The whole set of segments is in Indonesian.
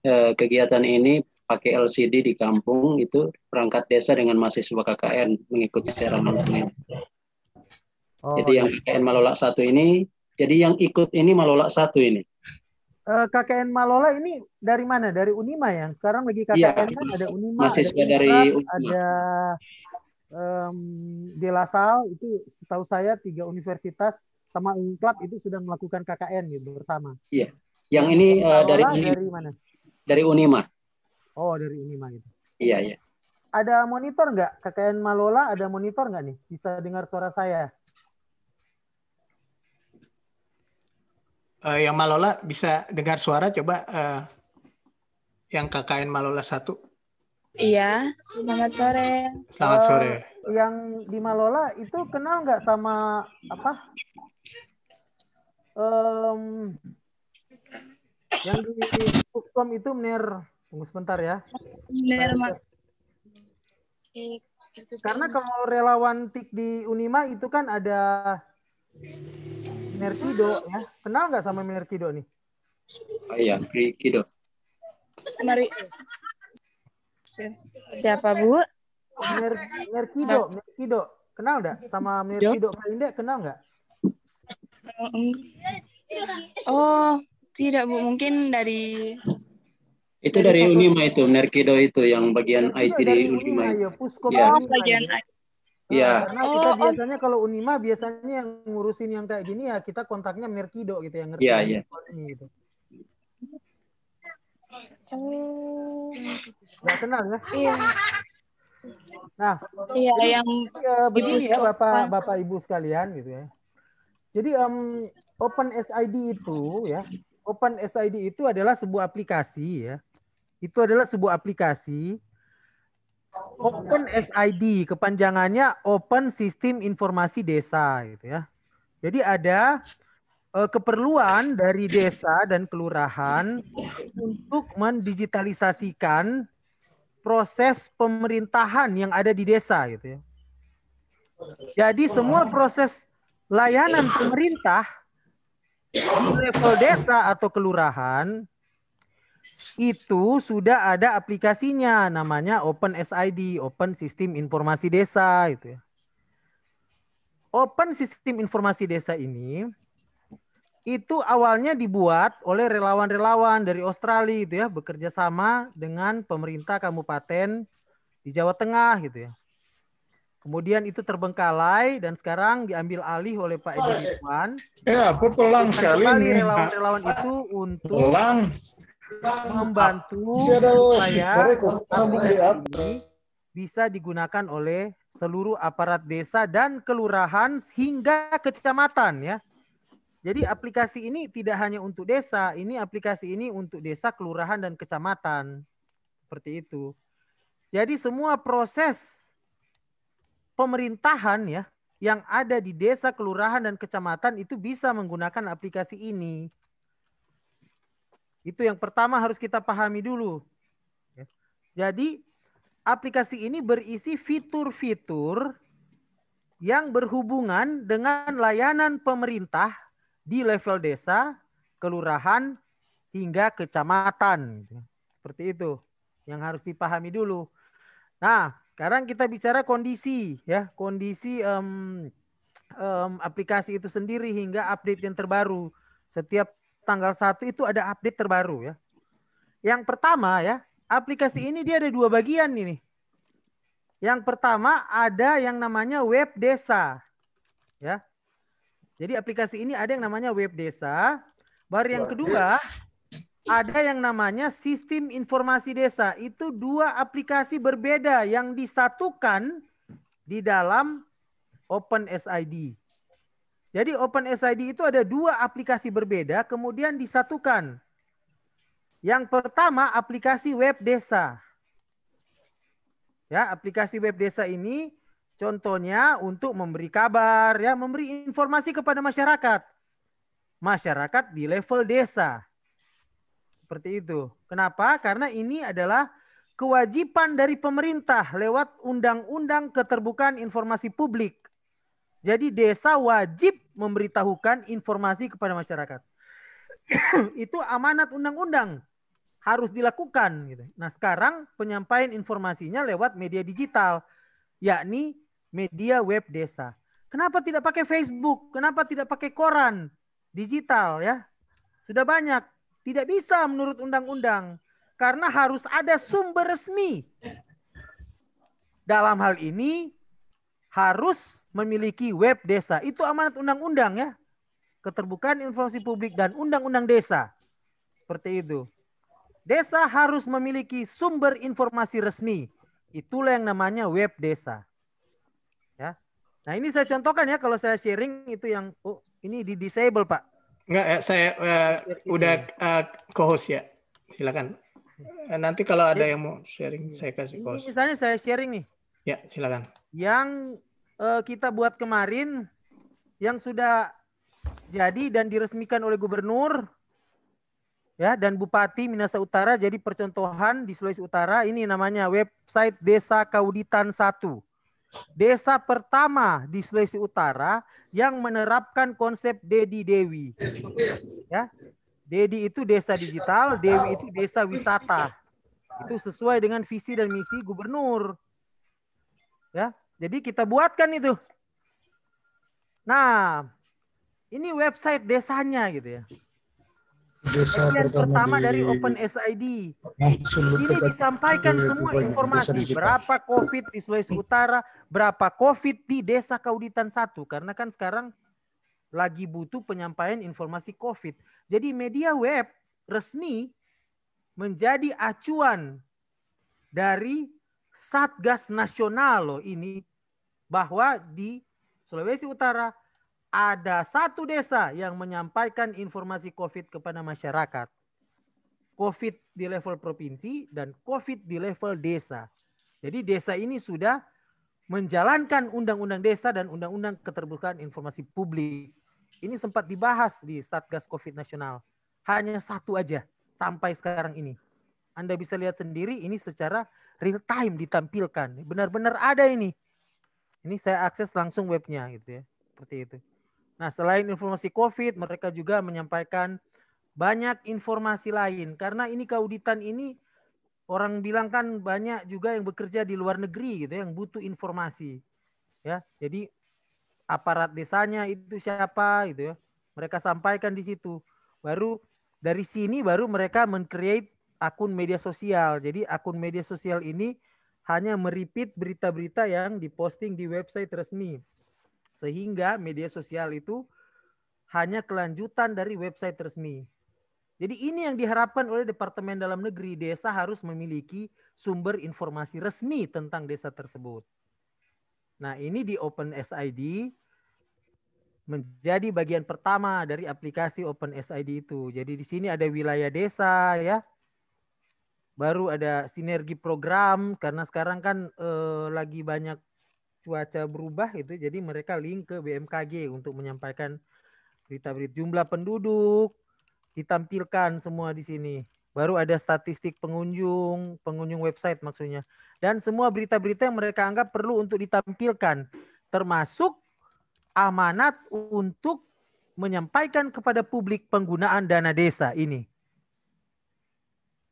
Eh, kegiatan ini pakai LCD di kampung itu perangkat desa dengan mahasiswa KKN mengikuti secara langsung. Oh, jadi yang iya. KKN Malolak satu ini, jadi yang ikut ini Malolak satu ini. Eh, KKN Malola ini dari mana? Dari Unima yang sekarang lagi KKN ya, kan ada Unima, mahasiswa ada Unima, dari Unima. ada um, Delasal itu setahu saya tiga universitas sama Unclub itu sudah melakukan KKN gitu bersama. Iya. Yang ini uh, dari Unima. Dari mana? dari Unima. Oh, dari Unima gitu. Iya, iya. Ada monitor nggak? KKN Malola ada monitor nggak nih? Bisa dengar suara saya? Uh, yang Malola bisa dengar suara coba uh, yang KKN Malola satu. Iya, selamat sore. Selamat eh, sore. Uh, yang di Malola itu kenal nggak sama apa? Um, yang di hukum itu mir Tunggu sebentar ya. Mner, Mak. Gitu, Karena kalau relawan TIK di Unima itu kan ada Merkido ya. Kenal nggak sama Merkido nih? Oh iya, Merkido. Mari. Siapa, Bu? Mer Merkido, Merkido. Kenal nggak sama Merkido Indek Kenal nggak? Oh, tidak Bu, mungkin dari itu dari, dari Unima itu, Merkido itu yang iya, bagian IT dari Unima. Ya, Puskom ya. Oh, bagian IT. Ya. Karena oh, kita oh. biasanya oh. kalau Unima biasanya yang ngurusin yang kayak gini ya kita kontaknya Merkido gitu yang ngerti. Iya, iya. Gitu. Oh. Gak kenal ya? Iya. Nah, iya yang ya, begini ya Bapak Bapak Ibu sekalian gitu ya. Jadi um, Open SID itu ya Open SID itu adalah sebuah aplikasi ya. Itu adalah sebuah aplikasi Open SID, kepanjangannya Open System Informasi Desa gitu ya. Jadi ada uh, keperluan dari desa dan kelurahan untuk mendigitalisasikan proses pemerintahan yang ada di desa gitu ya. Jadi semua proses layanan pemerintah level desa atau kelurahan itu sudah ada aplikasinya namanya Open SID, Open Sistem Informasi Desa itu ya. Open Sistem Informasi Desa ini itu awalnya dibuat oleh relawan-relawan dari Australia itu ya bekerja sama dengan pemerintah kabupaten di Jawa Tengah gitu ya. Kemudian itu terbengkalai dan sekarang diambil alih oleh Pak Edi Ridwan. Ya, pelang sekali Relawan-relawan itu untuk pelang. membantu saya ya, bisa digunakan oleh seluruh aparat desa dan kelurahan hingga kecamatan ya. Jadi aplikasi ini tidak hanya untuk desa, ini aplikasi ini untuk desa, kelurahan dan kecamatan. Seperti itu. Jadi semua proses pemerintahan ya yang ada di desa, kelurahan dan kecamatan itu bisa menggunakan aplikasi ini. Itu yang pertama harus kita pahami dulu. Ya. Jadi aplikasi ini berisi fitur-fitur yang berhubungan dengan layanan pemerintah di level desa, kelurahan, hingga kecamatan. Seperti itu yang harus dipahami dulu. Nah, sekarang kita bicara kondisi ya, kondisi um, um, aplikasi itu sendiri hingga update yang terbaru. Setiap tanggal satu itu ada update terbaru ya. Yang pertama ya, aplikasi ini dia ada dua bagian ini. Yang pertama ada yang namanya web desa. Ya. Jadi aplikasi ini ada yang namanya web desa. Baru yang kedua ada yang namanya sistem informasi desa. Itu dua aplikasi berbeda yang disatukan di dalam Open SID. Jadi Open SID itu ada dua aplikasi berbeda kemudian disatukan. Yang pertama aplikasi web desa. Ya, aplikasi web desa ini contohnya untuk memberi kabar, ya, memberi informasi kepada masyarakat. Masyarakat di level desa seperti itu. Kenapa? Karena ini adalah kewajiban dari pemerintah lewat undang-undang keterbukaan informasi publik. Jadi desa wajib memberitahukan informasi kepada masyarakat. itu amanat undang-undang harus dilakukan gitu. Nah, sekarang penyampaian informasinya lewat media digital yakni media web desa. Kenapa tidak pakai Facebook? Kenapa tidak pakai koran digital ya? Sudah banyak tidak bisa menurut undang-undang. Karena harus ada sumber resmi. Dalam hal ini harus memiliki web desa. Itu amanat undang-undang ya. Keterbukaan informasi publik dan undang-undang desa. Seperti itu. Desa harus memiliki sumber informasi resmi. Itulah yang namanya web desa. Ya. Nah, ini saya contohkan ya kalau saya sharing itu yang oh, ini di disable, Pak. Enggak, eh, saya uh, udah uh, co-host ya. Silakan. Nanti kalau ada yang mau sharing, saya kasih co-host. Misalnya saya sharing nih. Ya, silakan. Yang uh, kita buat kemarin, yang sudah jadi dan diresmikan oleh gubernur, ya dan Bupati Minasa Utara jadi percontohan di Sulawesi Utara. Ini namanya website Desa Kauditan 1 desa pertama di Sulawesi Utara yang menerapkan konsep Dedi Dewi. Ya. Dedi itu desa digital, Dewi itu desa wisata. Itu sesuai dengan visi dan misi gubernur. Ya. Jadi kita buatkan itu. Nah, ini website desanya gitu ya. Desa yang pertama di... dari Open SID, Ini disampaikan di, semua informasi berapa COVID di Sulawesi Utara, berapa COVID di Desa Kauditan satu, karena kan sekarang lagi butuh penyampaian informasi COVID. Jadi media web resmi menjadi acuan dari Satgas Nasional loh ini bahwa di Sulawesi Utara ada satu desa yang menyampaikan informasi COVID kepada masyarakat. COVID di level provinsi dan COVID di level desa. Jadi desa ini sudah menjalankan undang-undang desa dan undang-undang keterbukaan informasi publik. Ini sempat dibahas di Satgas COVID nasional. Hanya satu aja sampai sekarang ini. Anda bisa lihat sendiri ini secara real time ditampilkan. Benar-benar ada ini. Ini saya akses langsung webnya gitu ya. Seperti itu. Nah, selain informasi COVID, mereka juga menyampaikan banyak informasi lain. Karena ini keauditan ini orang bilang kan banyak juga yang bekerja di luar negeri gitu yang butuh informasi. Ya, jadi aparat desanya itu siapa gitu ya. Mereka sampaikan di situ. Baru dari sini baru mereka mencreate akun media sosial. Jadi akun media sosial ini hanya meripit berita-berita yang diposting di website resmi. Sehingga media sosial itu hanya kelanjutan dari website resmi. Jadi ini yang diharapkan oleh Departemen Dalam Negeri, desa harus memiliki sumber informasi resmi tentang desa tersebut. Nah, ini di OpenSID menjadi bagian pertama dari aplikasi OpenSID itu. Jadi di sini ada wilayah desa ya. Baru ada sinergi program karena sekarang kan eh, lagi banyak cuaca berubah gitu, jadi mereka link ke BMKG untuk menyampaikan berita-berita jumlah penduduk ditampilkan semua di sini. Baru ada statistik pengunjung, pengunjung website maksudnya. Dan semua berita-berita yang mereka anggap perlu untuk ditampilkan, termasuk amanat untuk menyampaikan kepada publik penggunaan dana desa ini.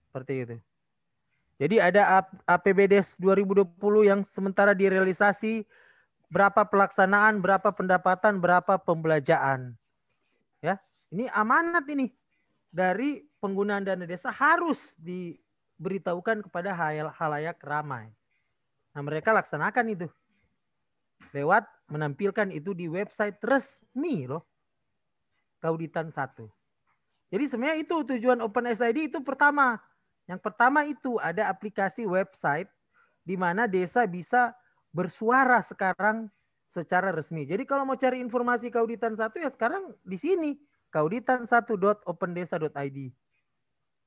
Seperti itu. Jadi ada APBD 2020 yang sementara direalisasi berapa pelaksanaan, berapa pendapatan, berapa pembelajaran, Ya, ini amanat ini dari penggunaan dana desa harus diberitahukan kepada halayak ramai. Nah, mereka laksanakan itu lewat menampilkan itu di website resmi loh. Kauditan satu. Jadi sebenarnya itu tujuan OpenSID itu pertama yang pertama itu ada aplikasi website di mana desa bisa bersuara sekarang secara resmi. Jadi kalau mau cari informasi Kauditan satu ya sekarang di sini kauditan1.opendesa.id.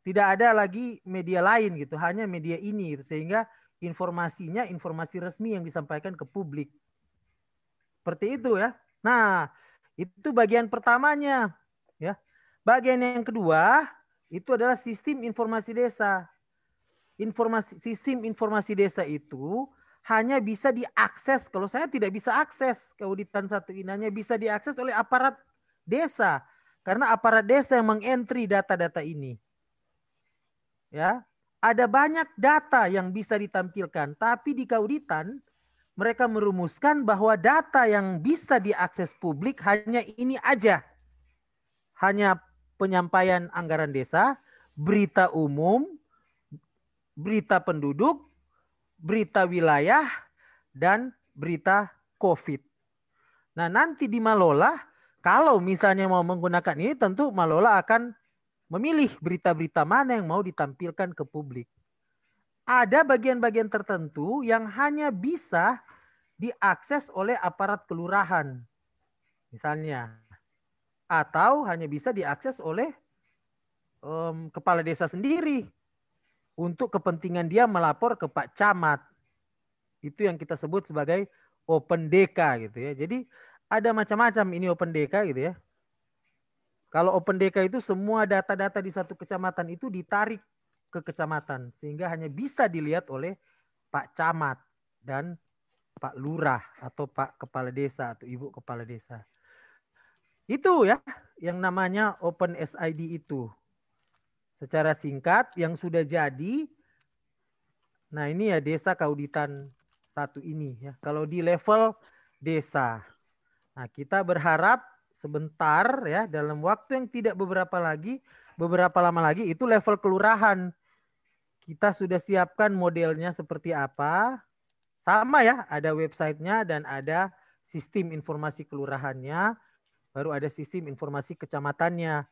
Tidak ada lagi media lain gitu, hanya media ini gitu. sehingga informasinya informasi resmi yang disampaikan ke publik. Seperti itu ya. Nah, itu bagian pertamanya ya. Bagian yang kedua itu adalah sistem informasi desa. Informasi sistem informasi desa itu hanya bisa diakses kalau saya tidak bisa akses keauditan satu inanya bisa diakses oleh aparat desa karena aparat desa yang mengentri data-data ini. Ya, ada banyak data yang bisa ditampilkan, tapi di kauditan mereka merumuskan bahwa data yang bisa diakses publik hanya ini aja. Hanya penyampaian anggaran desa, berita umum, berita penduduk, berita wilayah, dan berita COVID. Nah nanti di Malola, kalau misalnya mau menggunakan ini tentu Malola akan memilih berita-berita mana yang mau ditampilkan ke publik. Ada bagian-bagian tertentu yang hanya bisa diakses oleh aparat kelurahan. Misalnya, atau hanya bisa diakses oleh um, kepala desa sendiri untuk kepentingan dia melapor ke Pak Camat. Itu yang kita sebut sebagai Open DK gitu ya. Jadi ada macam-macam ini Open DK gitu ya. Kalau Open DK itu semua data-data di satu kecamatan itu ditarik ke kecamatan sehingga hanya bisa dilihat oleh Pak Camat dan Pak Lurah atau Pak Kepala Desa atau Ibu Kepala Desa. Itu ya yang namanya Open SID itu. Secara singkat yang sudah jadi Nah, ini ya desa Kauditan satu ini ya. Kalau di level desa. Nah, kita berharap sebentar ya dalam waktu yang tidak beberapa lagi, beberapa lama lagi itu level kelurahan. Kita sudah siapkan modelnya seperti apa. Sama ya, ada websitenya dan ada sistem informasi kelurahannya baru ada sistem informasi kecamatannya.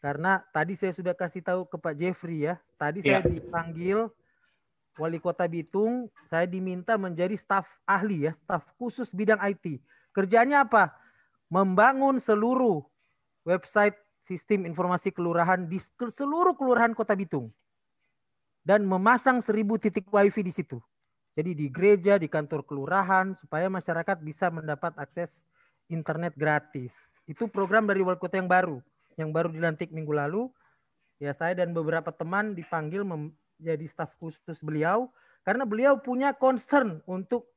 Karena tadi saya sudah kasih tahu ke Pak Jeffrey ya, tadi yeah. saya iya. dipanggil Wali Kota Bitung, saya diminta menjadi staf ahli ya, staf khusus bidang IT. Kerjanya apa? Membangun seluruh website sistem informasi kelurahan di seluruh kelurahan Kota Bitung dan memasang seribu titik wifi di situ. Jadi di gereja, di kantor kelurahan, supaya masyarakat bisa mendapat akses internet gratis. Itu program dari wali kota yang baru, yang baru dilantik minggu lalu. Ya saya dan beberapa teman dipanggil menjadi staf khusus beliau karena beliau punya concern untuk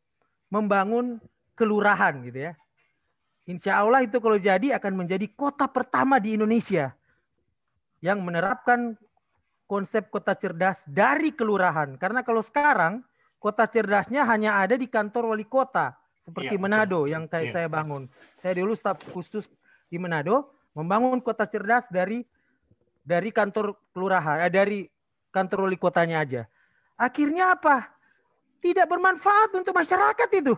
membangun kelurahan gitu ya. Insya Allah itu kalau jadi akan menjadi kota pertama di Indonesia yang menerapkan konsep kota cerdas dari kelurahan. Karena kalau sekarang kota cerdasnya hanya ada di kantor wali kota seperti ya, Manado betul. yang kayak ya. saya bangun. Saya dulu staf khusus di Manado membangun kota cerdas dari dari kantor kelurahan, eh, dari kantor wali kotanya aja. Akhirnya apa? Tidak bermanfaat untuk masyarakat itu.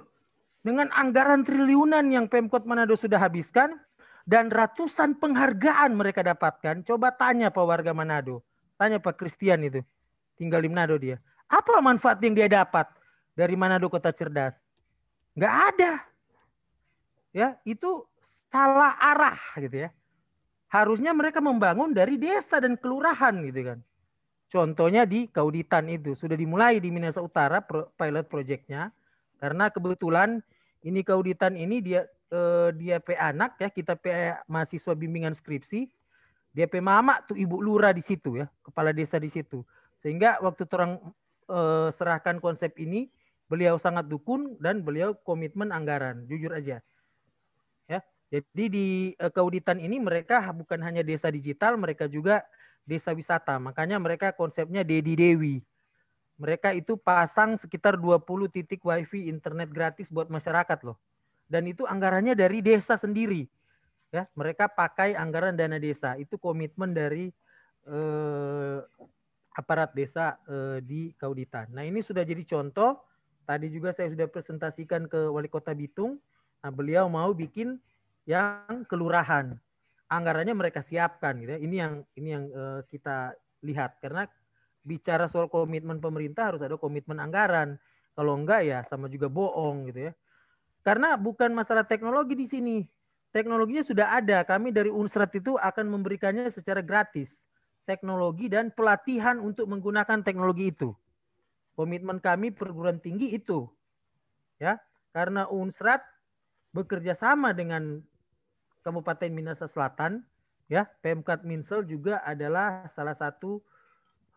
Dengan anggaran triliunan yang Pemkot Manado sudah habiskan dan ratusan penghargaan mereka dapatkan. Coba tanya Pak warga Manado. Tanya Pak Christian itu. Tinggal di Manado dia. Apa manfaat yang dia dapat dari Manado Kota Cerdas? Nggak ada. Ya, itu salah arah gitu ya. Harusnya mereka membangun dari desa dan kelurahan gitu kan. Contohnya di Kauditan itu sudah dimulai di Minas Utara pilot projectnya karena kebetulan ini Kauditan ini dia eh, dia PA anak ya kita PA mahasiswa bimbingan skripsi dia PA mama tuh ibu lurah di situ ya kepala desa di situ sehingga waktu terang eh, serahkan konsep ini Beliau sangat dukun dan beliau komitmen anggaran, jujur aja. Ya. Jadi di eh, keuditan ini mereka bukan hanya desa digital, mereka juga desa wisata. Makanya mereka konsepnya Dedi Dewi. Mereka itu pasang sekitar 20 titik wifi internet gratis buat masyarakat loh. Dan itu anggarannya dari desa sendiri. Ya, mereka pakai anggaran dana desa. Itu komitmen dari eh, aparat desa eh, di Kauditan. Nah, ini sudah jadi contoh Tadi juga saya sudah presentasikan ke wali kota Bitung. Nah, beliau mau bikin yang kelurahan. Anggarannya mereka siapkan gitu ya. Ini yang ini yang uh, kita lihat karena bicara soal komitmen pemerintah harus ada komitmen anggaran. Kalau enggak ya sama juga bohong gitu ya. Karena bukan masalah teknologi di sini. Teknologinya sudah ada. Kami dari Unsrat itu akan memberikannya secara gratis. Teknologi dan pelatihan untuk menggunakan teknologi itu. Komitmen kami perguruan tinggi itu. Ya, karena Unsrat bekerja sama dengan Kabupaten Minasa Selatan, ya, Pemkat Minsel juga adalah salah satu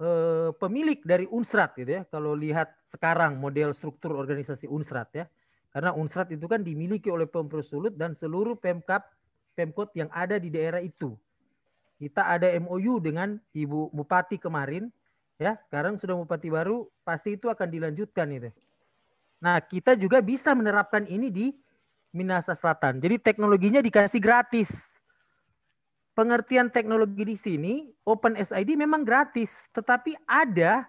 eh, pemilik dari Unsrat gitu ya. Kalau lihat sekarang model struktur organisasi Unsrat ya. Karena Unsrat itu kan dimiliki oleh Pemprov Sulut dan seluruh Pemkap Pemkot yang ada di daerah itu. Kita ada MOU dengan Ibu Bupati kemarin ya sekarang sudah bupati baru pasti itu akan dilanjutkan itu nah kita juga bisa menerapkan ini di Minasa Selatan jadi teknologinya dikasih gratis pengertian teknologi di sini Open SID memang gratis tetapi ada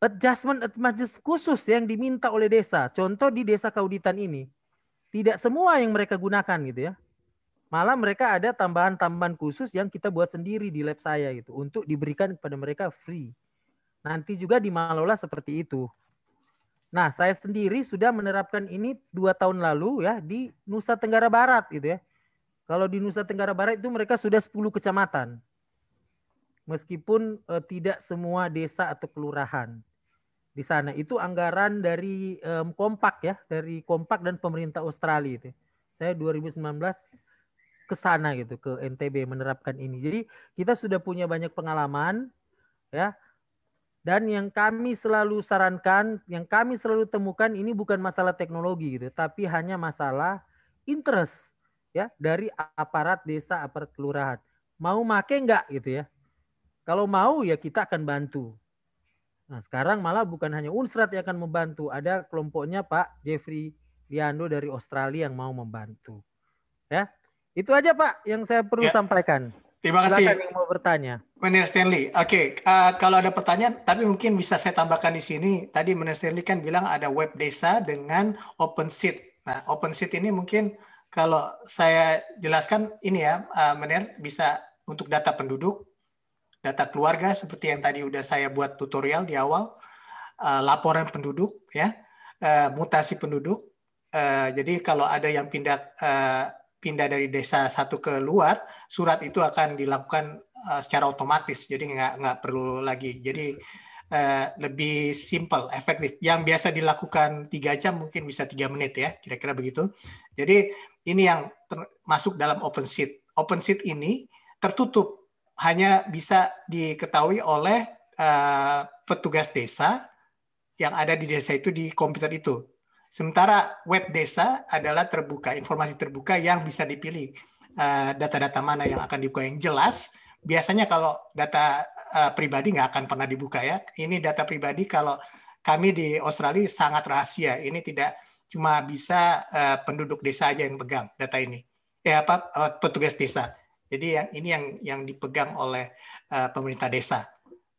adjustment adjustment khusus yang diminta oleh desa contoh di desa Kauditan ini tidak semua yang mereka gunakan gitu ya malah mereka ada tambahan-tambahan khusus yang kita buat sendiri di lab saya gitu untuk diberikan kepada mereka free Nanti juga di Malola seperti itu. Nah, saya sendiri sudah menerapkan ini dua tahun lalu ya di Nusa Tenggara Barat gitu ya. Kalau di Nusa Tenggara Barat itu mereka sudah 10 kecamatan. Meskipun eh, tidak semua desa atau kelurahan di sana itu anggaran dari kompak ya, dari kompak dan pemerintah Australia itu. Saya 2019 ke sana gitu ke NTB menerapkan ini. Jadi kita sudah punya banyak pengalaman ya dan yang kami selalu sarankan, yang kami selalu temukan ini bukan masalah teknologi gitu, tapi hanya masalah interest ya dari aparat desa, aparat kelurahan. Mau make enggak gitu ya. Kalau mau ya kita akan bantu. Nah, sekarang malah bukan hanya Unsrat yang akan membantu, ada kelompoknya Pak Jeffrey Liando dari Australia yang mau membantu. Ya. Itu aja Pak yang saya perlu ya. sampaikan. Terima kasih. Silakan yang mau bertanya. Menir Stanley. Oke, okay. uh, eh, kalau ada pertanyaan, tapi mungkin bisa saya tambahkan di sini. Tadi Menir Stanley kan bilang ada web desa dengan Open seat. Nah, Open seat ini mungkin kalau saya jelaskan ini ya, uh, eh, Menir bisa untuk data penduduk, data keluarga seperti yang tadi udah saya buat tutorial di awal, uh, laporan penduduk ya, uh, mutasi penduduk. Uh, jadi kalau ada yang pindah uh, pindah dari desa satu ke luar, surat itu akan dilakukan uh, secara otomatis, jadi nggak nggak perlu lagi. Jadi uh, lebih simple, efektif. Yang biasa dilakukan tiga jam mungkin bisa tiga menit ya, kira-kira begitu. Jadi ini yang masuk dalam open seat open seat ini tertutup, hanya bisa diketahui oleh uh, petugas desa yang ada di desa itu di komputer itu Sementara web desa adalah terbuka, informasi terbuka yang bisa dipilih eh, data-data uh, mana yang akan dibuka yang jelas. Biasanya kalau data uh, pribadi nggak akan pernah dibuka ya. Ini data pribadi kalau kami di Australia sangat rahasia. Ini tidak cuma bisa uh, penduduk desa aja yang pegang data ini. Ya apa uh, petugas desa. Jadi yang ini yang yang dipegang oleh uh, pemerintah desa.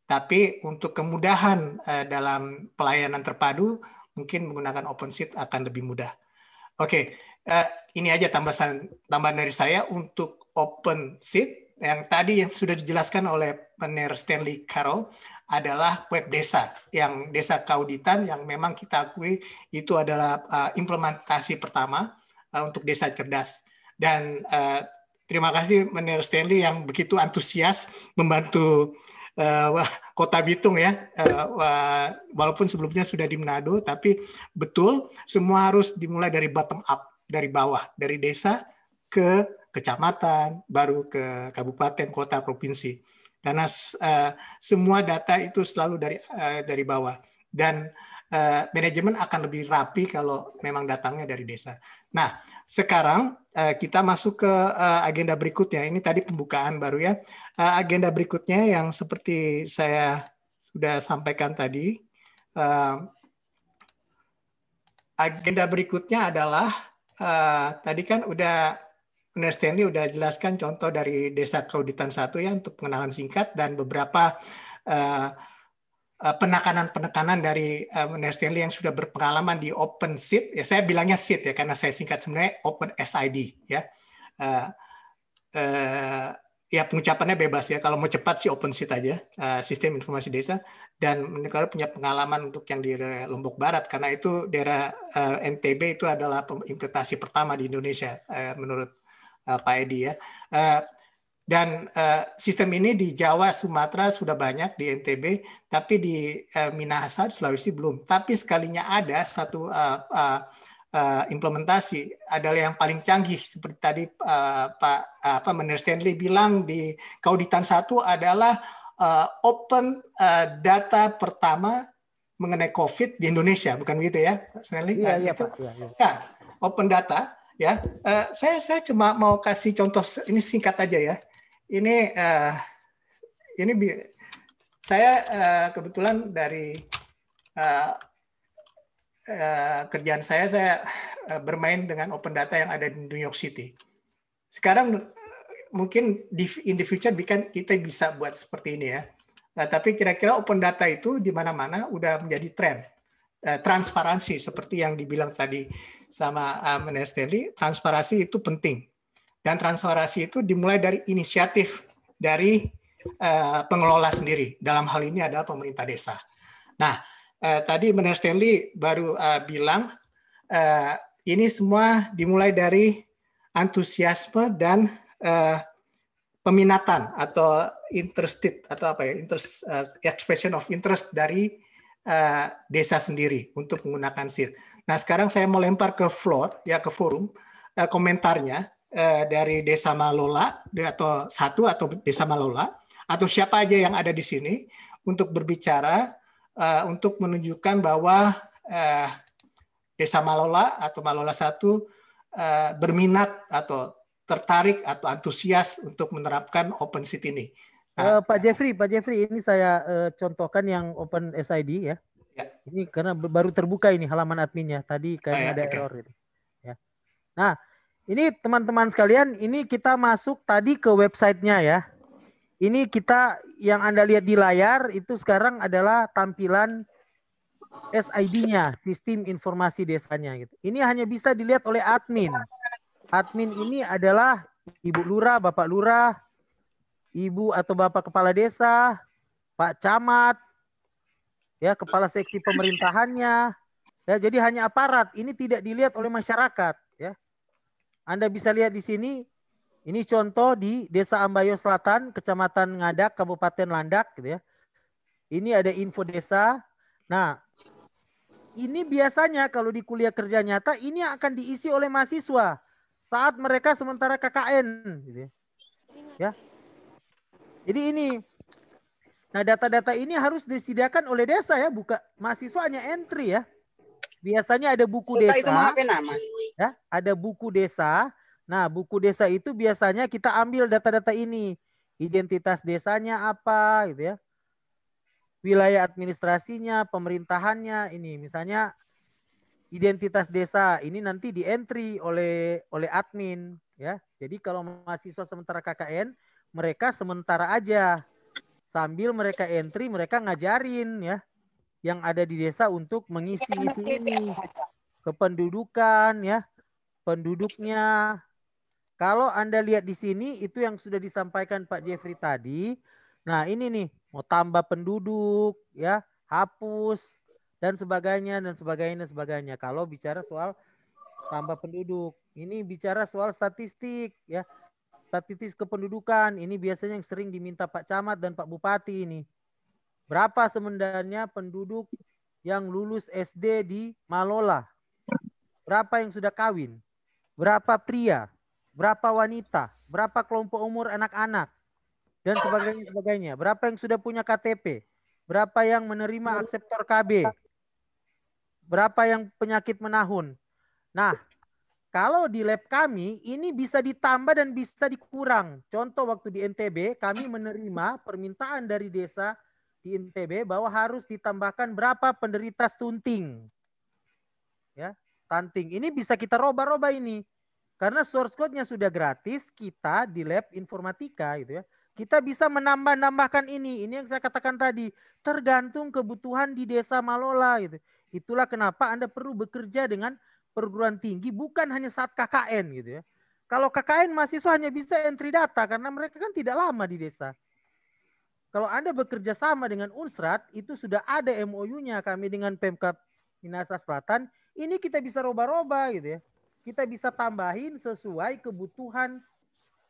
Tapi untuk kemudahan uh, dalam pelayanan terpadu mungkin menggunakan open sheet akan lebih mudah. Oke, okay. uh, eh, ini aja tambahan tambahan dari saya untuk open sheet yang tadi yang sudah dijelaskan oleh Pener Stanley Carroll adalah web desa yang desa Kauditan yang memang kita akui itu adalah uh, implementasi pertama uh, untuk desa cerdas dan uh, terima kasih Pener Stanley yang begitu antusias membantu uh, Kota Bitung ya, uh, walaupun sebelumnya sudah di Manado, tapi betul semua harus dimulai dari bottom up, dari bawah, dari desa ke kecamatan, baru ke kabupaten, kota, provinsi. Karena uh, semua data itu selalu dari uh, dari bawah dan Eh, manajemen akan lebih rapi kalau memang datangnya dari desa. Nah, sekarang eh, kita masuk ke eh, agenda berikutnya. Ini tadi pembukaan baru ya. agenda berikutnya yang seperti saya sudah sampaikan tadi, agenda berikutnya adalah tadi kan udah Uner udah jelaskan contoh dari desa Kauditan satu ya untuk pengenalan singkat dan beberapa Eh, penekanan-penekanan dari uh, Stanley yang sudah berpengalaman di open seat ya saya bilangnya seat ya karena saya singkat sebenarnya open SID ya uh, uh, ya pengucapannya bebas ya kalau mau cepat sih open seat aja uh, sistem informasi desa dan menurut punya pengalaman untuk yang di Lombok Barat karena itu daerah uh, NTB itu adalah implementasi pertama di Indonesia uh, menurut uh, Pak Edi ya uh, dan uh, sistem ini di Jawa, Sumatera sudah banyak di NTB, tapi di uh, Minahasa, Sulawesi belum. Tapi sekalinya ada satu uh, uh, uh, implementasi adalah yang paling canggih seperti tadi uh, Pak uh, apa Mener Stanley bilang di kauditan satu adalah uh, open uh, data pertama mengenai COVID di Indonesia, bukan begitu ya, Pak Stanley? Iya, nah, iya, gitu. Pak. Iya, iya. Ya, open data ya. Uh, saya saya cuma mau kasih contoh ini singkat aja ya ini uh, ini saya uh, kebetulan dari uh, uh, kerjaan saya saya uh, bermain dengan open data yang ada di New York City. Sekarang mungkin di, in the future bikin kita bisa buat seperti ini ya. Nah, tapi kira-kira open data itu di mana-mana udah menjadi tren. Uh, transparansi seperti yang dibilang tadi sama uh, Mener transparansi itu penting dan transformasi itu dimulai dari inisiatif dari uh, pengelola sendiri. Dalam hal ini adalah pemerintah desa. Nah, uh, tadi Menteri Stanley baru uh, bilang uh, ini semua dimulai dari antusiasme dan uh, peminatan atau interested atau apa ya interest uh, expression of interest dari uh, desa sendiri untuk menggunakan SIR. Nah sekarang saya mau lempar ke floor ya ke forum uh, komentarnya Eh, dari Desa Malola atau satu atau Desa Malola atau siapa aja yang ada di sini untuk berbicara eh, untuk menunjukkan bahwa eh, Desa Malola atau Malola satu eh, berminat atau tertarik atau antusias untuk menerapkan open City ini. Nah, uh, Pak Jeffrey, Pak Jeffrey, ini saya uh, contohkan yang Open SID ya. ya. Ini karena baru terbuka ini halaman adminnya. Tadi kayak oh, ya, ada okay. error ini. Ya. Nah, ini teman-teman sekalian, ini kita masuk tadi ke websitenya ya. Ini kita yang Anda lihat di layar itu sekarang adalah tampilan SID-nya, sistem informasi desanya gitu. Ini hanya bisa dilihat oleh admin. Admin ini adalah Ibu Lurah, Bapak Lurah, Ibu atau Bapak Kepala Desa, Pak Camat, ya kepala seksi pemerintahannya. Ya, jadi hanya aparat, ini tidak dilihat oleh masyarakat. Anda bisa lihat di sini, ini contoh di Desa Ambayo Selatan, Kecamatan Ngadak, Kabupaten Landak. Gitu ya. Ini ada info desa. Nah, ini biasanya kalau di kuliah kerja nyata, ini akan diisi oleh mahasiswa saat mereka sementara KKN. Gitu ya. ya. Jadi ini Nah, data-data ini harus disediakan oleh desa ya, bukan mahasiswanya entry ya. Biasanya ada buku Suta desa. itu mau nama? Ya, ada buku desa. Nah, buku desa itu biasanya kita ambil data-data ini. Identitas desanya apa gitu ya. Wilayah administrasinya, pemerintahannya ini misalnya identitas desa ini nanti di entry oleh oleh admin ya. Jadi kalau mahasiswa sementara KKN mereka sementara aja sambil mereka entry mereka ngajarin ya yang ada di desa untuk mengisi isu ini kependudukan ya penduduknya kalau anda lihat di sini itu yang sudah disampaikan Pak Jeffrey tadi nah ini nih mau tambah penduduk ya hapus dan sebagainya dan sebagainya dan sebagainya kalau bicara soal tambah penduduk ini bicara soal statistik ya statistik kependudukan ini biasanya yang sering diminta Pak Camat dan Pak Bupati ini Berapa sebenarnya penduduk yang lulus SD di Malola? Berapa yang sudah kawin? Berapa pria? Berapa wanita? Berapa kelompok umur anak-anak? Dan sebagainya sebagainya. Berapa yang sudah punya KTP? Berapa yang menerima akseptor KB? Berapa yang penyakit menahun? Nah, kalau di lab kami ini bisa ditambah dan bisa dikurang. Contoh waktu di NTB kami menerima permintaan dari desa di INTB bahwa harus ditambahkan berapa penderita stunting. Ya, stunting. Ini bisa kita roba-roba ini. Karena source code-nya sudah gratis, kita di lab informatika gitu ya. Kita bisa menambah-nambahkan ini. Ini yang saya katakan tadi, tergantung kebutuhan di desa Malola gitu. Itulah kenapa Anda perlu bekerja dengan perguruan tinggi bukan hanya saat KKN gitu ya. Kalau KKN mahasiswa hanya bisa entry data karena mereka kan tidak lama di desa. Kalau Anda bekerja sama dengan Unsrat itu sudah ada MOU-nya kami dengan Pemkap Minasa Selatan. Ini kita bisa roba-roba gitu ya. Kita bisa tambahin sesuai kebutuhan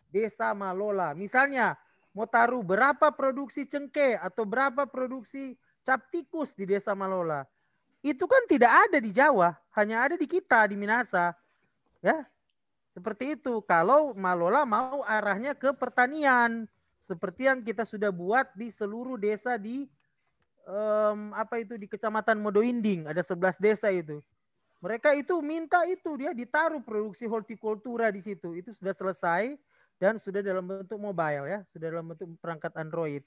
desa Malola. Misalnya, mau taruh berapa produksi cengkeh atau berapa produksi cap tikus di desa Malola. Itu kan tidak ada di Jawa, hanya ada di kita, di Minasa. Ya, seperti itu. Kalau Malola mau arahnya ke pertanian, seperti yang kita sudah buat di seluruh desa di um, apa itu di Kecamatan Modoinding ada 11 desa itu. Mereka itu minta itu dia ditaruh produksi hortikultura di situ. Itu sudah selesai dan sudah dalam bentuk mobile ya, sudah dalam bentuk perangkat Android.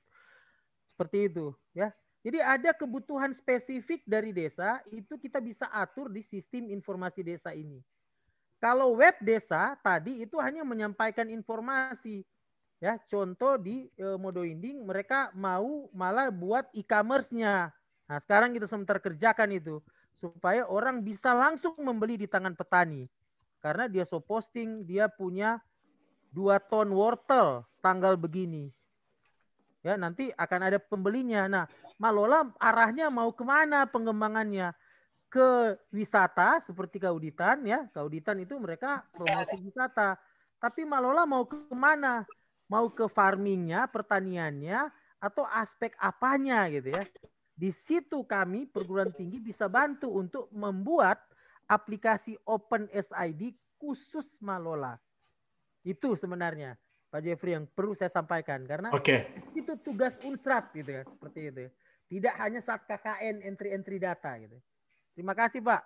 Seperti itu ya. Jadi ada kebutuhan spesifik dari desa itu kita bisa atur di sistem informasi desa ini. Kalau web desa tadi itu hanya menyampaikan informasi, Ya, contoh di e, Modo Inding mereka mau malah buat e-commerce-nya. Nah, sekarang kita sementara kerjakan itu supaya orang bisa langsung membeli di tangan petani. Karena dia so posting, dia punya dua ton wortel tanggal begini. Ya, nanti akan ada pembelinya. Nah, Malola arahnya mau kemana pengembangannya? Ke wisata seperti Kauditan ya. Kauditan itu mereka iya, promosi wisata. Tapi Malola mau kemana? mau ke farmingnya, pertaniannya, atau aspek apanya gitu ya. Di situ kami perguruan tinggi bisa bantu untuk membuat aplikasi Open SID khusus Malola. Itu sebenarnya Pak Jeffrey yang perlu saya sampaikan karena okay. itu tugas unstrat gitu ya, seperti itu. Ya. Tidak hanya saat KKN entry-entry data gitu. Terima kasih Pak.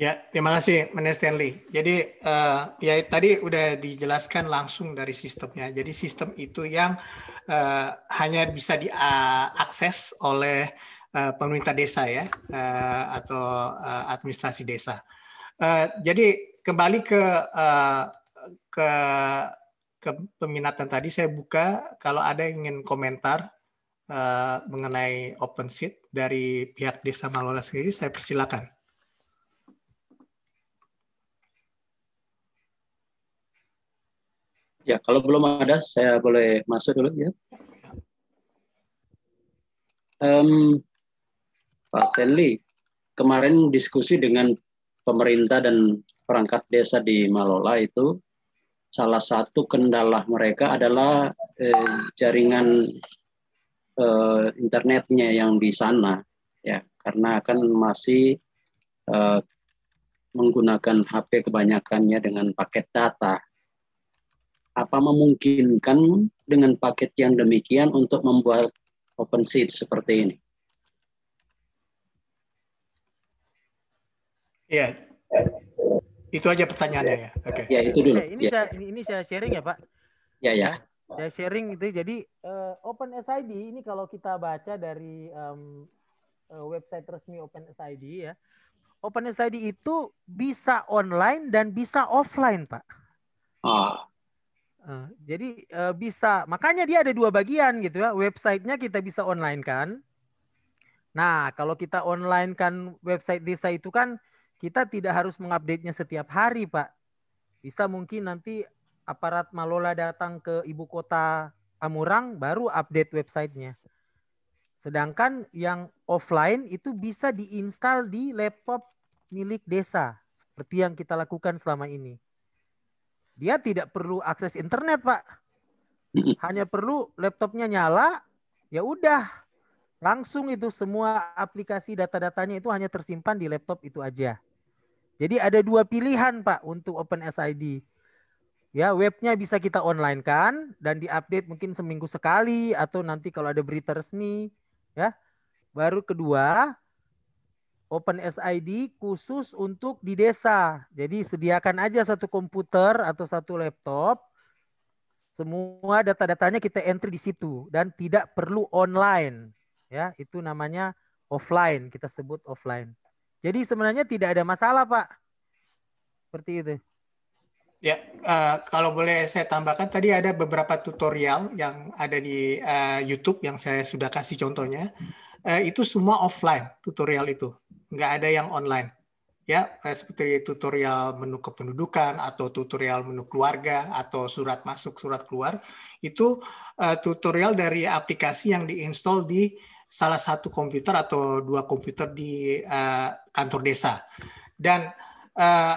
Ya, terima kasih Mene Stanley. Jadi uh, ya tadi udah dijelaskan langsung dari sistemnya. Jadi sistem itu yang uh, hanya bisa diakses oleh uh, pemerintah desa ya uh, atau uh, administrasi desa. Uh, jadi kembali ke uh, ke ke peminatan tadi saya buka kalau ada yang ingin komentar uh, mengenai seat dari pihak Desa Malola sendiri saya persilakan. Ya, kalau belum ada, saya boleh masuk dulu ya. Um, Pak Stanley, kemarin diskusi dengan pemerintah dan perangkat desa di Malola itu, salah satu kendala mereka adalah eh, jaringan eh, internetnya yang di sana, ya, karena akan masih eh, menggunakan HP kebanyakannya dengan paket data apa memungkinkan dengan paket yang demikian untuk membuat open seat seperti ini? ya Itu aja pertanyaannya ya. ya Oke. Okay. Ya, itu dulu. Oke, ini ya. saya ya. ini, ini saya sharing ya, Pak. Ya, ya. ya saya sharing itu jadi uh, eh, Open SID ini kalau kita baca dari um, uh, website resmi Open SID ya. Open SID itu bisa online dan bisa offline, Pak. Ah jadi eh, bisa, makanya dia ada dua bagian gitu ya. Websitenya kita bisa online kan. Nah, kalau kita online kan website desa itu kan kita tidak harus mengupdate-nya setiap hari, Pak. Bisa mungkin nanti aparat Malola datang ke ibu kota Amurang baru update websitenya. Sedangkan yang offline itu bisa diinstal di laptop milik desa seperti yang kita lakukan selama ini dia tidak perlu akses internet, Pak. Hanya perlu laptopnya nyala, ya udah. Langsung itu semua aplikasi data-datanya itu hanya tersimpan di laptop itu aja. Jadi ada dua pilihan, Pak, untuk open SID Ya, webnya bisa kita online kan dan diupdate mungkin seminggu sekali atau nanti kalau ada berita resmi, ya. Baru kedua, Open SID khusus untuk di desa. Jadi sediakan aja satu komputer atau satu laptop. Semua data-datanya kita entry di situ dan tidak perlu online. Ya, itu namanya offline, kita sebut offline. Jadi sebenarnya tidak ada masalah, Pak. Seperti itu. Ya, uh, kalau boleh saya tambahkan tadi ada beberapa tutorial yang ada di uh, YouTube yang saya sudah kasih contohnya. Uh, itu semua offline tutorial itu nggak ada yang online ya eh, seperti tutorial menu kependudukan atau tutorial menu keluarga atau surat masuk surat keluar itu uh, tutorial dari aplikasi yang diinstal di salah satu komputer atau dua komputer di uh, kantor desa dan uh,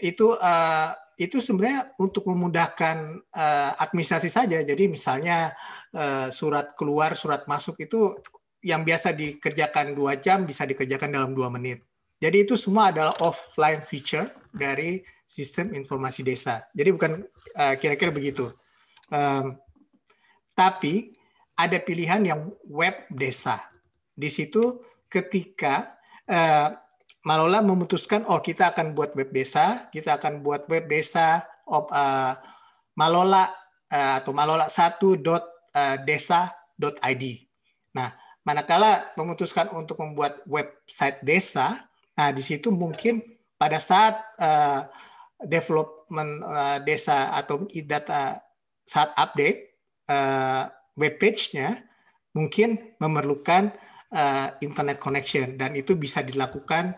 itu uh, itu sebenarnya untuk memudahkan uh, administrasi saja jadi misalnya uh, surat keluar surat masuk itu yang biasa dikerjakan dua jam bisa dikerjakan dalam dua menit. Jadi itu semua adalah offline feature dari sistem informasi desa. Jadi bukan eh, kira-kira uh, begitu. Um, tapi ada pilihan yang web desa. Di situ ketika uh, Malola memutuskan, oh kita akan buat web desa, kita akan buat web desa of, uh, eh, Malola uh, atau malola1.desa.id. Nah, manakala memutuskan untuk membuat website desa, nah di situ mungkin pada saat uh, development uh, desa atau data saat update uh, web page-nya mungkin memerlukan uh, internet connection dan itu bisa dilakukan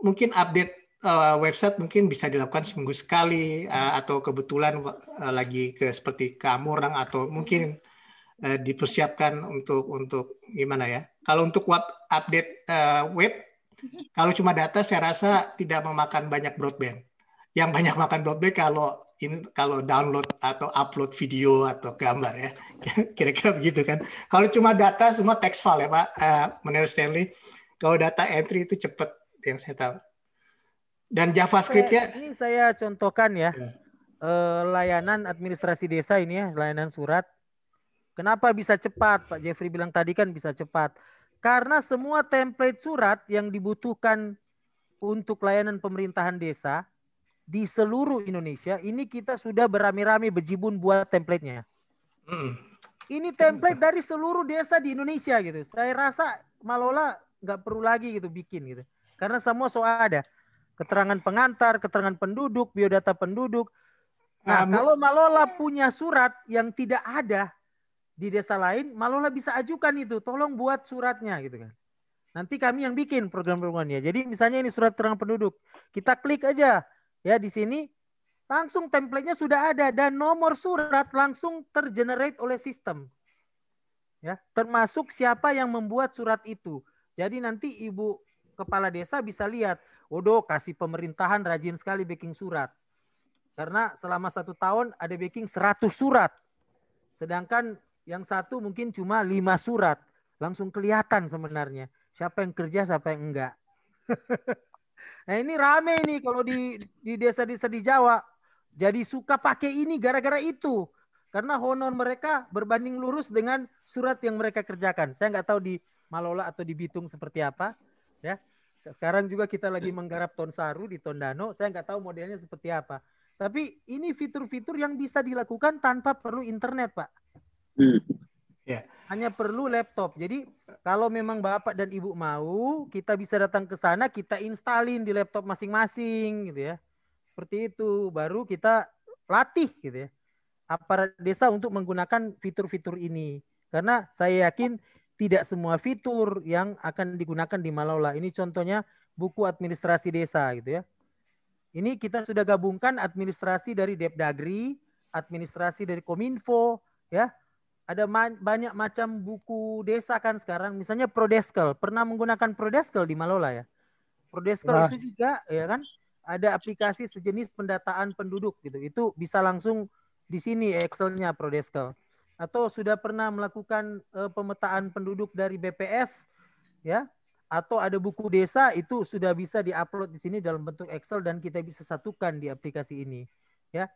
mungkin update uh, website mungkin bisa dilakukan seminggu sekali uh, atau kebetulan uh, lagi ke seperti ke Amurang atau mungkin uh, dipersiapkan untuk untuk gimana ya? Kalau untuk web update uh, web, kalau cuma data saya rasa tidak memakan banyak broadband. Yang banyak makan broadband kalau in, kalau download atau upload video atau gambar ya kira-kira begitu kan kalau cuma data semua text file ya pak uh, eh, menurut Stanley kalau data entry itu cepat yang saya tahu dan JavaScript ya ini saya contohkan ya, ya. Uh, layanan administrasi desa ini ya layanan surat Kenapa bisa cepat? Pak Jeffrey bilang tadi kan bisa cepat. Karena semua template surat yang dibutuhkan untuk layanan pemerintahan desa di seluruh Indonesia ini kita sudah berami-rami bejibun buat templatenya. Mm. Ini template dari seluruh desa di Indonesia gitu. Saya rasa Malola nggak perlu lagi gitu bikin gitu. Karena semua soal ada. Keterangan pengantar, keterangan penduduk, biodata penduduk. Nah, nah kalau Malola punya surat yang tidak ada, di desa lain malulah bisa ajukan itu tolong buat suratnya gitu kan nanti kami yang bikin program-programnya jadi misalnya ini surat terang penduduk kita klik aja ya di sini langsung templatenya sudah ada dan nomor surat langsung tergenerate oleh sistem ya termasuk siapa yang membuat surat itu jadi nanti ibu kepala desa bisa lihat Odo kasih pemerintahan rajin sekali bikin surat karena selama satu tahun ada baking 100 surat sedangkan yang satu mungkin cuma lima surat. Langsung kelihatan sebenarnya. Siapa yang kerja, siapa yang enggak. nah ini rame nih kalau di desa-desa di Jawa. Jadi suka pakai ini gara-gara itu. Karena honor mereka berbanding lurus dengan surat yang mereka kerjakan. Saya nggak tahu di Malola atau di Bitung seperti apa. ya. Sekarang juga kita lagi iya. menggarap Tonsaru di Tondano. Saya nggak tahu modelnya seperti apa. Tapi ini fitur-fitur yang bisa dilakukan tanpa perlu internet, Pak. Hmm. Ya. Yeah. Hanya perlu laptop. Jadi kalau memang bapak dan ibu mau, kita bisa datang ke sana, kita instalin di laptop masing-masing, gitu ya. Seperti itu, baru kita latih, gitu ya. Aparat desa untuk menggunakan fitur-fitur ini, karena saya yakin tidak semua fitur yang akan digunakan di malola Ini contohnya buku administrasi desa, gitu ya. Ini kita sudah gabungkan administrasi dari Depdagri, administrasi dari Kominfo, ya, ada ma banyak macam buku desa kan sekarang. Misalnya Prodeskel. Pernah menggunakan Prodeskel di Malola ya? Prodeskel nah. itu juga ya kan ada aplikasi sejenis pendataan penduduk gitu. Itu bisa langsung di sini Excel-nya Prodeskel. Atau sudah pernah melakukan uh, pemetaan penduduk dari BPS ya? Atau ada buku desa itu sudah bisa diupload di sini dalam bentuk Excel dan kita bisa satukan di aplikasi ini ya.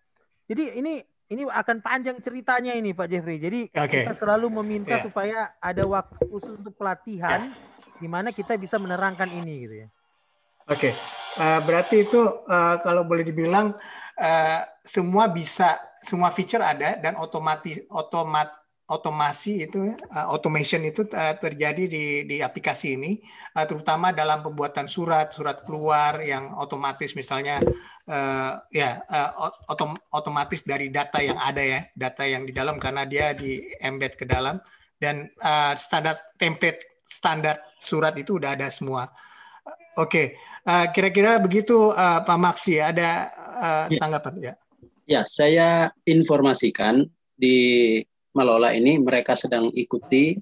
Jadi ini ini akan panjang ceritanya ini Pak Jeffrey. Jadi okay. kita selalu meminta yeah. supaya ada waktu khusus untuk pelatihan yeah. di mana kita bisa menerangkan ini gitu ya. Oke, okay. uh, eh, berarti itu uh, kalau boleh dibilang uh, semua bisa, semua feature ada dan otomatis otomat Otomasi itu, uh, automation itu uh, terjadi di, di aplikasi ini, uh, terutama dalam pembuatan surat, surat keluar yang otomatis, misalnya uh, ya uh, otom, otomatis dari data yang ada ya, data yang di dalam karena dia di embed ke dalam dan uh, standar template standar surat itu udah ada semua. Oke, okay. uh, kira-kira begitu uh, Pak Maksi ada uh, tanggapan ya? Ya, saya informasikan di Malola ini mereka sedang ikuti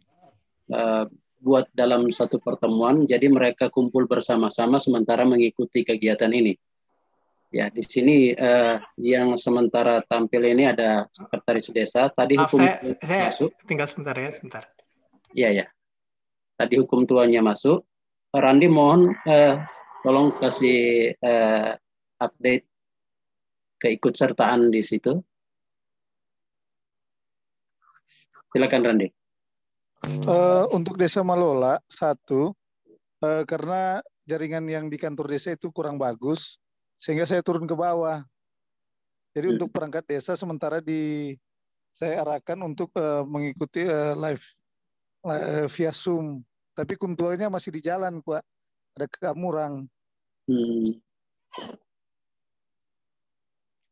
uh, buat dalam satu pertemuan, jadi mereka kumpul bersama-sama sementara mengikuti kegiatan ini. Ya, di sini uh, yang sementara tampil ini ada sekretaris desa. Tadi Maaf, hukum saya, saya masuk. tinggal sebentar ya, sebentar. Ya ya. Tadi hukum tuanya masuk. Eh, Randi mohon uh, tolong kasih uh, update keikutsertaan di situ. Silakan Randi. Uh, untuk Desa Malola satu uh, karena jaringan yang di kantor desa itu kurang bagus sehingga saya turun ke bawah. Jadi hmm. untuk perangkat desa sementara di saya arahkan untuk uh, mengikuti uh, live uh, via Zoom. Tapi kuntuanya masih di jalan, Pak. Ada kekamurang. Hmm.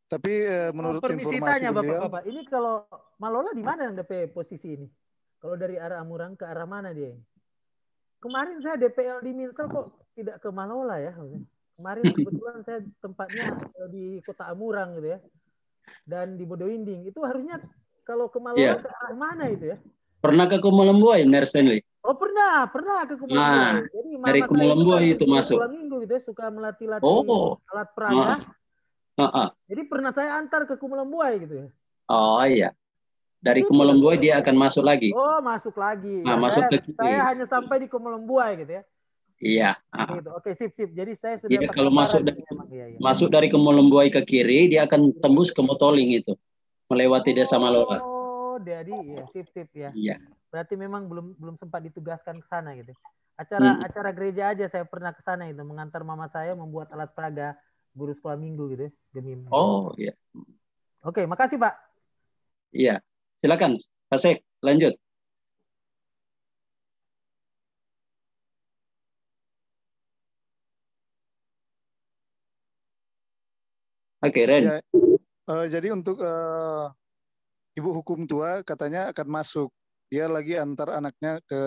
Tapi eh, menurut Permisi informasi tanya Bapak-bapak, ini kalau Malola di mana yang DP posisi ini? Kalau dari arah Amurang ke arah mana dia? Kemarin saya DPL di Minsel kok tidak ke Malola ya? Kemarin kebetulan saya tempatnya eh, di Kota Amurang gitu ya. Dan di Bodoinding. Itu harusnya kalau ke Malola yeah. ke arah mana itu ya? Pernah ke Kumalembuai, Nair Stanley? Oh pernah, pernah ke Kumalembuai. Nah, Jadi dari Kumalembuai itu, itu masuk. Minggu gitu ya, suka melatih-latih oh. alat peraga. Ya. Nah Uh -uh. Jadi pernah saya antar ke Kumulambuai gitu ya. Oh iya. Dari Situ, dia akan masuk lagi. Oh, masuk lagi. Nah, nah, masuk saya, ke kiri. Saya hanya sampai di Kumulambuai gitu ya. Iya. Uh. Gitu. Oke, sip sip. Jadi saya sudah Jadi, iya, kalau gitu ya, iya, iya. masuk dari, ya, ya. masuk dari Kumulambuai ke kiri, dia akan tembus ke Motoling itu. Melewati oh, Desa Malora. Oh, jadi ya sip sip ya. Iya. Berarti memang belum belum sempat ditugaskan ke sana gitu. Acara hmm. acara gereja aja saya pernah ke sana itu mengantar mama saya membuat alat peraga guru sekolah minggu gitu ya, demi Oh iya. Oke, makasih Pak. Iya, silakan Pak Sek, lanjut. Oke, Ren. Ya, uh, jadi untuk uh, ibu hukum tua katanya akan masuk. Dia lagi antar anaknya ke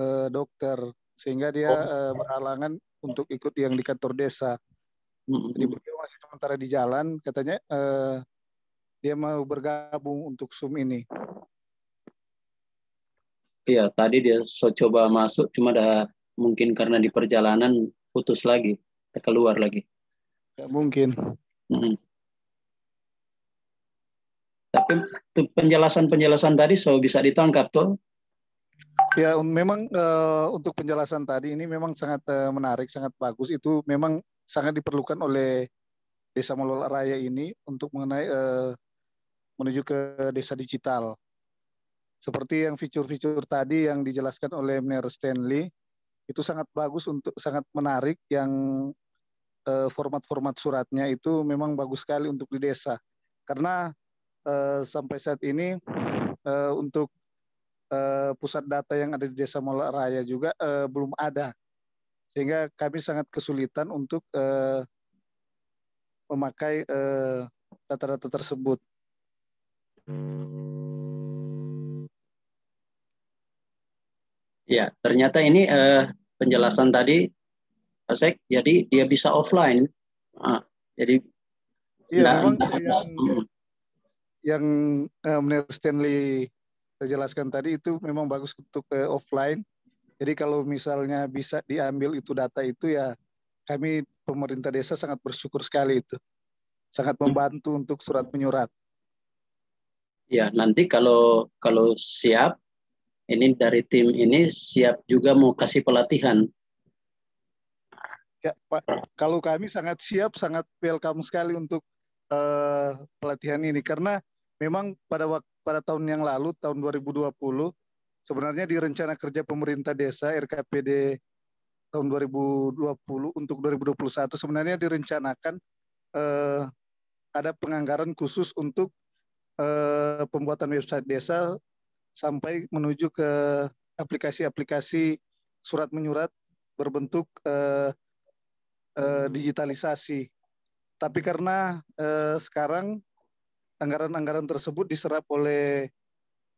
uh, dokter sehingga dia oh. uh, berhalangan untuk ikut yang di kantor desa mm Jadi beliau masih sementara di jalan, katanya uh, dia mau bergabung untuk Zoom ini. Iya, tadi dia so coba masuk, cuma dah mungkin karena di perjalanan putus lagi, keluar lagi. Ya, mungkin. Mm-hmm. Tapi penjelasan-penjelasan tadi so bisa ditangkap tuh. Ya, memang uh, untuk penjelasan tadi ini memang sangat uh, menarik, sangat bagus. Itu memang sangat diperlukan oleh desa Molor Raya ini untuk mengenai eh, menuju ke desa digital. Seperti yang fitur-fitur tadi yang dijelaskan oleh Mayor Stanley, itu sangat bagus untuk sangat menarik yang format eh, format-format suratnya itu memang bagus sekali untuk di desa. Karena eh, sampai saat ini eh, untuk eh, pusat data yang ada di desa Molor Raya juga eh, belum ada sehingga kami sangat kesulitan untuk uh, memakai eh, data-data uh, tersebut. Ya, ternyata ini uh, penjelasan tadi, Asek. Jadi dia bisa offline. Ah, jadi ya, memang yang, yang Stanley saya jelaskan tadi itu memang bagus untuk uh, offline jadi kalau misalnya bisa diambil itu data itu ya kami pemerintah desa sangat bersyukur sekali itu. Sangat hmm. membantu untuk surat menyurat. Ya, nanti kalau kalau siap ini dari tim ini siap juga mau kasih pelatihan. Ya, Pak. Kalau kami sangat siap, sangat welcome sekali untuk uh, pelatihan ini karena memang pada pada tahun yang lalu tahun 2020 sebenarnya di rencana kerja pemerintah desa RKPD tahun 2020 untuk 2021 sebenarnya direncanakan eh, ada penganggaran khusus untuk eh, pembuatan website desa sampai menuju ke aplikasi-aplikasi surat menyurat berbentuk eh, eh, digitalisasi. Tapi karena eh, sekarang anggaran-anggaran tersebut diserap oleh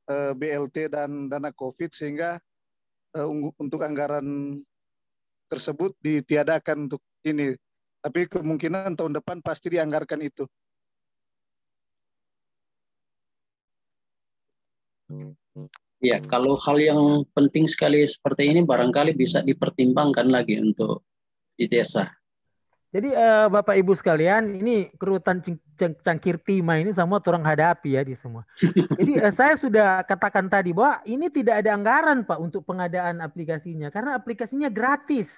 Eh, BLT dan dana COVID sehingga eh, untuk anggaran tersebut ditiadakan untuk ini. Tapi kemungkinan tahun depan pasti dianggarkan itu. Ya, hmm. kalau hal yang penting sekali seperti ini barangkali bisa dipertimbangkan lagi untuk di desa. Jadi uh, Bapak Ibu sekalian, ini kerutan cang cang cangkir timah ini semua orang hadapi ya di semua. Jadi uh, saya sudah katakan tadi bahwa ini tidak ada anggaran Pak untuk pengadaan aplikasinya karena aplikasinya gratis.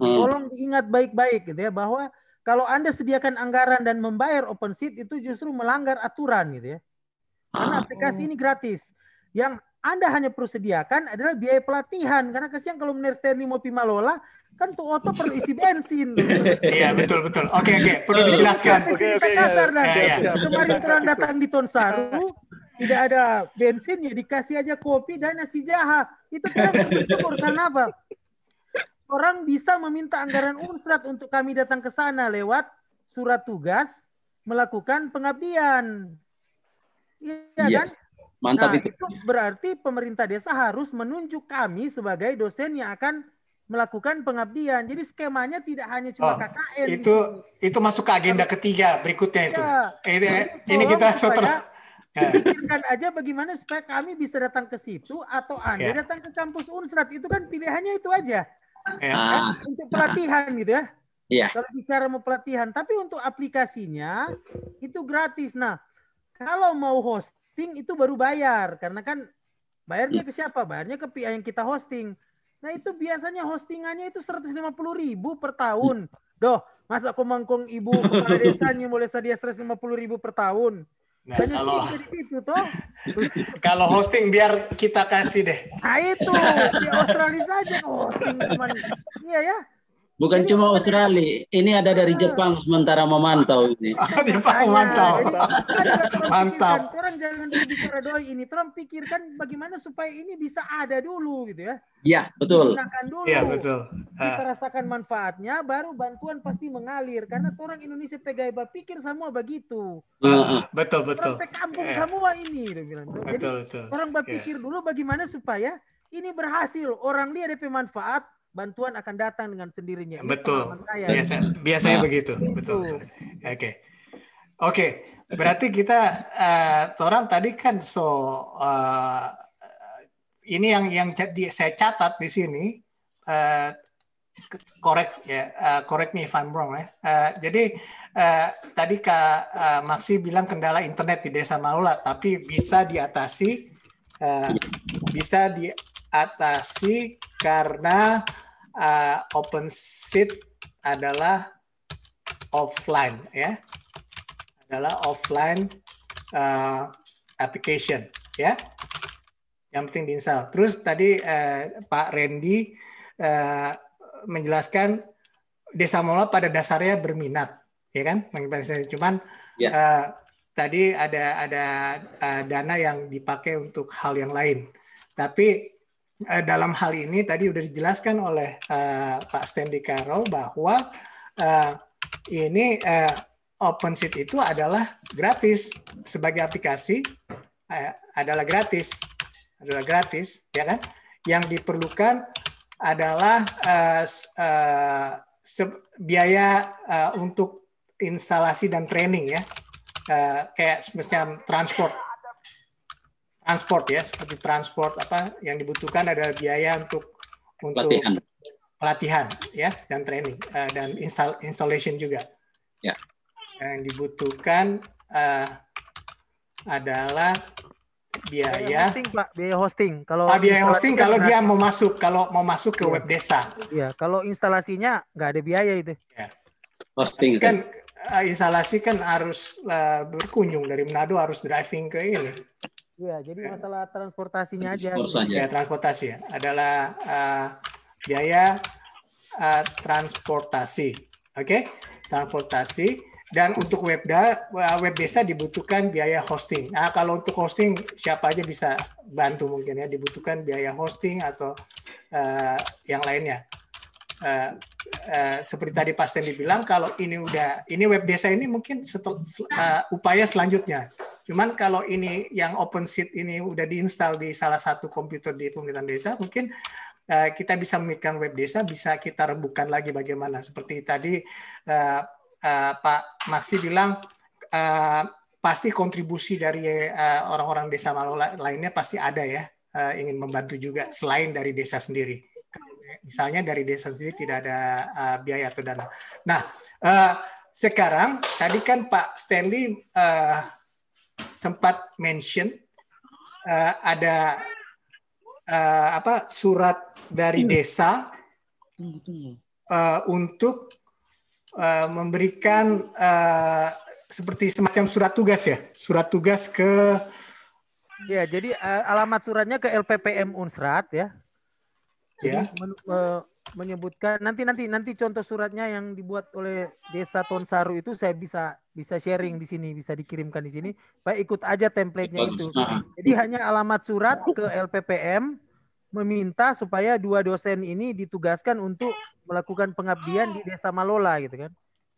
Hmm. Tolong diingat baik-baik gitu ya bahwa kalau Anda sediakan anggaran dan membayar open seat itu justru melanggar aturan gitu ya. Karena ah. aplikasi ini gratis. Yang Anda hanya perlu sediakan adalah biaya pelatihan karena kasihan kalau Miner Stanley mau Pimalola kan tuh oto perlu isi bensin. Iya betul betul. Oke oke perlu dijelaskan. Oke oke. Kasar nanti. Iya, iya. kemarin terang datang di Tonsaru tidak ada bensin ya dikasih aja kopi dan nasi jaha. Itu kita bersyukur karena apa? Orang bisa meminta anggaran unsrat untuk kami datang ke sana lewat surat tugas melakukan pengabdian. Iya ya. kan? Mantap nah, itu. itu berarti pemerintah desa harus menunjuk kami sebagai dosen yang akan melakukan pengabdian. Jadi skemanya tidak hanya cuma oh, KKN. Itu itu masuk ke agenda ketiga berikutnya itu. Ya, ini, ini kita setelah ya. Pikirkan aja bagaimana supaya kami bisa datang ke situ atau Anda ya. datang ke kampus Unsrat. Itu kan pilihannya itu aja. Ya. Kan? Ah. Untuk pelatihan gitu ya. ya. Kalau bicara mau pelatihan, tapi untuk aplikasinya itu gratis. Nah, kalau mau hosting itu baru bayar karena kan bayarnya iya. ke siapa? Bayarnya ke pihak yang kita hosting. Nah itu biasanya hostingannya itu 150 ribu per tahun. Doh, masa aku mangkung ibu kepala desa nyimulesa sedia 150 ribu per tahun. Nah, Banyak kalau itu toh. kalau hosting biar kita kasih deh. Nah itu di Australia saja hosting cuman. Iya ya. Bukan cuma Australia, ini ada dari Jepang sementara memantau ini. Jepang memantau. Mantap. Orang jangan bicara doi ini. Trump pikirkan bagaimana supaya ini bisa ada dulu gitu ya. Iya, betul. Gunakan dulu. Iya, betul. Kita rasakan manfaatnya, baru bantuan pasti mengalir. Karena orang Indonesia pegai pikir semua begitu. betul, betul. Orang kampung semua ini. Bilang. betul, betul. orang berpikir yeah. dulu bagaimana supaya ini berhasil. Orang lihat ada manfaat, bantuan akan datang dengan sendirinya. Betul. Betul. Biasa, biasanya nah. begitu. Gitu. Betul. Oke. Oke, okay. berarti kita uh, eh, orang tadi kan so uh, ini yang yang saya catat di sini uh, ya korek uh, correct me if I'm wrong ya. Uh, jadi uh, tadi Kak uh, Maksi bilang kendala internet di Desa Maula tapi bisa diatasi uh, bisa di Atasi karena uh, seat adalah offline ya adalah offline uh, application ya yang penting diinstal terus tadi uh, Pak Randy uh, menjelaskan desa mola pada dasarnya berminat ya kan cuman ya. Uh, tadi ada ada uh, dana yang dipakai untuk hal yang lain tapi Eh, dalam hal ini tadi sudah dijelaskan oleh uh, Pak Stanley Karo bahwa uh, ini uh, Seat itu adalah gratis sebagai aplikasi uh, adalah gratis adalah gratis ya kan yang diperlukan adalah uh, uh, biaya uh, untuk instalasi dan training ya uh, kayak semacam transport transport ya seperti transport apa yang dibutuhkan adalah biaya untuk untuk pelatihan, pelatihan ya dan training uh, dan install installation juga ya. yang dibutuhkan uh, adalah biaya hosting pak biaya hosting kalau ah, biaya hosting kan kalau dia mau masuk kalau mau masuk ke ya. web desa ya kalau instalasinya nggak ada biaya itu ya. hosting kan eh, instalasi kan harus berkunjung dari Manado harus driving ke ini Iya, jadi masalah transportasinya aja. Iya, ya, transportasi ya. Adalah uh, biaya uh, transportasi. Oke, okay? transportasi. Dan untuk web da, eh, web desa dibutuhkan biaya hosting. Nah, kalau untuk hosting siapa aja bisa bantu mungkin ya. Dibutuhkan biaya hosting atau uh, yang lainnya. Uh, uh, seperti tadi Pak Stanley bilang, kalau ini udah ini web desa ini mungkin setel, uh, upaya selanjutnya Cuman kalau ini yang open seat ini udah diinstal di salah satu komputer di pemerintahan desa, mungkin eh, kita bisa memikirkan web desa, bisa kita rembukan lagi bagaimana. Seperti tadi eh, eh, Pak Maksi bilang, pasti kontribusi dari orang-orang desa malu lainnya pasti ada ya, ingin membantu juga selain dari desa sendiri. Misalnya dari desa sendiri tidak ada biaya atau dana. Nah, sekarang tadi kan Pak Stanley sempat mention uh, ada uh, apa surat dari hmm. desa uh, untuk uh, memberikan uh, seperti semacam surat tugas ya, surat tugas ke Ya, jadi uh, alamat suratnya ke LPPM Unsrat ya. ya. yeah menyebutkan nanti nanti nanti contoh suratnya yang dibuat oleh Desa Tonsaru itu saya bisa bisa sharing di sini, bisa dikirimkan di sini. Baik ikut aja templatenya nya itu. Nah. Jadi hanya alamat surat ke LPPM meminta supaya dua dosen ini ditugaskan untuk melakukan pengabdian di Desa Malola gitu kan.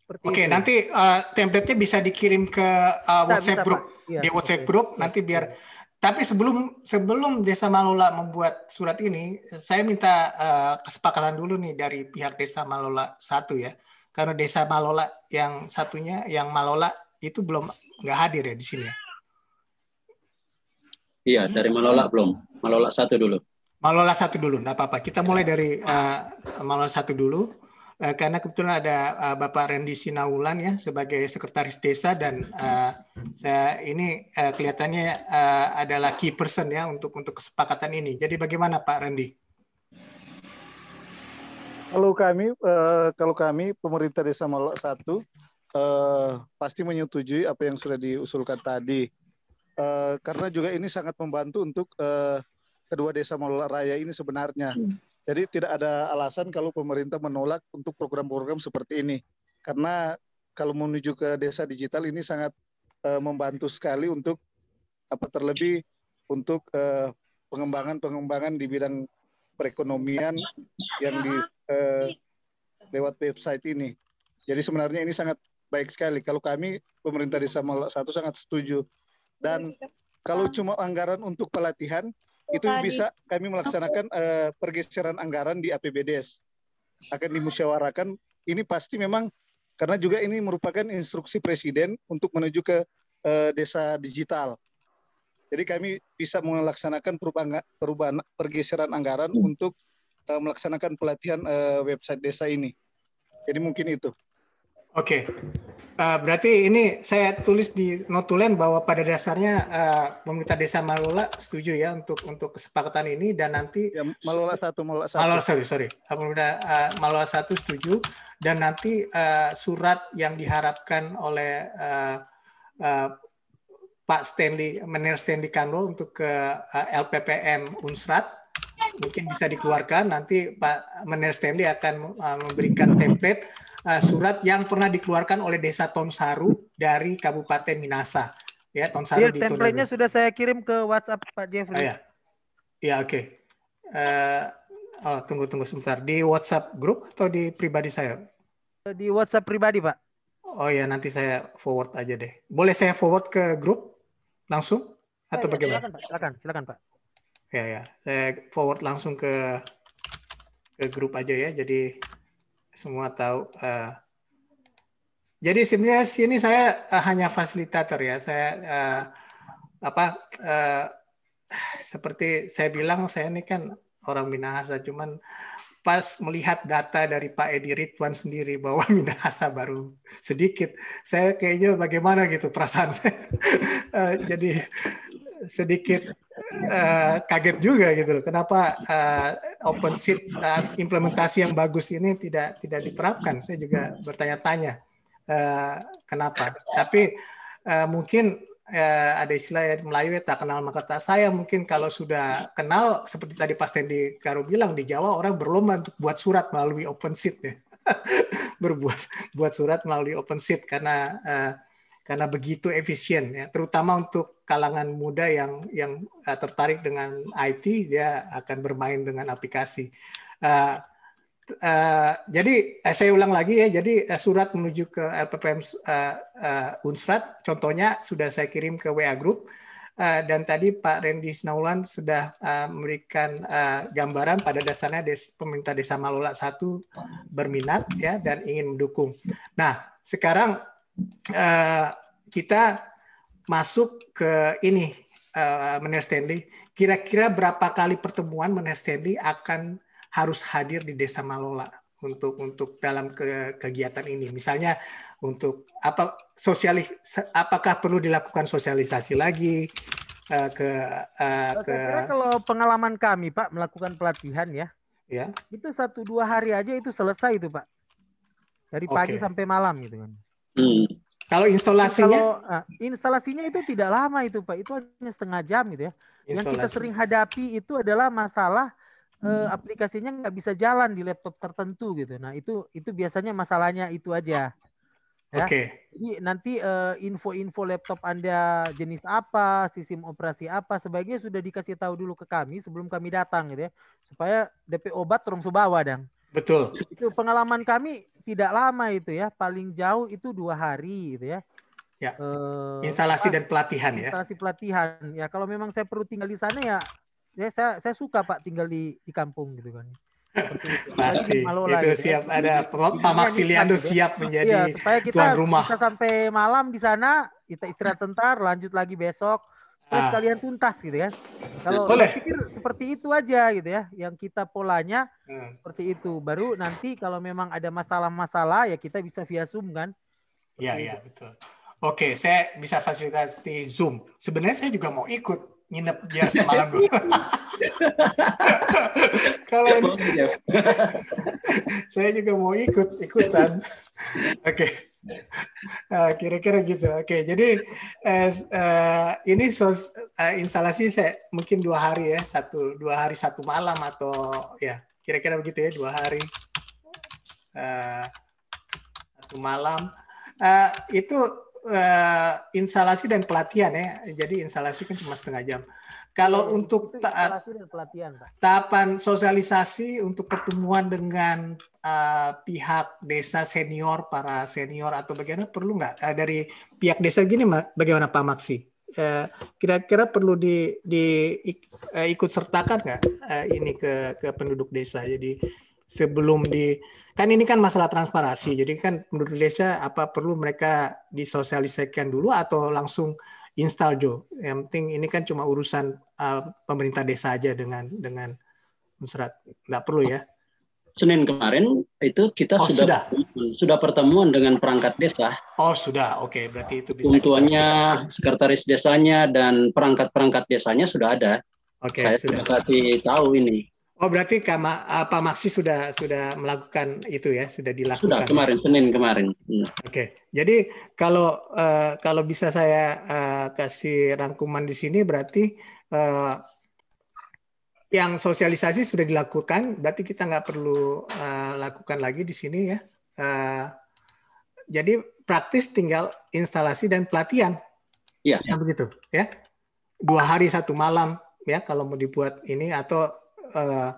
Oke, okay, nanti uh, template-nya bisa dikirim ke uh, WhatsApp bisa, Ya, di WhatsApp okay. group nanti biar tapi sebelum sebelum Desa Malola membuat surat ini, saya minta uh, kesepakatan dulu nih dari pihak Desa Malola satu ya, karena Desa Malola yang satunya, yang Malola itu belum nggak hadir ya di sini ya. Iya, dari Malola belum. Malola satu dulu. Malola satu dulu, nggak apa-apa. Kita mulai dari uh, Malola satu dulu. Eh, karena kebetulan ada uh, Bapak Randy Sinaulan ya sebagai sekretaris desa dan uh, saya ini uh, kelihatannya uh, adalah key person ya untuk untuk kesepakatan ini. Jadi bagaimana Pak Randy? Kalau kami uh, kalau kami pemerintah desa Malok satu uh, pasti menyetujui apa yang sudah diusulkan tadi uh, karena juga ini sangat membantu untuk uh, kedua desa Malok Raya ini sebenarnya. Hmm jadi tidak ada alasan kalau pemerintah menolak untuk program-program seperti ini. Karena kalau menuju ke desa digital ini sangat uh, membantu sekali untuk apa terlebih untuk pengembangan eh, pengembangan-pengembangan di bidang perekonomian yang di uh, lewat website ini. Jadi sebenarnya ini sangat baik sekali. Kalau kami pemerintah desa Malak satu sangat setuju. Dan iya, iya. kalau cuma anggaran untuk pelatihan, itu tadi. bisa kami melaksanakan uh, pergeseran anggaran di APBDes akan dimusyawarakan ini pasti memang karena juga ini merupakan instruksi presiden untuk menuju ke uh, desa digital jadi kami bisa melaksanakan perubahan, perubahan pergeseran anggaran untuk uh, melaksanakan pelatihan uh, website desa ini jadi mungkin itu Oke, okay. uh, eh, berarti ini saya tulis di notulen bahwa pada dasarnya uh, pemerintah desa Malola setuju ya untuk untuk kesepakatan ini dan nanti ya, Malola satu Malola satu Malola sorry sorry pemerintah uh, Malola satu setuju dan nanti uh, surat yang diharapkan oleh uh, uh, Pak Stanley Menir Stanley Kanwo untuk ke uh, LPPM Unsrat mungkin bisa dikeluarkan nanti Pak Menir Stanley akan uh, memberikan template Eh, surat yang pernah dikeluarkan oleh Desa Tonsaru dari Kabupaten Minasa. Ya, Tonsaru ya, di Template-nya sudah saya kirim ke WhatsApp Pak Jeffrey. Oh, iya, ya, ya oke. Okay. Uh, eh, oh, tunggu tunggu sebentar. Di WhatsApp grup atau di pribadi saya? Di WhatsApp pribadi, Pak. Oh ya, nanti saya forward aja deh. Boleh saya forward ke grup langsung iya, atau ya, ya, bagaimana? Silakan, Pak. Silakan, silakan, Pak. Ya, ya. Saya forward langsung ke ke grup aja ya. Jadi semua tahu. Eh, jadi sebenarnya sini saya eh, hanya fasilitator ya. Saya eh, apa seperti saya bilang saya ini kan orang Minahasa cuman pas melihat data dari Pak Edi Ridwan sendiri bahwa Minahasa baru sedikit, saya kayaknya bagaimana gitu perasaan saya. jadi sedikit Eh, kaget juga gitu loh. Kenapa uh, open seat uh, implementasi yang bagus ini tidak tidak diterapkan? Saya juga bertanya-tanya uh, kenapa. Tapi uh, mungkin uh, ada istilah ya, Melayu ya tak kenal maka tak saya mungkin kalau sudah kenal seperti tadi Pak di Karo bilang di Jawa orang berlomba untuk buat surat melalui open seat ya. berbuat buat surat melalui open seat karena uh, karena begitu efisien ya terutama untuk kalangan muda yang yang uh, tertarik dengan IT dia akan bermain dengan aplikasi uh, uh, jadi saya ulang lagi ya jadi uh, surat menuju ke LPPM uh, uh, Unsrat contohnya sudah saya kirim ke WA Group Uh, dan tadi Pak Randy Snaulan sudah uh, memberikan uh, gambaran pada dasarnya des, pemerintah desa Malola satu berminat ya dan ingin mendukung. Nah sekarang uh, kita masuk ke ini uh, eh, Mener Stanley. Kira-kira berapa kali pertemuan Mener Stanley akan harus hadir di Desa Malola untuk untuk dalam ke, kegiatan ini. Misalnya untuk apa sosialis apakah perlu dilakukan sosialisasi lagi uh, ke ke kalau pengalaman kami Pak melakukan pelatihan ya. Ya. Itu satu dua hari aja itu selesai itu Pak. Dari okay. pagi sampai malam gitu kan. Hmm. Kalau instalasinya? Kalau uh, instalasinya itu tidak lama itu Pak, itu hanya setengah jam gitu ya. Instalasi. Yang kita sering hadapi itu adalah masalah hmm. aplikasinya nggak bisa jalan di laptop tertentu gitu. Nah itu itu biasanya masalahnya itu aja. Ya. Oke. Okay. Jadi nanti eh, info-info uh, laptop Anda jenis apa, sistem operasi apa, sebagainya sudah dikasih tahu dulu ke kami sebelum kami datang gitu ya, supaya DP obat terus bawa dong. Betul. Itu pengalaman kami tidak lama itu ya, paling jauh itu dua hari itu ya. Ya. Uh, instalasi dan pelatihan ya. Instalasi pelatihan. Ya kalau memang saya perlu tinggal di sana ya, ya saya saya suka Pak tinggal di di kampung gitu kan. Pasti. Malola, itu gitu. Ya. siap ada Pak Maxiliano gitu ya. siap menjadi ya, tuan rumah. Kita sampai malam di sana, kita istirahat sebentar, lanjut lagi besok supaya ah. sekalian tuntas gitu kan. Kalau Boleh. pikir seperti itu aja gitu ya, yang kita polanya hmm. seperti itu. Baru nanti kalau memang ada masalah-masalah ya kita bisa via Zoom kan. Iya, iya, betul. Oke, saya bisa fasilitasi Zoom. Sebenarnya saya juga mau ikut nginep biar semalam dulu. kalau iya, saya juga mau ikut ikutan. Oke. Okay. Ah, kira-kira gitu. Oke, jadi eh, eh, ini sos, eh, instalasi saya mungkin dua hari ya, satu dua hari satu malam atau ya kira-kira begitu ya dua hari eh, satu malam eh, itu eh, instalasi dan pelatihan ya. Jadi instalasi kan cuma setengah jam. Kalau ya, untuk ta tahapan sosialisasi untuk pertemuan dengan uh, pihak desa senior, para senior atau bagaimana perlu nggak uh, dari pihak desa gini bagaimana Pak Maksi? Eh, kira-kira perlu di, di uh, ikut sertakan nggak uh, ini ke ke penduduk desa? Jadi sebelum di kan ini kan masalah transparansi. Jadi kan penduduk desa apa perlu mereka disosialisasikan dulu atau langsung install Jo? Yang penting ini kan cuma urusan uh, pemerintah desa aja dengan dengan unsurat Nggak perlu ya Senin kemarin itu kita oh, sudah sudah, sudah pertemuan dengan perangkat desa. Oh sudah, oke okay. berarti itu bisa. Untuannya, sekretaris desanya dan perangkat-perangkat desanya sudah ada. Oke. Okay, Saya sudah kasih tahu ini. Oh berarti Kama, apa eh, Maksi sudah sudah melakukan itu ya, sudah dilakukan. Sudah ya? kemarin Senin kemarin. Hmm. Oke, okay. jadi kalau uh, kalau bisa saya uh, kasih rangkuman di sini berarti uh, yang sosialisasi sudah dilakukan, berarti kita nggak perlu uh, lakukan lagi di sini ya. Uh, jadi praktis tinggal instalasi dan pelatihan. Iya. Yeah. begitu ya. Dua hari satu malam ya kalau mau dibuat ini atau uh,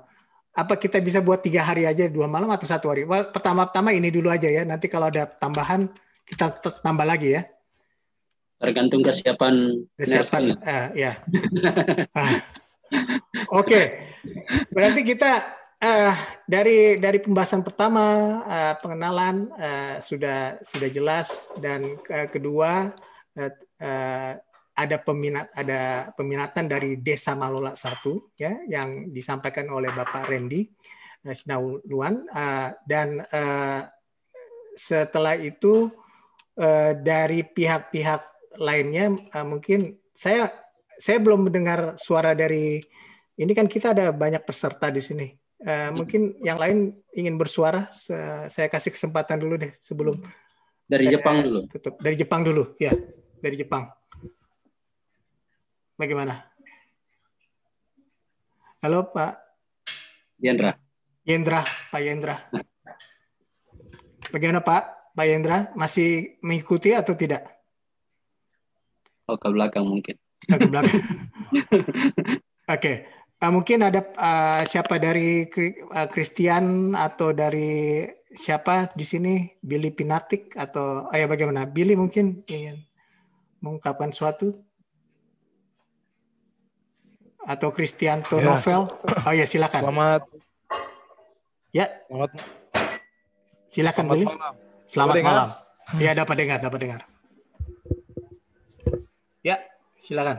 apa kita bisa buat tiga hari aja dua malam atau satu hari. Well, pertama-tama ini dulu aja ya. Nanti kalau ada tambahan kita tambah lagi ya. Tergantung kesiapan. Kesiapan, uh, ya. Ah. Oke, berarti kita uh, dari dari pembahasan pertama uh, pengenalan uh, sudah sudah jelas dan uh, kedua uh, uh, ada peminat ada peminatan dari Desa Malola Satu ya yang disampaikan oleh Bapak Randy uh, Sinauluan uh, dan uh, setelah itu uh, dari pihak-pihak lainnya uh, mungkin saya saya belum mendengar suara dari ini kan kita ada banyak peserta di sini. Uh, mungkin yang lain ingin bersuara, saya kasih kesempatan dulu deh sebelum dari Jepang dulu. Tutup. Dari Jepang dulu, ya, dari Jepang. Bagaimana? Halo Pak Yendra. Yendra, Pak Yendra. Bagaimana Pak? Pak Yendra masih mengikuti atau tidak? Oh ke belakang mungkin. Aku belakang. Oke, okay. uh, eh, mungkin ada uh, siapa dari eh, Christian atau dari siapa di sini Billy Pinatik atau ayah oh ya, bagaimana? Billy mungkin ingin mengungkapkan suatu atau Kristianto ya. yeah. Novel? Oh ya silakan. Selamat. Ya. Selamat. Silakan Billy. Malam. Selamat malam. Iya dapat dengar, dapat dengar. Ya. Silakan.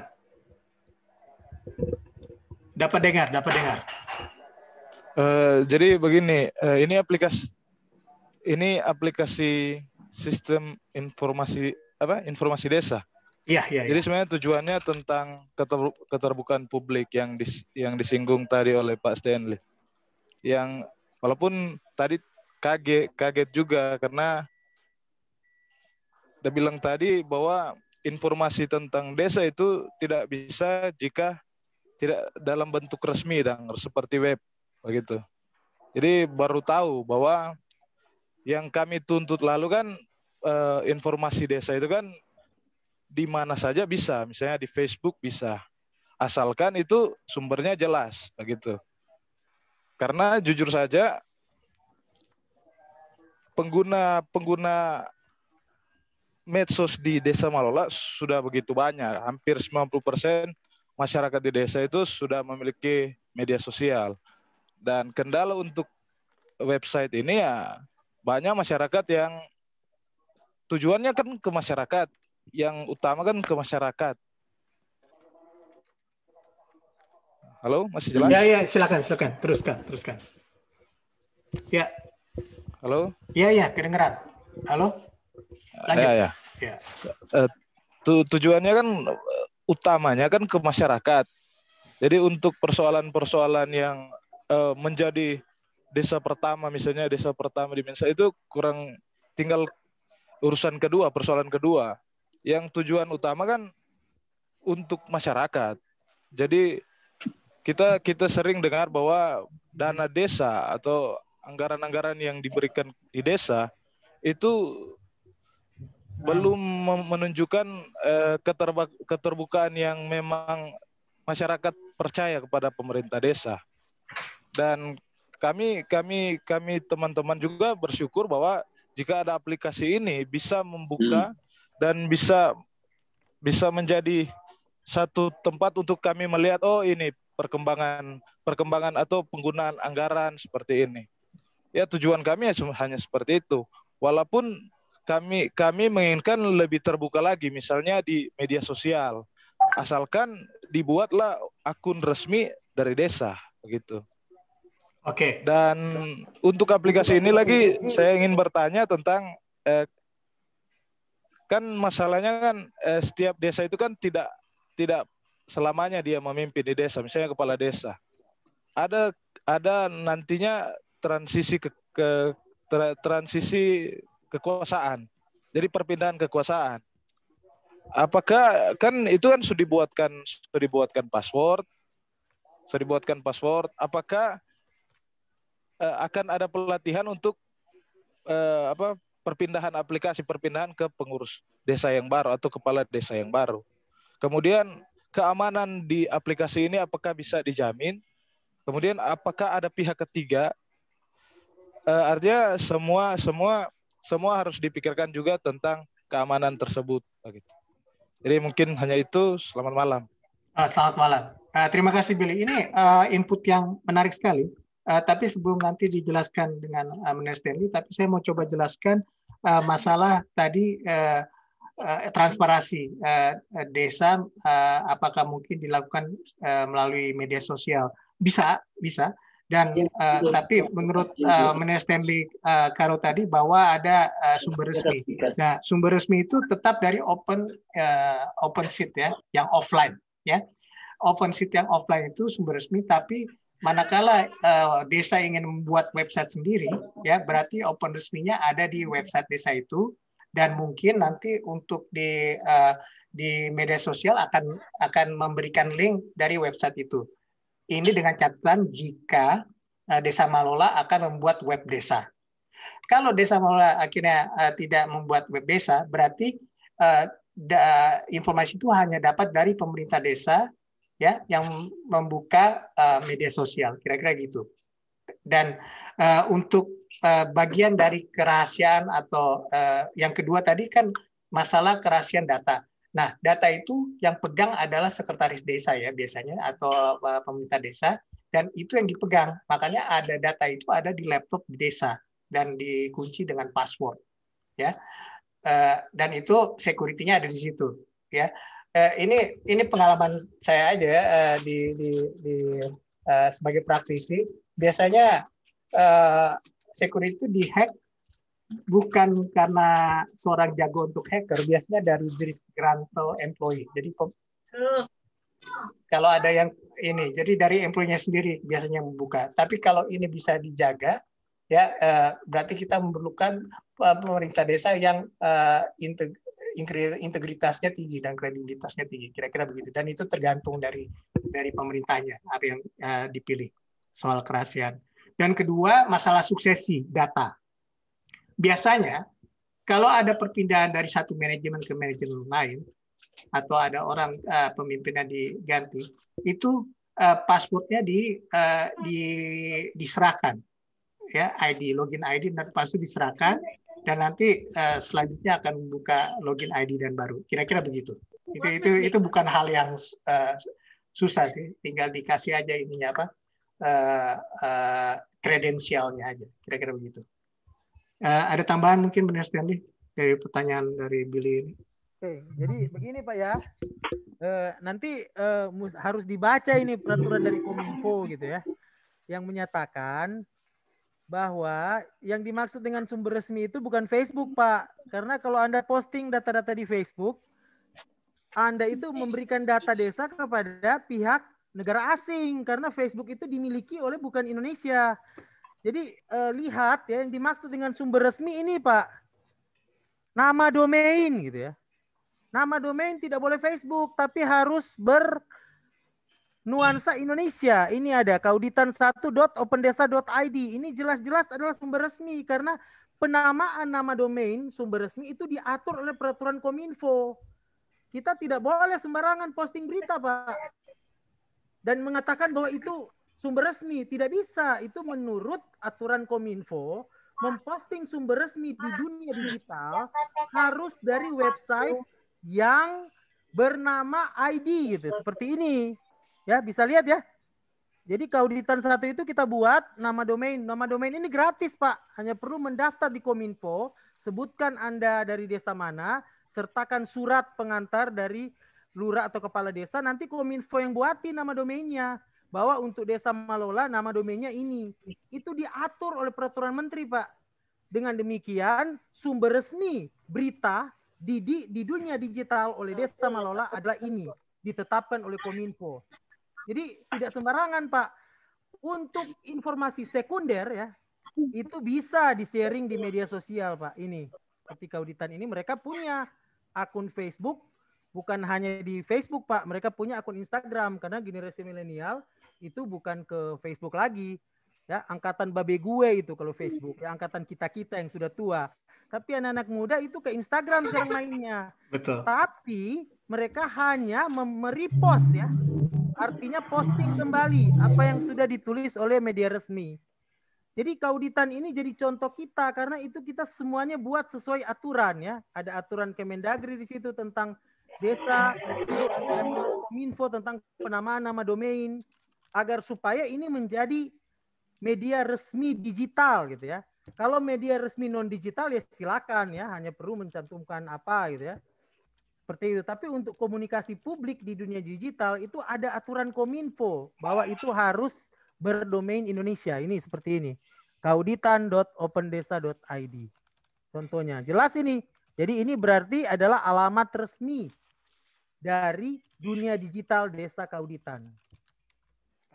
Dapat dengar, dapat dengar. Uh, jadi begini, uh, ini aplikasi ini aplikasi sistem informasi apa? Informasi desa. Iya, iya. Ya. Jadi iya. sebenarnya tujuannya tentang keterbukaan publik yang dis, yang disinggung tadi oleh Pak Stanley. Yang walaupun tadi kaget kaget juga karena udah bilang tadi bahwa informasi tentang desa itu tidak bisa jika tidak dalam bentuk resmi dan seperti web begitu. Jadi baru tahu bahwa yang kami tuntut lalu kan eh, informasi desa itu kan di mana saja bisa, misalnya di Facebook bisa, asalkan itu sumbernya jelas begitu. Karena jujur saja pengguna pengguna medsos di Desa Malola sudah begitu banyak. Hampir 90% masyarakat di desa itu sudah memiliki media sosial. Dan kendala untuk website ini ya banyak masyarakat yang tujuannya kan ke masyarakat, yang utama kan ke masyarakat. Halo, masih jelas? Ya, ya, silakan, silakan, teruskan, teruskan. Ya. Halo. Ya, ya, kedengeran. Halo lanjut. Ya, ya. ya. Eh, tu, tujuannya kan eh, utamanya kan ke masyarakat. Jadi untuk persoalan-persoalan yang uh, menjadi desa pertama misalnya desa pertama di Mensa itu kurang tinggal urusan kedua, persoalan kedua. Yang tujuan utama kan untuk masyarakat. Jadi kita kita sering dengar bahwa dana desa atau anggaran-anggaran yang diberikan di desa itu belum menunjukkan eh, keterbukaan yang memang masyarakat percaya kepada pemerintah desa. Dan kami kami kami teman-teman juga bersyukur bahwa jika ada aplikasi ini bisa membuka hmm. dan bisa bisa menjadi satu tempat untuk kami melihat oh ini perkembangan perkembangan atau penggunaan anggaran seperti ini. Ya tujuan kami ya hanya seperti itu. Walaupun kami kami menginginkan lebih terbuka lagi misalnya di media sosial asalkan dibuatlah akun resmi dari desa begitu. Oke. Okay. Dan untuk aplikasi ini lagi saya ingin bertanya tentang eh, kan masalahnya kan eh, setiap desa itu kan tidak tidak selamanya dia memimpin di desa misalnya kepala desa ada ada nantinya transisi ke, ke tra, transisi kekuasaan. Jadi perpindahan kekuasaan. Apakah kan itu kan sudah dibuatkan sudah dibuatkan password, sudah dibuatkan password. Apakah eh, akan ada pelatihan untuk eh, apa perpindahan aplikasi perpindahan ke pengurus desa yang baru atau kepala desa yang baru? Kemudian keamanan di aplikasi ini apakah bisa dijamin? Kemudian apakah ada pihak ketiga? Uh, artinya semua semua semua harus dipikirkan juga tentang keamanan tersebut. Begitu. Jadi mungkin hanya itu. Selamat malam. Eh, selamat malam. Eh, terima kasih Billy. Ini eh, input yang menarik sekali. Tapi sebelum nanti dijelaskan dengan Menair Stanley, tapi saya mau coba jelaskan masalah tadi transparansi desa apakah mungkin dilakukan melalui media sosial? Bisa, bisa dan uh, tapi menurut uh, Stanley uh, eh, Karo tadi bahwa ada uh, sumber resmi. Nah, sumber resmi itu tetap dari open uh, open seat ya, yang offline ya. Open sit yang offline itu sumber resmi tapi manakala uh, desa ingin membuat website sendiri ya berarti open resminya ada di website desa itu dan mungkin nanti untuk di uh, di media sosial akan akan memberikan link dari website itu. Ini dengan catatan jika eh, Desa Malola akan membuat web desa. Kalau Desa Malola akhirnya eh, tidak membuat web desa, berarti eh, informasi itu hanya dapat dari pemerintah desa ya yang membuka media sosial kira-kira gitu dan untuk bagian dari kerahasiaan atau yang kedua tadi kan masalah kerahasiaan data Nah, data itu yang pegang adalah sekretaris desa ya biasanya atau e, pemerintah desa dan itu yang dipegang. Makanya ada data itu ada di laptop di desa dan dikunci dengan password ya. E, dan itu security-nya ada di situ ya. E, ini ini pengalaman saya aja di, di, di sebagai praktisi biasanya security itu dihack bukan karena seorang jago untuk hacker biasanya dari disgruntled employee jadi oh. kalau ada yang ini jadi dari employee-nya sendiri biasanya membuka tapi kalau ini bisa dijaga ya eh, berarti kita memerlukan eh, pemerintah desa yang eh, integritasnya tinggi dan kredibilitasnya tinggi kira-kira begitu dan itu tergantung dari dari pemerintahnya apa yang dipilih soal kerahasiaan dan kedua masalah suksesi data biasanya kalau ada perpindahan dari satu manajemen ke manajemen lain atau ada orang uh, pemimpinnya diganti itu uh, eh, pasportnya di, uh, di diserahkan ya ID login ID dan password diserahkan dan nanti uh, selanjutnya akan membuka login ID dan baru kira-kira begitu itu itu itu bukan hal yang uh, susah sih tinggal dikasih aja ininya apa uh, uh, kredensialnya aja kira-kira begitu Uh, ada tambahan mungkin benar Stanley dari pertanyaan dari Billy ini. Oke, jadi begini Pak ya, e, nanti e, mus, harus dibaca ini peraturan dari Kominfo gitu ya, yang menyatakan bahwa yang dimaksud dengan sumber resmi itu bukan Facebook Pak, karena kalau Anda posting data-data di Facebook, Anda itu memberikan data desa kepada pihak negara asing karena Facebook itu dimiliki oleh bukan Indonesia. Jadi eh, lihat ya yang dimaksud dengan sumber resmi ini Pak. Nama domain gitu ya. Nama domain tidak boleh Facebook tapi harus ber nuansa Indonesia. Ini ada kauditan1.opendesa.id. Ini jelas-jelas adalah sumber resmi karena penamaan nama domain sumber resmi itu diatur oleh peraturan Kominfo. Kita tidak boleh sembarangan posting berita, Pak. Dan mengatakan bahwa itu sumber resmi. Tidak bisa. Itu menurut aturan Kominfo, memposting sumber resmi di dunia digital harus dari website yang bernama ID gitu. Seperti ini. Ya, bisa lihat ya. Jadi kauditan satu itu kita buat nama domain. Nama domain ini gratis, Pak. Hanya perlu mendaftar di Kominfo, sebutkan Anda dari desa mana, sertakan surat pengantar dari lurah atau kepala desa, nanti Kominfo yang buatin nama domainnya bahwa untuk desa Malola nama domainnya ini. Itu diatur oleh peraturan menteri, Pak. Dengan demikian, sumber resmi berita di di dunia digital oleh desa Malola adalah ini, ditetapkan oleh Kominfo. Jadi tidak sembarangan, Pak. Untuk informasi sekunder ya, itu bisa di-sharing di media sosial, Pak. Ini, ketika auditan ini mereka punya akun Facebook, bukan hanya di Facebook Pak, mereka punya akun Instagram karena generasi milenial itu bukan ke Facebook lagi. Ya, angkatan babe gue itu kalau Facebook, ya angkatan kita-kita yang sudah tua. Tapi anak-anak muda itu ke Instagram sekarang mainnya. Betul. Tapi mereka hanya merepost ya. Artinya posting kembali apa yang sudah ditulis oleh media resmi. Jadi kauditan ini jadi contoh kita karena itu kita semuanya buat sesuai aturan ya. Ada aturan Kemendagri di situ tentang desa info tentang penamaan nama domain agar supaya ini menjadi media resmi digital gitu ya. Kalau media resmi non digital ya silakan ya hanya perlu mencantumkan apa gitu ya. Seperti itu. Tapi untuk komunikasi publik di dunia digital itu ada aturan Kominfo bahwa itu harus berdomain Indonesia. Ini seperti ini. kauditan.opendesa.id. Contohnya jelas ini. Jadi ini berarti adalah alamat resmi dari dunia digital Desa Kauditan.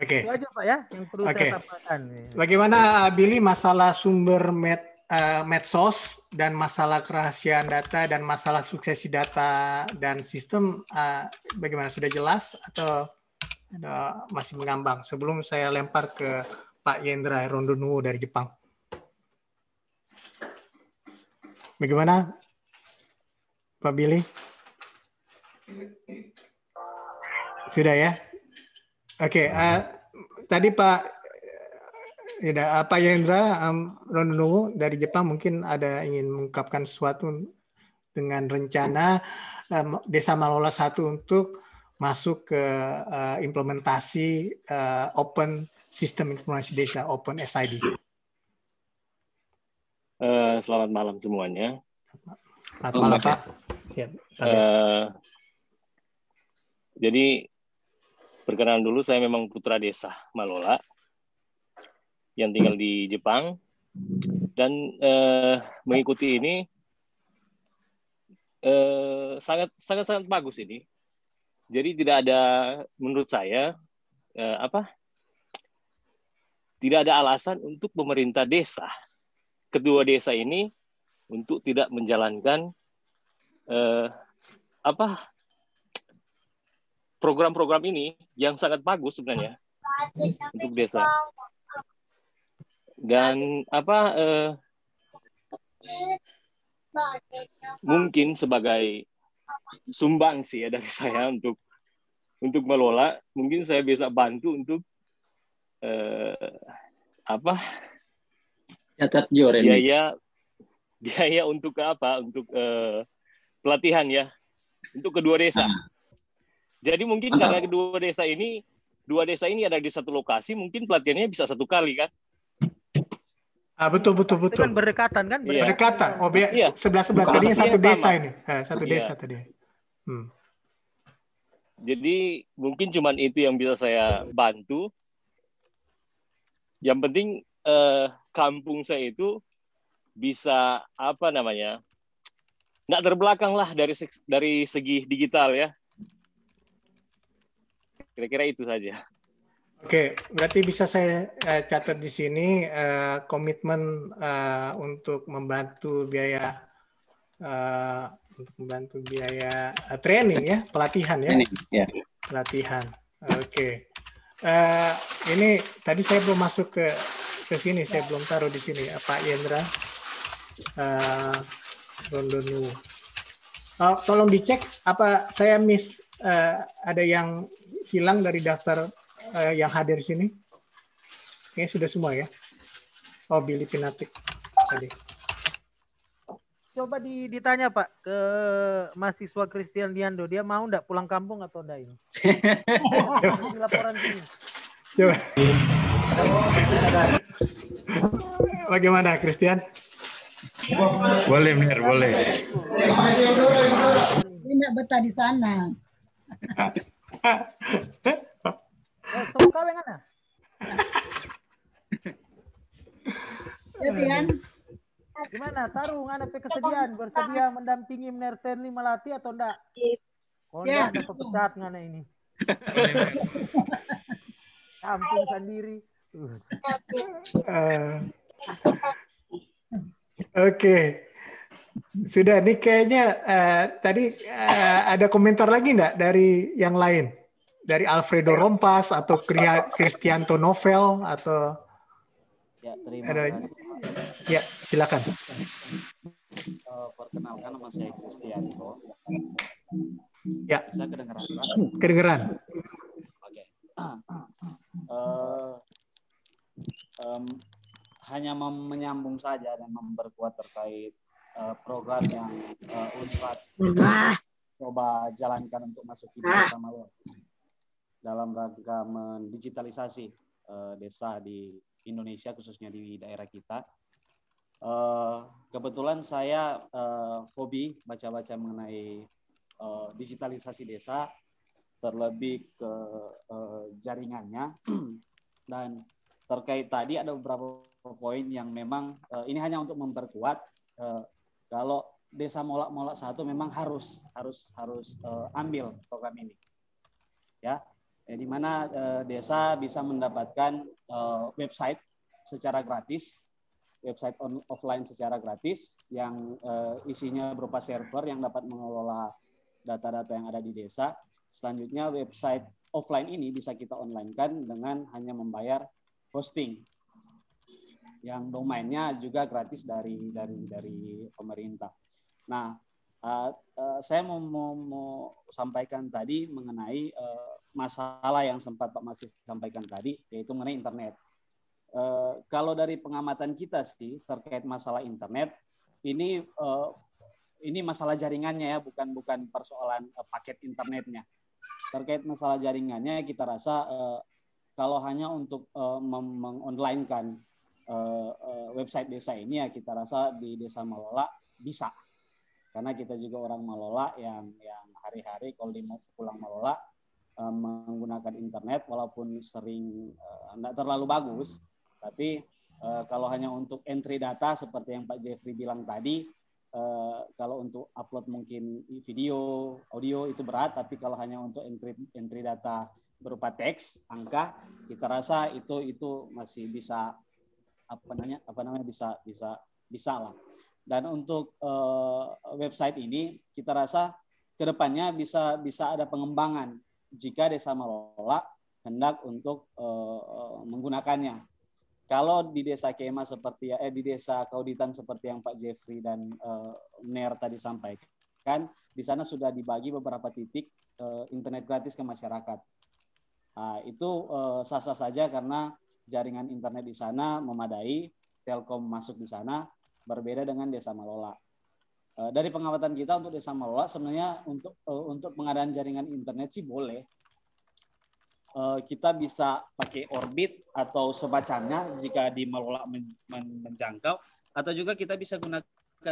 Oke. Okay. Itu aja Pak ya yang perlu okay. saya sampaikan. Bagaimana eh, Billy masalah sumber met eh, medsos dan masalah kerahasiaan data dan masalah suksesi data dan sistem eh, bagaimana sudah jelas atau masih mengambang? Sebelum saya lempar ke Pak Yendra Rondonu dari Jepang. Bagaimana Pak Billy? Sudah ya? Oke, okay, uh, eh, tadi Pak ya, Pak Yendra um, dari Jepang mungkin ada ingin mengungkapkan sesuatu dengan rencana um, Desa Malola satu untuk masuk ke uh, implementasi uh, Open System Informasi Desa Open SID. Uh, selamat malam semuanya. Selamat malam Pak. Ya, jadi perkenalan dulu saya memang putra desa Malola yang tinggal di Jepang dan eh, mengikuti ini eh, sangat sangat sangat bagus ini. Jadi tidak ada menurut saya eh, apa tidak ada alasan untuk pemerintah desa kedua desa ini untuk tidak menjalankan eh, apa program-program ini yang sangat bagus sebenarnya untuk desa. Dan apa eh, mungkin sebagai sumbang sih ya dari saya untuk untuk melola, mungkin saya bisa bantu untuk eh, apa? Catat Biaya biaya untuk apa? Untuk eh, pelatihan ya untuk kedua desa. Ah. Jadi mungkin karena kedua desa ini dua desa ini ada di satu lokasi, mungkin pelatihannya bisa satu kali kan? Ah, betul betul kan betul. kan berdekatan kan? Berdekatan. Iya. Berdekatan. Oh, iya. sebelah sebelah tadi satu sama. desa ini, eh, satu iya. desa tadi. Hmm. Jadi mungkin cuman itu yang bisa saya bantu. Yang penting eh, kampung saya itu bisa apa namanya? Nggak terbelakang lah dari dari segi digital ya. Kira-kira itu saja. Oke, okay, berarti bisa saya uh, catat di sini eh, komitmen uh, untuk membantu biaya uh, untuk membantu biaya uh, training ya, pelatihan ya. yeah. Pelatihan. Oke. Okay. Uh, ini tadi saya belum masuk ke ke sini, saya belum taruh di sini Pak Yendra. Uh, Rondonu. Uh, oh, tolong dicek apa saya miss uh, ada yang hilang dari daftar uh, yang hadir di sini? Kayaknya sudah semua ya. Oh, Billy Pinatik tadi. Coba ditanya Pak ke mahasiswa Christian Diando, dia mau enggak pulang kampung atau enggak ini? laporan Coba. Bagaimana Christian? Boleh, Mir, boleh. Ini enggak betah di sana. Langsung kau yang mana? Latihan. Iya, Gimana? Tarung ada kesediaan bersedia mendampingi Mner Stanley melatih atau enggak? Oh, ya. ada pecat ngana ini. Kampung sendiri. Iya, uh. Oke. Okay. Sudah, ini kayaknya uh, tadi uh, ada komentar lagi nggak dari yang lain? Dari Alfredo ya. Rompas atau kria Cristianto Novel atau Ya, terima ada, kasih. Ya, silakan. Uh, perkenalkan nama saya Cristianto. Ya. Bisa kedengeran? Kan? Kedengeran. Oke. Okay. Uh, um, hanya menyambung saja dan memperkuat terkait Eh, program yang uh, Unpad ah. coba jalankan untuk masuk ah. Desa lo dalam rangka mendigitalisasi uh, desa di Indonesia khususnya di daerah kita. Uh, kebetulan saya uh, hobi baca-baca mengenai uh, digitalisasi desa, terlebih ke uh, jaringannya dan terkait tadi ada beberapa poin yang memang uh, ini hanya untuk memperkuat uh, kalau desa molak-molak satu memang harus harus harus uh, ambil program ini ya ya, di mana uh, desa bisa mendapatkan uh, website secara gratis, website on, offline secara gratis yang uh, isinya berupa server yang dapat mengelola data-data yang ada di desa. Selanjutnya website offline ini bisa kita onlinekan dengan hanya membayar hosting yang domainnya juga gratis dari dari dari pemerintah. Nah, uh, uh, saya mau, mau mau sampaikan tadi mengenai uh, masalah yang sempat Pak Masih sampaikan tadi yaitu mengenai internet. Uh, kalau dari pengamatan kita sih terkait masalah internet ini uh, ini masalah jaringannya ya bukan bukan persoalan uh, paket internetnya. Terkait masalah jaringannya kita rasa uh, kalau hanya untuk uh, mengonlinekan Eh, eh, website desa ini ya kita rasa di desa Malola bisa karena kita juga orang Malola yang yang hari-hari kalau mau pulang Malola eh, menggunakan internet walaupun sering tidak terlalu bagus tapi kalau hanya untuk entry data seperti yang Pak Jeffrey bilang tadi kalau untuk upload mungkin video audio itu berat tapi kalau hanya untuk entry entry data berupa teks angka kita rasa itu itu masih bisa apa namanya apa namanya bisa bisa bisa lah. Dan untuk uh, website ini kita rasa kedepannya bisa bisa ada pengembangan jika desa melolak hendak untuk uh, menggunakannya. Kalau di desa Kema seperti ya eh di desa Kauditan seperti yang Pak Jeffrey dan uh, Ner tadi sampaikan, di sana sudah dibagi beberapa titik uh, internet gratis ke masyarakat. Nah, itu sah-sah saja karena jaringan internet di sana memadai, Telkom masuk di sana, berbeda dengan Desa Malola. Eh, dari pengamatan kita untuk Desa Malola sebenarnya untuk eh, untuk pengadaan jaringan internet sih boleh. Eh, kita bisa pakai orbit atau sebacanya jika di Malola menjangkau atau juga kita bisa gunakan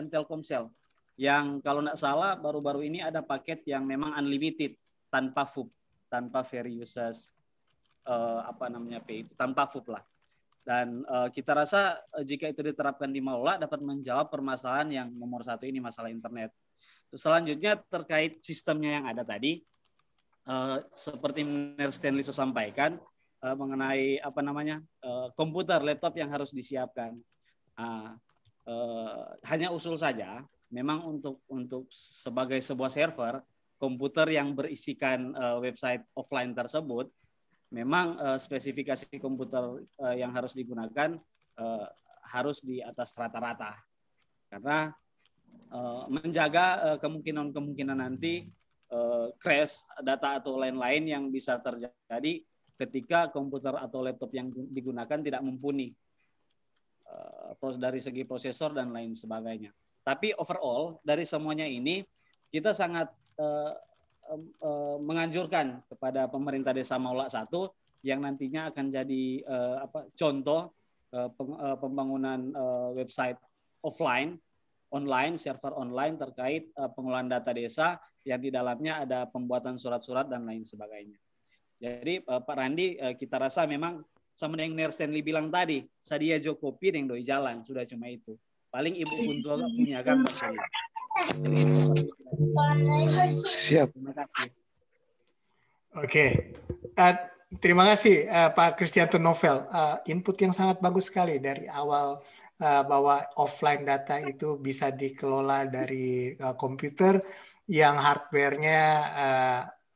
Telkomsel yang kalau tidak salah baru-baru ini ada paket yang memang unlimited tanpa FUB, tanpa fair uses uh, apa namanya P itu tanpa FUP lah. Dan uh, kita rasa uh, jika itu diterapkan di Maula dapat menjawab permasalahan yang nomor satu ini masalah internet. selanjutnya terkait sistemnya yang ada tadi, uh, seperti Mr. Stanley sudah sampaikan uh, mengenai apa namanya uh, komputer laptop yang harus disiapkan. Uh, uh, hanya usul saja, memang untuk untuk sebagai sebuah server komputer yang berisikan uh, website offline tersebut memang uh, spesifikasi komputer uh, yang harus digunakan uh, harus di atas rata-rata karena uh, menjaga kemungkinan-kemungkinan uh, nanti uh, crash data atau lain-lain yang bisa terjadi ketika komputer atau laptop yang digunakan tidak mumpuni uh, dari segi prosesor dan lain sebagainya. Tapi overall dari semuanya ini kita sangat Eh, menganjurkan kepada pemerintah desa Maulak satu yang nantinya akan jadi uh, apa, contoh uh, peng, uh, pembangunan uh, website offline, online, server online terkait uh, pengelolaan data desa yang di dalamnya ada pembuatan surat-surat dan lain sebagainya. Jadi uh, Pak Randi uh, kita rasa memang sama dengan Nair Stanley bilang tadi, sadia Jokopi yang doi jalan sudah cuma itu. Paling ibu Kuntuaga punya gambar Siap. Terima kasih. Oke. Uh, terima kasih uh, Pak Kristianto Novel. Uh, input yang sangat bagus sekali dari awal uh, bahwa offline data itu bisa dikelola dari uh, komputer yang hardware-nya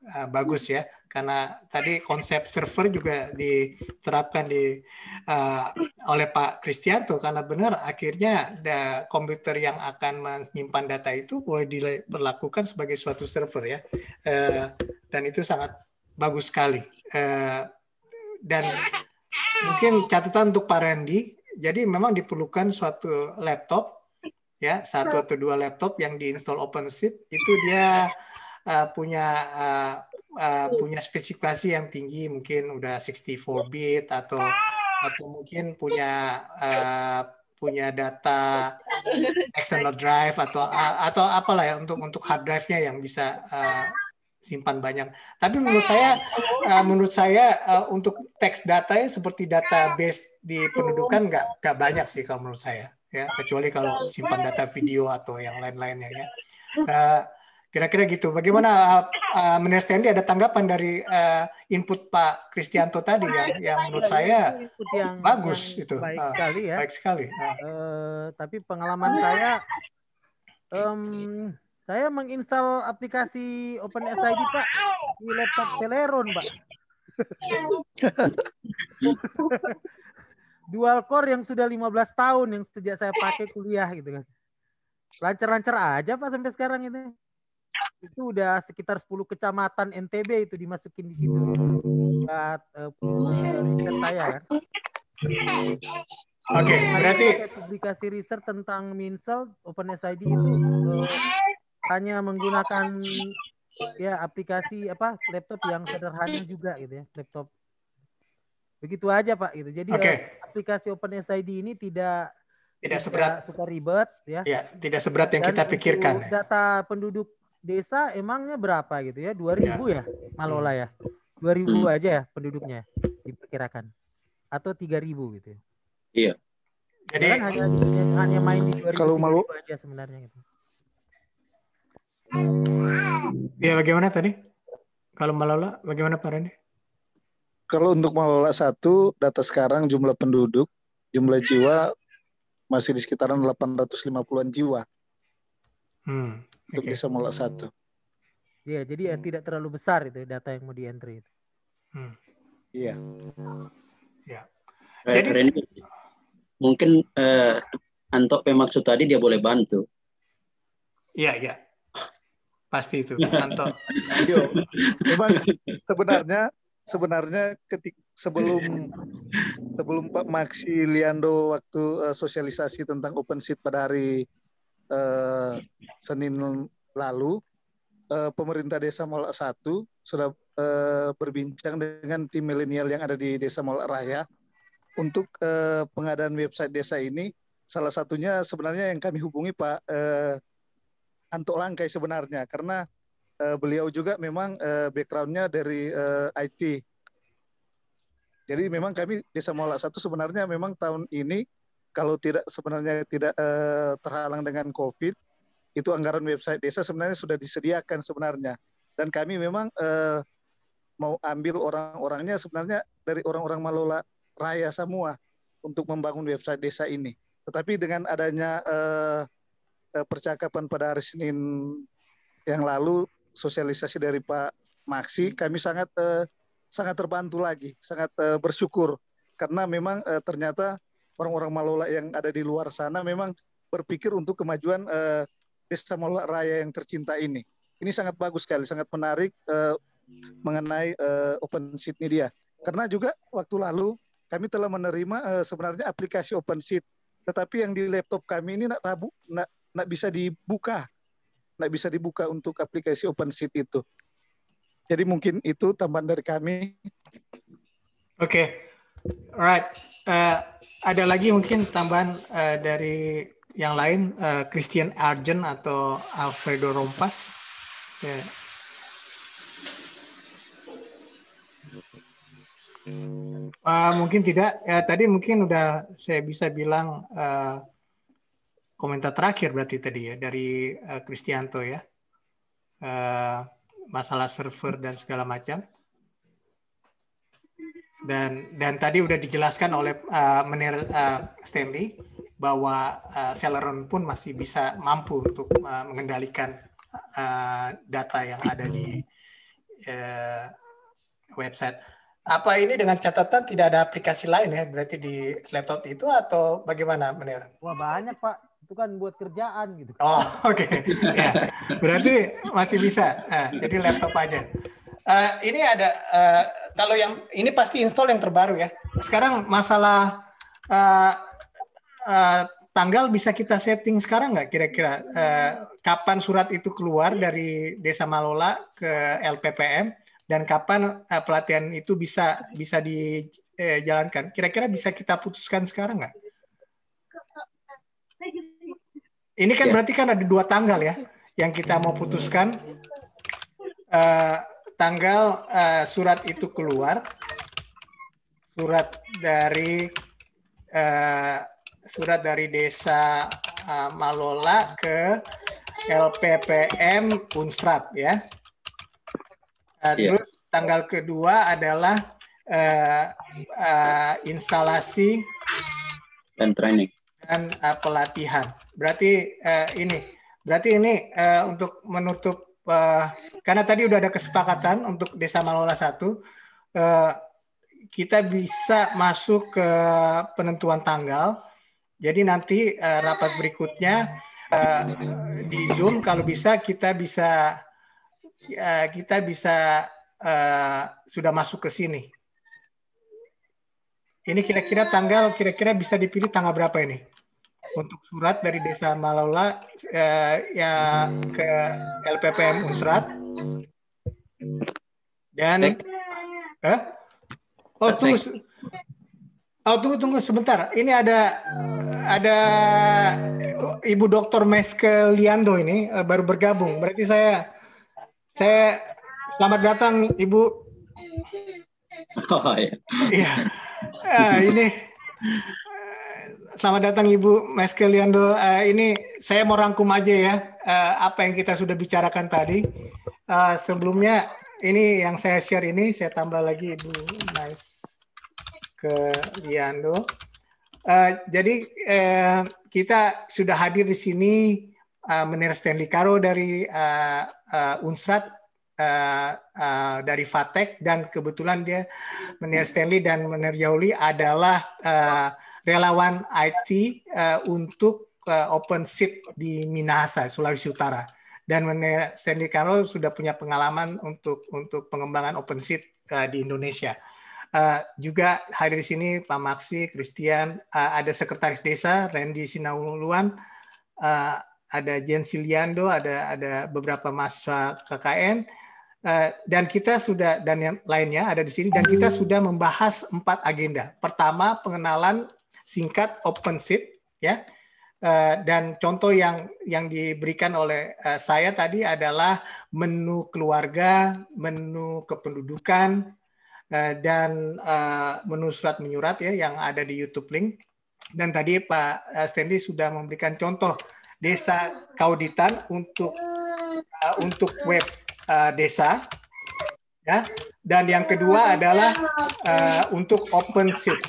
Ah, bagus ya karena tadi konsep server juga diterapkan di uh, oleh Pak Kristianto karena benar akhirnya da komputer yang akan menyimpan data itu boleh diperlakukan sebagai suatu server ya uh, dan itu sangat bagus sekali uh, dan mungkin catatan untuk Pak Randy jadi memang diperlukan suatu laptop ya satu atau dua laptop yang diinstal OpenSeat itu dia uh, punya uh, uh, punya spesifikasi yang tinggi mungkin udah 64 bit atau atau mungkin punya uh, punya data external drive atau atau apalah ya untuk untuk hard drive-nya yang bisa uh, simpan banyak. Tapi menurut saya uh, menurut saya uh, untuk teks datanya seperti database di pendudukan nggak nggak banyak sih kalau menurut saya ya kecuali kalau simpan data video atau yang lain-lainnya ya. Uh, Kira-kira gitu. Bagaimana uh, uh menurut Stendi ada tanggapan dari uh, input Pak Kristianto tadi ya, nah, yang menurut saya yang bagus yang itu. Baik uh, sekali ya. Baik sekali. Uh. Uh, tapi pengalaman saya, um, saya menginstal aplikasi OpenSID Pak di laptop Celeron Pak. Dual core yang sudah 15 tahun yang sejak saya pakai kuliah gitu kan lancar-lancar aja pak sampai sekarang ini itu udah sekitar 10 kecamatan NTB itu dimasukin di situ hmm. buat uh, saya kan. Oke, okay, berarti publikasi riset tentang Minsel OpenSID itu uh, hanya menggunakan ya aplikasi apa laptop yang sederhana juga gitu ya, laptop. Begitu aja Pak gitu. Jadi okay. uh, eh, aplikasi OpenSID ini tidak tidak seberat suka ribet ya. ya tidak seberat yang Dan kita pikirkan ya. data penduduk desa emangnya berapa gitu ya? 2000 iya. ya Malola ya? 2000 hmm. aja ya penduduknya diperkirakan atau 3000 gitu ya. Iya. Ya Jadi kan hanya, hanya main di 2000 kalau malu aja sebenarnya gitu. Iya bagaimana tadi? Kalau Malola bagaimana Pak Rani? Kalau untuk Malola satu data sekarang jumlah penduduk jumlah jiwa masih di sekitaran 850-an jiwa. Hmm untuk okay. bisa mulai satu. Iya, yeah, jadi ya tidak terlalu besar itu data yang mau di entry Iya. Hmm. Iya. Ya. Jadi Randy, mungkin uh, Anto pemaksud tadi dia boleh bantu. Iya, iya. Pasti itu, Anto. Yo, iya. memang sebenarnya sebenarnya ketik sebelum sebelum Pak Maxi Liando waktu uh, sosialisasi tentang open seat pada hari eh, Senin lalu eh, pemerintah desa Molak Satu sudah eh, berbincang dengan tim milenial yang ada di desa Molak Raya untuk eh, pengadaan website desa ini. Salah satunya sebenarnya yang kami hubungi Pak eh, Anto Langkai sebenarnya karena eh, beliau juga memang eh, backgroundnya dari eh, IT. Jadi memang kami Desa Molak satu sebenarnya memang tahun ini kalau tidak sebenarnya tidak eh, terhalang dengan COVID, itu anggaran website desa sebenarnya sudah disediakan sebenarnya. Dan kami memang eh, mau ambil orang-orangnya sebenarnya dari orang-orang Malola Raya semua untuk membangun website desa ini. Tetapi dengan adanya eh, percakapan pada hari Senin yang lalu, sosialisasi dari Pak Maksi, hmm. kami sangat sangat terbantu lagi, sangat bersyukur karena memang ternyata orang-orang Malola yang ada di luar sana memang berpikir untuk kemajuan uh, desa Malola Raya yang tercinta ini. Ini sangat bagus sekali, sangat menarik uh, mengenai uh, Open Seat ini dia. Karena juga waktu lalu kami telah menerima uh, sebenarnya aplikasi Open Seat, tetapi yang di laptop kami ini nak tabu, nak, nak bisa dibuka, nak bisa dibuka untuk aplikasi Open Seat itu. Jadi mungkin itu tambahan dari kami. Oke, okay. Alright, uh, ada lagi mungkin tambahan uh, dari yang lain uh, Christian Arjen atau Alfredo Rompas. Yeah. Ya. Uh, mungkin tidak. Ya, tadi mungkin udah saya bisa bilang uh, komentar terakhir berarti tadi ya dari uh, Kristianto ya uh, masalah server dan segala macam dan dan tadi udah dijelaskan oleh uh, Menir uh, Stanley bahwa uh, Celeron pun masih bisa mampu untuk uh, mengendalikan uh, data yang ada di uh, website. Apa ini dengan catatan tidak ada aplikasi lain ya berarti di laptop itu atau bagaimana Menir? Wah banyak Pak itu kan buat kerjaan gitu. Oh oke, okay. ya. berarti masih bisa. Nah, jadi laptop aja. Uh, ini ada uh, kalau yang ini pasti install yang terbaru ya. Sekarang masalah uh, uh, tanggal bisa kita setting sekarang nggak kira-kira uh, kapan surat itu keluar dari Desa Malola ke LPPM dan kapan uh, pelatihan itu bisa bisa dijalankan? Kira-kira bisa kita putuskan sekarang nggak? Ini kan ya. berarti kan ada dua tanggal ya yang kita mau putuskan. Uh, tanggal uh, surat itu keluar surat dari uh, surat dari desa uh, Malola ke LPPM Unsrat ya. Uh, yeah. Terus tanggal kedua adalah uh, uh, instalasi dan training dan uh, pelatihan. Berarti uh, ini berarti ini uh, untuk menutup uh, karena tadi udah ada kesepakatan untuk Desa Malola 1, uh, eh, kita bisa masuk ke penentuan tanggal. Jadi nanti uh, rapat berikutnya uh, di Zoom kalau bisa kita bisa uh, kita bisa uh, sudah masuk ke sini. Ini kira-kira tanggal kira-kira bisa dipilih tanggal berapa ini? untuk surat dari desa Malola eh, ya ke LPPM Unsrat dan eh? oh tunggu oh tunggu tunggu sebentar ini ada ada eh, Ibu Dokter Meske Liando ini eh, baru bergabung berarti saya saya selamat datang Ibu oh, iya. ya. ya. ini selamat datang Ibu Mas Keliando. Uh, ini saya mau rangkum aja ya uh, apa yang kita sudah bicarakan tadi. Uh, sebelumnya ini yang saya share ini saya tambah lagi Ibu Mas Keliando. Uh, jadi uh, kita sudah hadir di sini uh, Menir Stanley Karo dari uh, uh, Unsrat Uh, uh, dari Fatek dan kebetulan dia Menir Stanley dan Menir Yauli adalah uh, relawan IT uh, eh, untuk uh, open seat di Minahasa, Sulawesi Utara. Dan Stanley Carroll sudah punya pengalaman untuk untuk pengembangan open seat uh, di Indonesia. Uh, juga hadir di sini Pak Maksi, Christian, uh, ada Sekretaris Desa Randy Sinauluan, uh, ada Jen Siliando, ada ada beberapa mahasiswa KKN, Uh, dan kita sudah dan yang lainnya ada di sini dan kita sudah membahas empat agenda. Pertama pengenalan singkat open seat ya. Uh, dan contoh yang yang diberikan oleh uh, saya tadi adalah menu keluarga, menu kependudukan, uh, dan uh, menu surat menyurat ya yang ada di YouTube link. Dan tadi Pak Stanley sudah memberikan contoh desa Kauditan untuk uh, untuk web uh, desa ya. Dan yang kedua adalah uh, untuk open seat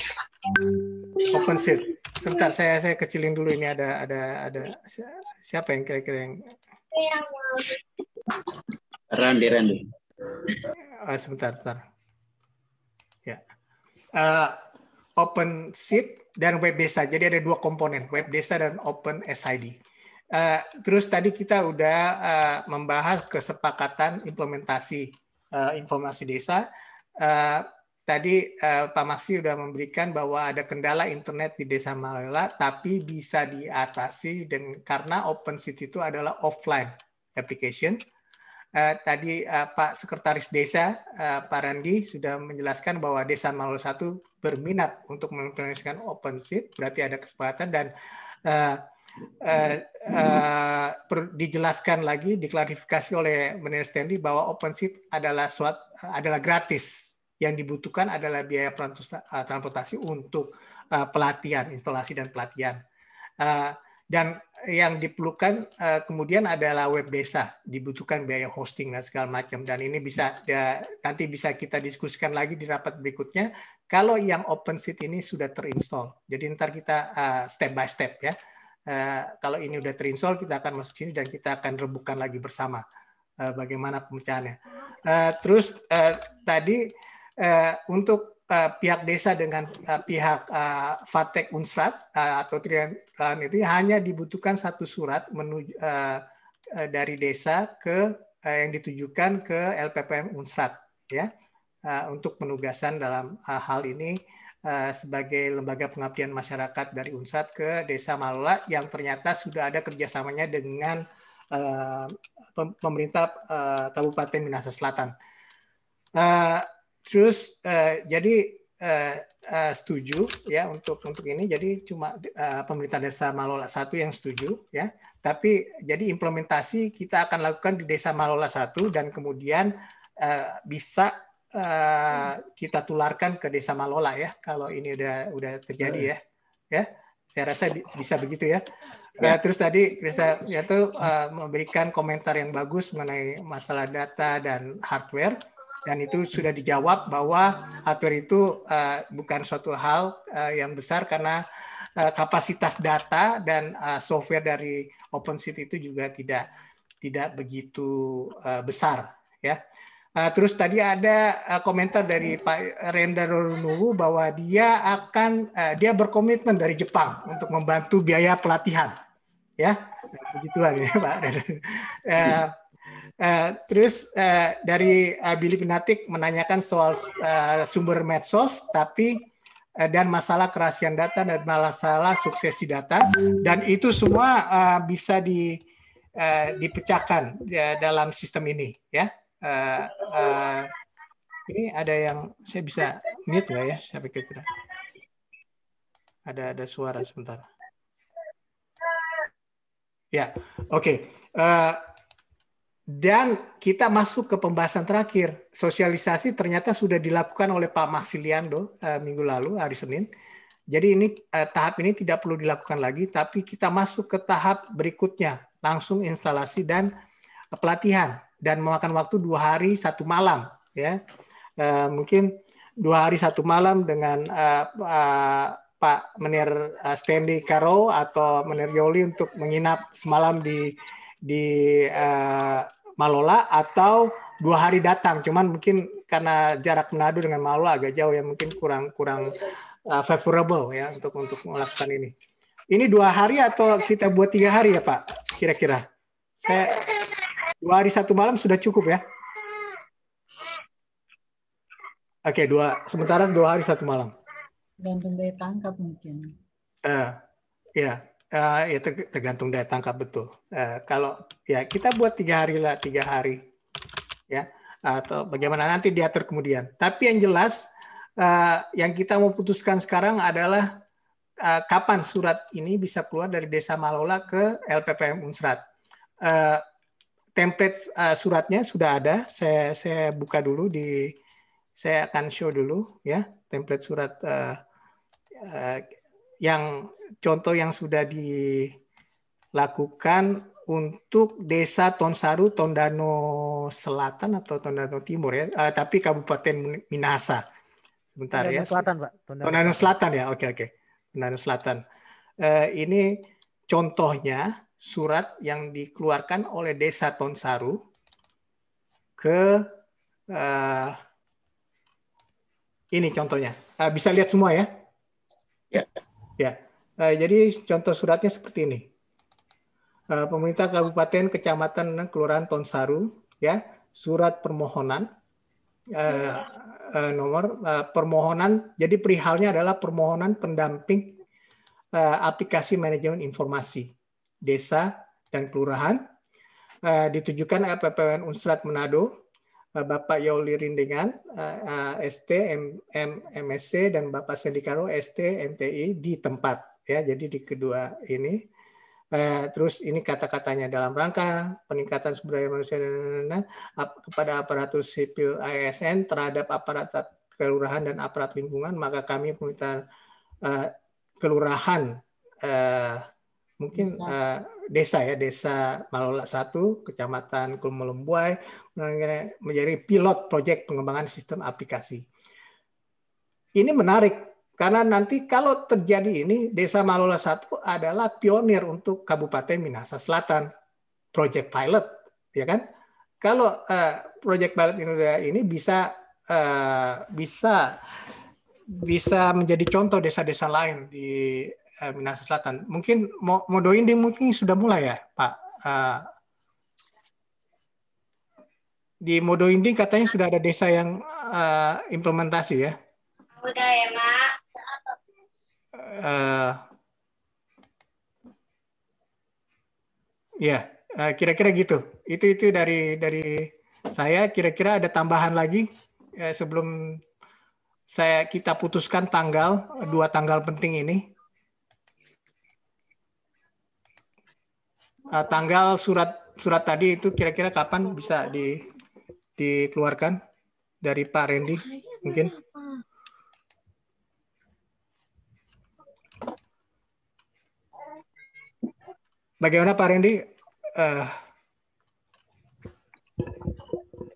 Open sit, Sebentar saya saya kecilin dulu ini ada ada ada siapa yang kira-kira yang Randy Randy. Uh, sebentar, sebentar. Ya. Uh, open sit dan web desa. Jadi ada dua komponen, web desa dan open SID. Uh, ah, terus tadi kita udah uh, membahas kesepakatan implementasi uh, informasi desa. Uh, tadi uh, Pak Maksi sudah memberikan bahwa ada kendala internet di Desa Malela, tapi bisa diatasi dan karena Open City itu adalah offline application. Uh, tadi uh, Pak Sekretaris Desa uh, Pak Randi sudah menjelaskan bahwa Desa Malela satu berminat untuk mengimplementasikan Open City, berarti ada kesempatan dan uh, Uh, uh, per, dijelaskan lagi, diklarifikasi oleh Menteri Stanley bahwa Seat adalah suat, adalah gratis yang dibutuhkan adalah biaya eh, transportasi untuk eh, pelatihan, instalasi dan pelatihan. Eh, dan yang diperlukan kemudian adalah web desa, dibutuhkan biaya hosting dan segala macam. Dan ini bisa nanti bisa kita diskusikan lagi di rapat berikutnya. Kalau yang open seat ini sudah terinstall, jadi ntar kita step by step ya. Kalau ini sudah terinstall, kita akan masuk sini dan kita akan rebukan lagi bersama bagaimana pemecahannya. Terus tadi eh, untuk eh, pihak desa dengan eh, pihak eh, Fatek Unsrat eh, atau Trian itu ya, hanya dibutuhkan satu surat menuju, eh, eh, dari desa ke eh, yang ditujukan ke LPPM Unsrat ya eh, untuk penugasan dalam eh, hal ini eh, sebagai lembaga pengabdian masyarakat dari Unsrat ke Desa Malola yang ternyata sudah ada kerjasamanya dengan uh, pemerintah uh, Kabupaten Minahasa Selatan. Uh, terus uh, jadi uh, uh, setuju ya untuk untuk ini jadi cuma uh, pemerintah desa Malola satu yang setuju ya tapi jadi implementasi kita akan lakukan di desa Malola satu dan kemudian uh, bisa uh, kita tularkan ke desa Malola ya kalau ini udah udah terjadi ya ya saya rasa bisa begitu ya Nah, terus tadi Krista yaitu uh, memberikan komentar yang bagus mengenai masalah data dan hardware dan itu sudah dijawab bahwa atur itu uh, bukan suatu hal uh, yang besar karena uh, kapasitas data dan uh, software dari OpenSeat itu juga tidak tidak begitu uh, besar ya. Uh, terus tadi ada uh, komentar dari Pak Renda Ronuwu bahwa dia akan uh, dia berkomitmen dari Jepang untuk membantu biaya pelatihan ya begituan ya Pak Renda. Uh, Eh, terus uh, dari uh, Billy Pinatik menanyakan soal uh, sumber medsos, tapi uh, dan masalah kerahasiaan data dan masalah suksesi data, dan itu semua uh, bisa di uh, dipecahkan ya, dalam sistem ini, ya. Uh, uh, ini ada yang saya bisa mute nggak ya? Saya pikir kira ada ada suara sebentar. Ya, oke. Okay. Uh, dan kita masuk ke pembahasan terakhir. Sosialisasi ternyata sudah dilakukan oleh Pak Maksiliando uh, eh, minggu lalu, hari Senin. Jadi ini uh, tahap ini tidak perlu dilakukan lagi, tapi kita masuk ke tahap berikutnya, langsung instalasi dan uh, pelatihan dan memakan waktu dua hari satu malam, ya. Uh, mungkin dua hari satu malam dengan uh, uh, Pak Menir Stanley Karo atau Menir Yoli untuk menginap semalam di di uh, Malola atau dua hari datang. Cuman mungkin karena jarak Manado dengan Malola agak jauh ya mungkin kurang kurang uh, favorable ya untuk untuk melakukan ini. Ini dua hari atau kita buat tiga hari ya Pak? Kira-kira? Saya dua hari satu malam sudah cukup ya? Oke okay, dua sementara dua hari satu malam. Dan daya tangkap mungkin. Uh, eh, ya. Yeah. Uh, itu tergantung daya tangkap betul. Uh, kalau ya kita buat tiga hari lah, tiga hari, ya atau bagaimana nanti diatur kemudian. Tapi yang jelas uh, yang kita mau putuskan sekarang adalah uh, kapan surat ini bisa keluar dari Desa Malola ke LPPM Unsrat. Uh, template uh, suratnya sudah ada. Saya saya buka dulu di saya akan show dulu ya template surat uh, uh, yang contoh yang sudah dilakukan untuk desa Tonsaru, Tondano Selatan atau Tondano Timur ya, uh, tapi Kabupaten Minahasa. Sebentar Tondano ya. Selatan, Pak. Tondano, Tondano Selatan ya, oke oke. Tondano Selatan. Uh, ini contohnya surat yang dikeluarkan oleh desa Tonsaru ke uh, ini contohnya. Uh, bisa lihat semua ya? Ya. Ya. Eh, jadi contoh suratnya seperti ini. Eh, pemerintah Kabupaten, Kecamatan, Kelurahan Tonsaru, ya, surat permohonan eh, nomor permohonan. Jadi perihalnya adalah permohonan pendamping aplikasi manajemen informasi desa dan kelurahan ditujukan PPN Unsrat Manado Bapak Yauli Rindengan, ST, M, M, MSC, dan Bapak Sendikaro, ST, MTI di tempat ya jadi di kedua ini eh, terus ini kata-katanya dalam rangka peningkatan sumber daya manusia dan, dan, dan ap, kepada aparatur sipil ASN terhadap aparat kelurahan dan aparat lingkungan maka kami pemerintah eh, kelurahan eh, mungkin desa. Eh, desa ya desa Malola satu kecamatan Kulmelumbuai menjadi pilot proyek pengembangan sistem aplikasi ini menarik karena nanti kalau terjadi ini, Desa Malola satu adalah pionir untuk Kabupaten Minahasa Selatan. Project pilot, ya kan? Kalau uh, project pilot ini bisa uh, bisa bisa menjadi contoh desa-desa lain di uh, Minahasa Selatan. Mungkin Modo mungkin sudah mulai ya, Pak. Uh, di Modo Indi katanya sudah ada desa yang uh, implementasi ya. sudah ya, Mas uh, ya yeah, kira-kira gitu. Itu itu dari dari saya kira-kira ada tambahan lagi ya, sebelum saya kita putuskan tanggal eh, dua tanggal penting ini. Uh, tanggal surat surat tadi itu kira-kira kapan bisa di dikeluarkan dari Pak Randy mungkin? Bagaimana Pak Rendi? Uh...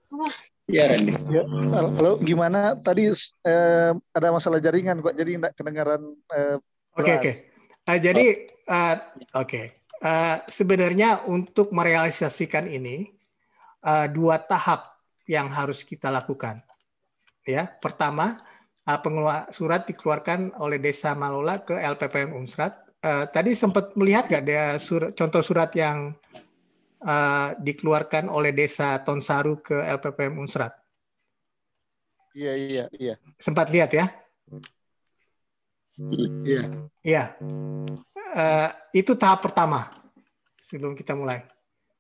Eh, ya Rendi. Ya, halo, gimana? Tadi eh, ada masalah jaringan kok, jadi tidak kedengaran. Eh, oke, eh, eh oke. Okay, okay. uh, jadi, uh, oke. Okay. Uh, sebenarnya untuk merealisasikan ini uh, dua tahap yang harus kita lakukan. Ya, pertama uh, pengeluar surat dikeluarkan oleh Desa Malola ke LPPM Umsrat Eh, tadi sempat melihat nggak ada sur, contoh surat yang uh, dikeluarkan oleh desa Tonsaru ke LPPM Unsrat? Iya, iya, iya. Sempat lihat ya? Iya. Iya. Uh, itu tahap pertama sebelum kita mulai.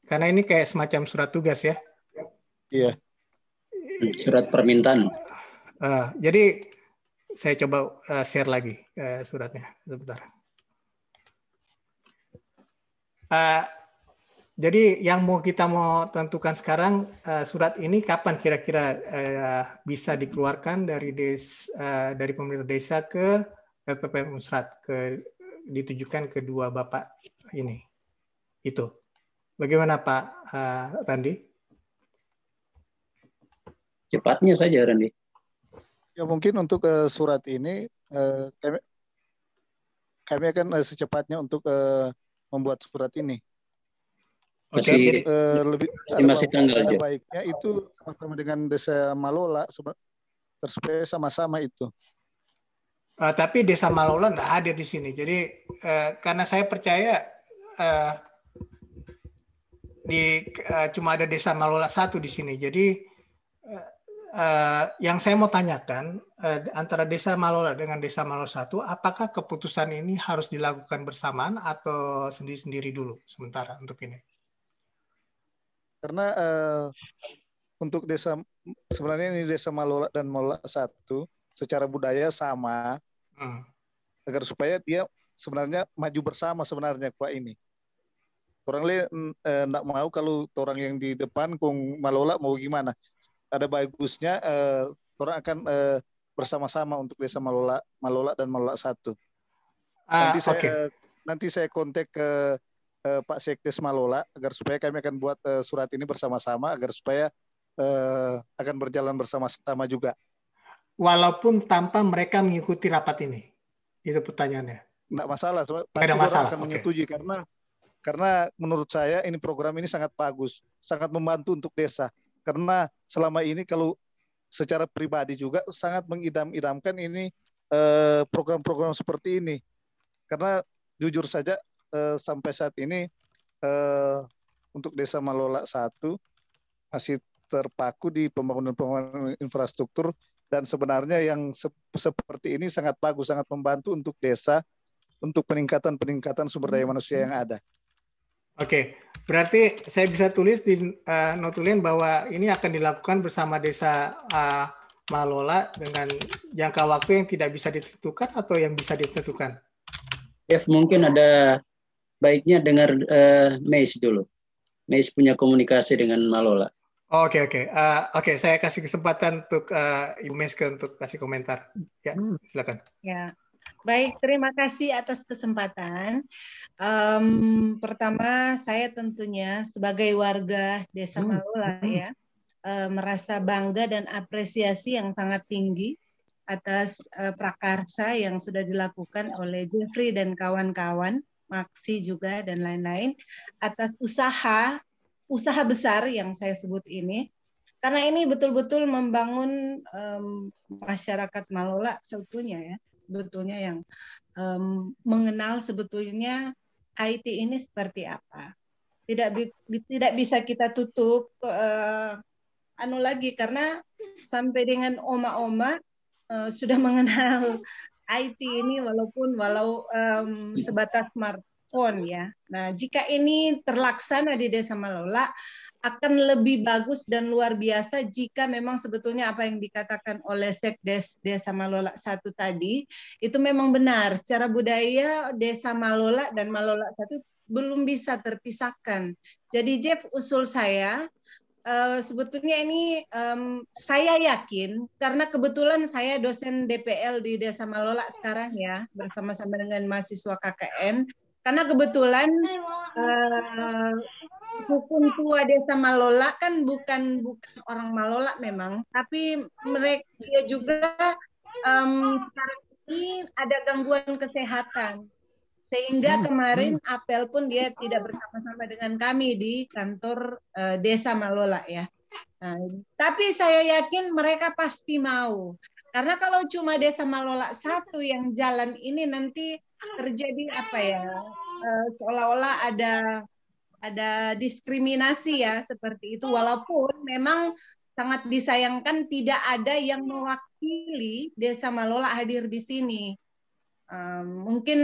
Karena ini kayak semacam surat tugas ya? Iya. Surat permintaan. Uh, jadi saya coba uh, share lagi uh, suratnya sebentar. Uh, jadi yang mau kita mau tentukan sekarang uh, surat ini kapan kira-kira uh, bisa dikeluarkan dari des, uh, dari pemerintah desa ke LPP Musrat ke ditujukan ke dua bapak ini. Itu. Bagaimana Pak uh, Randi? Cepatnya saja Randi. Ya mungkin untuk uh, surat ini uh, kami kami akan uh, secepatnya untuk uh, membuat surat ini. Oke, okay. uh, eh, lebih masih tanggal aja. Baiknya itu sama dengan desa Malola tersebut sama-sama itu. Uh, tapi desa Malola tidak hadir di sini. Jadi uh, karena saya percaya uh, di uh, cuma ada desa Malola satu di sini. Jadi uh, yang saya mau tanyakan uh, antara desa Malola dengan desa Malola Satu, apakah keputusan ini harus dilakukan bersamaan atau sendiri-sendiri dulu sementara untuk ini? Karena uh, untuk desa sebenarnya ini desa Malola dan Malola Satu secara budaya sama hmm. agar supaya dia sebenarnya maju bersama sebenarnya kuah ini. Orang lain eh, mau kalau orang yang di depan kong Malola mau gimana ada bagusnya eh, orang akan eh, bersama-sama untuk desa Malola, Malola dan Malola satu. Uh, nanti saya okay. nanti saya kontak ke uh, Pak Sekdes Malola agar supaya kami akan buat uh, surat ini bersama-sama agar supaya eh, akan berjalan bersama-sama juga. Walaupun tanpa mereka mengikuti rapat ini, itu pertanyaannya. Tidak masalah, tidak ada masalah. akan okay. menyetujui karena karena menurut saya ini program ini sangat bagus, sangat membantu untuk desa karena selama ini kalau secara pribadi juga sangat mengidam-idamkan ini eh, program-program seperti ini karena jujur saja eh, sampai saat ini eh, untuk desa Malola satu masih terpaku di pembangunan-pembangunan infrastruktur dan sebenarnya yang seperti ini sangat bagus sangat membantu untuk desa untuk peningkatan-peningkatan sumber daya hmm. manusia yang ada. Oke, berarti saya bisa tulis di uh, eh, notulen bahwa ini akan dilakukan bersama desa uh, Malola dengan jangka waktu yang tidak bisa ditentukan atau yang bisa ditentukan. If mungkin ada baiknya dengar uh, eh, Meis dulu. Meis punya komunikasi dengan Malola. Oke oke okay, oke okay. uh, okay, saya kasih kesempatan untuk uh, Ibu untuk kasih komentar. Ya hmm. silakan. Ya. Baik, terima kasih atas kesempatan. Um, pertama, saya tentunya sebagai warga Desa hmm, Maula hmm, hmm. ya um, merasa bangga dan apresiasi yang sangat tinggi atas uh, prakarsa yang sudah dilakukan oleh Jeffrey dan kawan-kawan, Maksi juga dan lain-lain atas usaha usaha besar yang saya sebut ini karena ini betul-betul membangun um, masyarakat Malola seutuhnya ya sebetulnya yang um, mengenal sebetulnya IT ini seperti apa. Tidak bi tidak bisa kita tutup uh, anu lagi karena sampai dengan oma-oma uh, sudah mengenal IT ini walaupun walau um, sebatas smart Pon ya. Nah, jika ini terlaksana di Desa Malola akan lebih bagus dan luar biasa jika memang sebetulnya apa yang dikatakan oleh Sekdes Desa Malola satu tadi itu memang benar. Secara budaya Desa Malola dan Malola satu belum bisa terpisahkan. Jadi Jeff usul saya eh, sebetulnya ini saya yakin karena kebetulan saya dosen DPL di Desa Malola sekarang ya bersama-sama dengan mahasiswa KKM. Karena kebetulan uh, hukum tua desa Malola kan bukan bukan orang Malola memang, tapi mereka dia juga um, sekarang ini ada gangguan kesehatan sehingga hmm. kemarin hmm. apel pun dia tidak bersama-sama dengan kami di kantor uh, desa Malola ya. Nah, tapi saya yakin mereka pasti mau. Karena kalau cuma desa Malola satu yang jalan ini nanti terjadi apa ya? Eh, seolah-olah ada ada diskriminasi ya seperti itu walaupun memang sangat disayangkan tidak ada yang mewakili Desa Malola hadir di sini. mungkin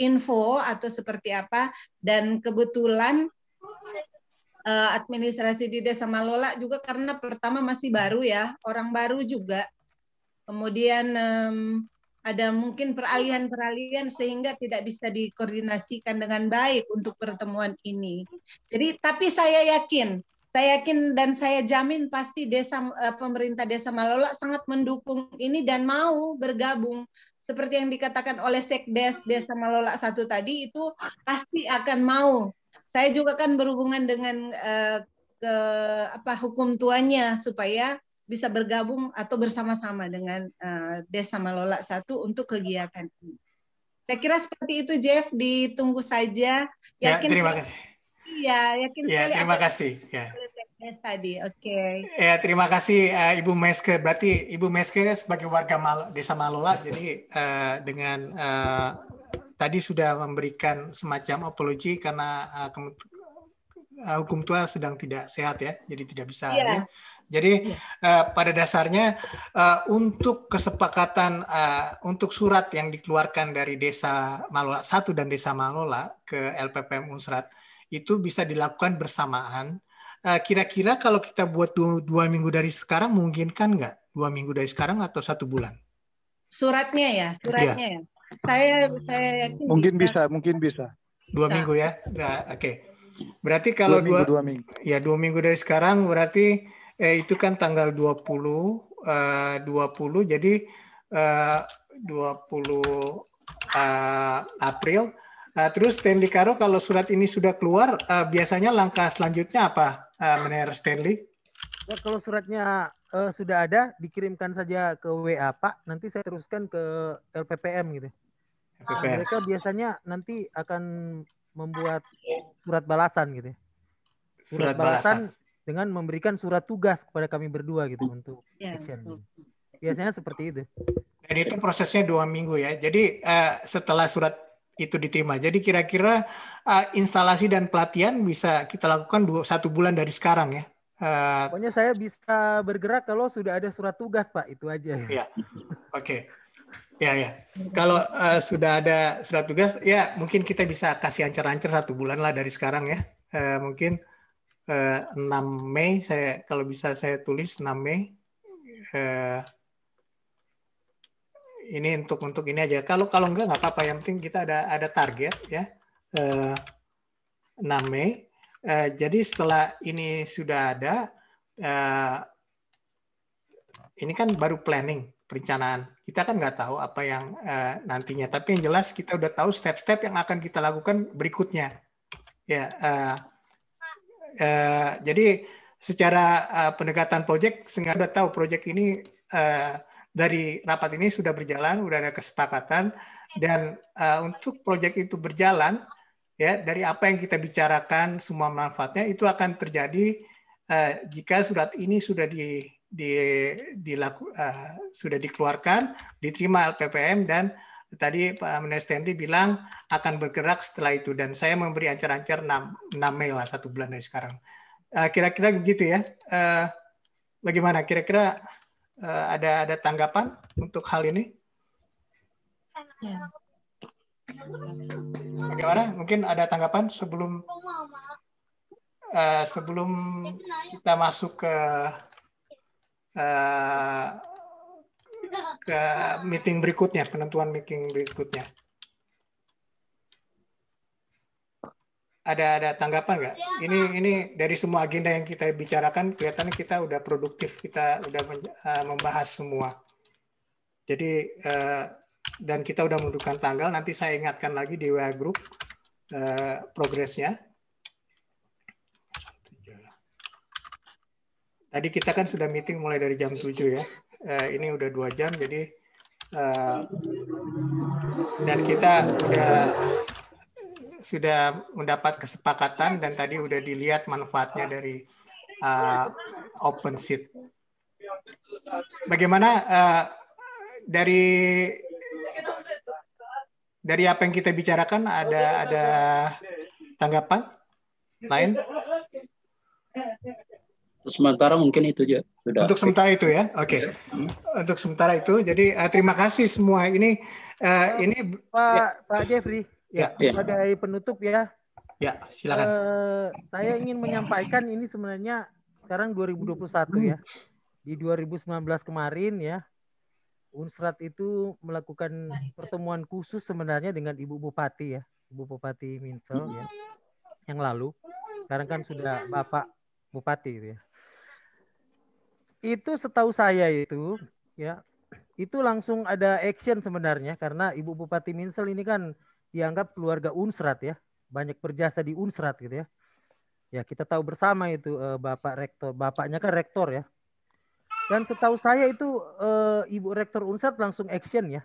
info atau seperti apa dan kebetulan eh, administrasi di Desa Malola juga karena pertama masih baru ya, orang baru juga kemudian um, ada mungkin peralihan-peralihan sehingga tidak bisa dikoordinasikan dengan baik untuk pertemuan ini. Jadi tapi saya yakin, saya yakin dan saya jamin pasti desa eh, pemerintah Desa Malola sangat mendukung ini dan mau bergabung seperti yang dikatakan oleh Sekdes Desa Malola satu tadi itu pasti akan mau. Saya juga kan berhubungan dengan uh, ke apa hukum tuanya supaya bisa bergabung atau bersama-sama dengan uh, eh, Desa Malola Satu untuk kegiatan ini. Saya kira seperti itu Jeff, ditunggu saja. Ya, yakin ya, terima kasih. Iya, yakin ya, sekali. Terima kasih. Ya. Tadi, oke. Okay. Ya, terima kasih uh, Ibu Meske. Berarti Ibu Meske sebagai warga Mal Desa Malola, jadi uh, dengan uh, tadi sudah memberikan semacam apologi karena uh, hukum tua sedang tidak sehat ya, jadi tidak bisa yeah. Jadi uh, pada dasarnya uh, untuk kesepakatan uh, untuk surat yang dikeluarkan dari Desa Malola 1 dan Desa Malola ke LPPM Unsrat itu bisa dilakukan bersamaan. Kira-kira uh, kalau kita buat dua, dua minggu dari sekarang mungkin kan nggak? Dua minggu dari sekarang atau satu bulan? Suratnya ya, suratnya iya. ya. Saya saya yakin mungkin bisa, bisa mungkin bisa. Dua bisa. minggu ya. Nah, Oke. Okay. Berarti kalau dua minggu, dua, dua minggu. Ya, dua minggu dari sekarang berarti eh, itu kan tanggal 20 eh, 20 jadi eh, 20 eh, April. eh, terus Stanley Karo kalau surat ini sudah keluar eh, biasanya langkah selanjutnya apa eh, menir Stanley? Ya, kalau suratnya eh, sudah ada dikirimkan saja ke WA Pak, nanti saya teruskan ke LPPM gitu. LPPM. Nah, mereka biasanya nanti akan membuat surat balasan gitu. Ya. Surat, surat balasan, balasan dengan memberikan surat tugas kepada kami berdua gitu hmm. untuk ya, action. Betul. Biasanya seperti itu. Dan itu prosesnya dua minggu ya. Jadi uh, setelah surat itu diterima. Jadi kira-kira uh, instalasi dan pelatihan bisa kita lakukan dua, satu bulan dari sekarang ya. Uh, Pokoknya saya bisa bergerak kalau sudah ada surat tugas Pak, itu aja. Ya, iya. oke. Okay. Ya ya. Kalau uh, sudah ada surat tugas, ya mungkin kita bisa kasih ancar-ancar satu bulan lah dari sekarang ya. Uh, mungkin eh, 6 Mei saya kalau bisa saya tulis 6 Mei eh, ini untuk untuk ini aja kalau kalau enggak nggak apa-apa yang penting kita ada ada target ya eh, 6 Mei eh, jadi setelah ini sudah ada eh, ini kan baru planning perencanaan kita kan nggak tahu apa yang eh, nantinya tapi yang jelas kita udah tahu step-step yang akan kita lakukan berikutnya ya eh, Uh, jadi secara uh, pendekatan proyek sehingga sudah tahu proyek ini uh, dari rapat ini sudah berjalan, sudah ada kesepakatan dan uh, untuk proyek itu berjalan ya dari apa yang kita bicarakan semua manfaatnya itu akan terjadi uh, jika surat ini sudah di, di dilaku, uh, sudah dikeluarkan, diterima LPPM dan tadi Pak Menestendi bilang akan bergerak setelah itu dan saya memberi ancar-ancar 6, 6 Mei lah satu bulan dari sekarang. Eh, kira-kira uh, begitu ya. Uh, bagaimana? Kira-kira uh, ada ada tanggapan untuk hal ini? Ya. Bagaimana? Mungkin ada tanggapan sebelum uh, sebelum kita masuk ke uh, ke meeting berikutnya, penentuan meeting berikutnya. Ada ada tanggapan nggak? Iya, ini ini dari semua agenda yang kita bicarakan kelihatannya kita udah produktif, kita udah eh, membahas semua. Jadi eh, dan kita udah menentukan tanggal. Nanti saya ingatkan lagi di WA group eh, progresnya. Tadi kita kan sudah meeting mulai dari jam 7 ya uh, ini udah dua jam jadi uh, dan kita udah sudah mendapat kesepakatan dan tadi udah dilihat manfaatnya dari uh, open seat. Bagaimana uh, dari dari apa yang kita bicarakan ada ada tanggapan lain? Untuk sementara mungkin itu aja sudah. Untuk sementara itu ya, oke. Okay. Ya. Hmm. Untuk sementara itu, jadi uh, terima kasih semua. Ini uh, ini Pak ya. Pak Jeffrey. Ya. ya. Sebagai penutup ya. Ya, silakan. Uh, saya ingin menyampaikan ini sebenarnya sekarang 2021 ya. Di 2019 kemarin ya, Unsrat itu melakukan pertemuan khusus sebenarnya dengan Ibu Bupati ya, Ibu Bupati Minsel ya, yang lalu. Sekarang kan sudah Bapak Bupati ya itu setahu saya itu ya itu langsung ada action sebenarnya karena Ibu Bupati Minsel ini kan dianggap keluarga Unsrat ya, banyak berjasa di Unsrat gitu ya. Ya, kita tahu bersama itu eh, Bapak Rektor, bapaknya kan rektor ya. Dan setahu saya itu eh, Ibu Rektor Unsrat langsung action ya.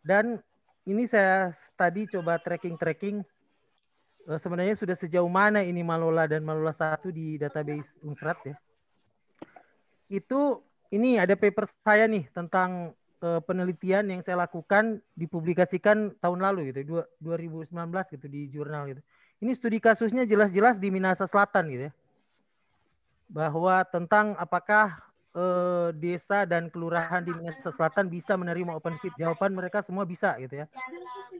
Dan ini saya tadi coba tracking-tracking eh, sebenarnya sudah sejauh mana ini Malola dan Malola satu di database Unsrat ya itu ini ada paper saya nih tentang uh, penelitian yang saya lakukan dipublikasikan tahun lalu gitu, dua 2019 gitu di jurnal gitu. Ini studi kasusnya jelas-jelas di Minasa Selatan gitu ya. Bahwa tentang apakah uh, desa dan kelurahan di Minasa Selatan bisa menerima open seat. Jawaban mereka semua bisa gitu ya.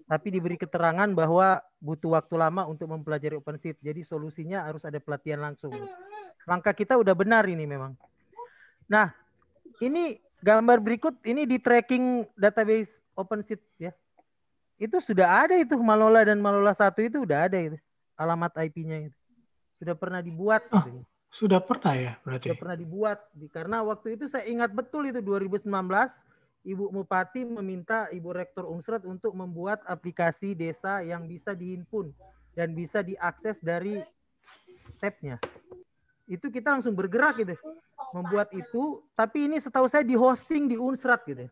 Tapi diberi keterangan bahwa butuh waktu lama untuk mempelajari open seat. Jadi solusinya harus ada pelatihan langsung. Gitu. Langkah kita udah benar ini memang. Nah, ini gambar berikut ini di tracking database OpenSeat ya. Itu sudah ada itu Malola dan Malola satu itu sudah ada itu alamat IP-nya itu. Sudah pernah dibuat. Oh, gitu. Sudah pernah ya berarti. Sudah pernah dibuat karena waktu itu saya ingat betul itu 2019 Ibu Bupati meminta Ibu Rektor Unsret untuk membuat aplikasi desa yang bisa dihimpun dan bisa diakses dari tabnya itu kita langsung bergerak gitu oh, membuat itu tapi ini setahu saya di hosting di Unsrat gitu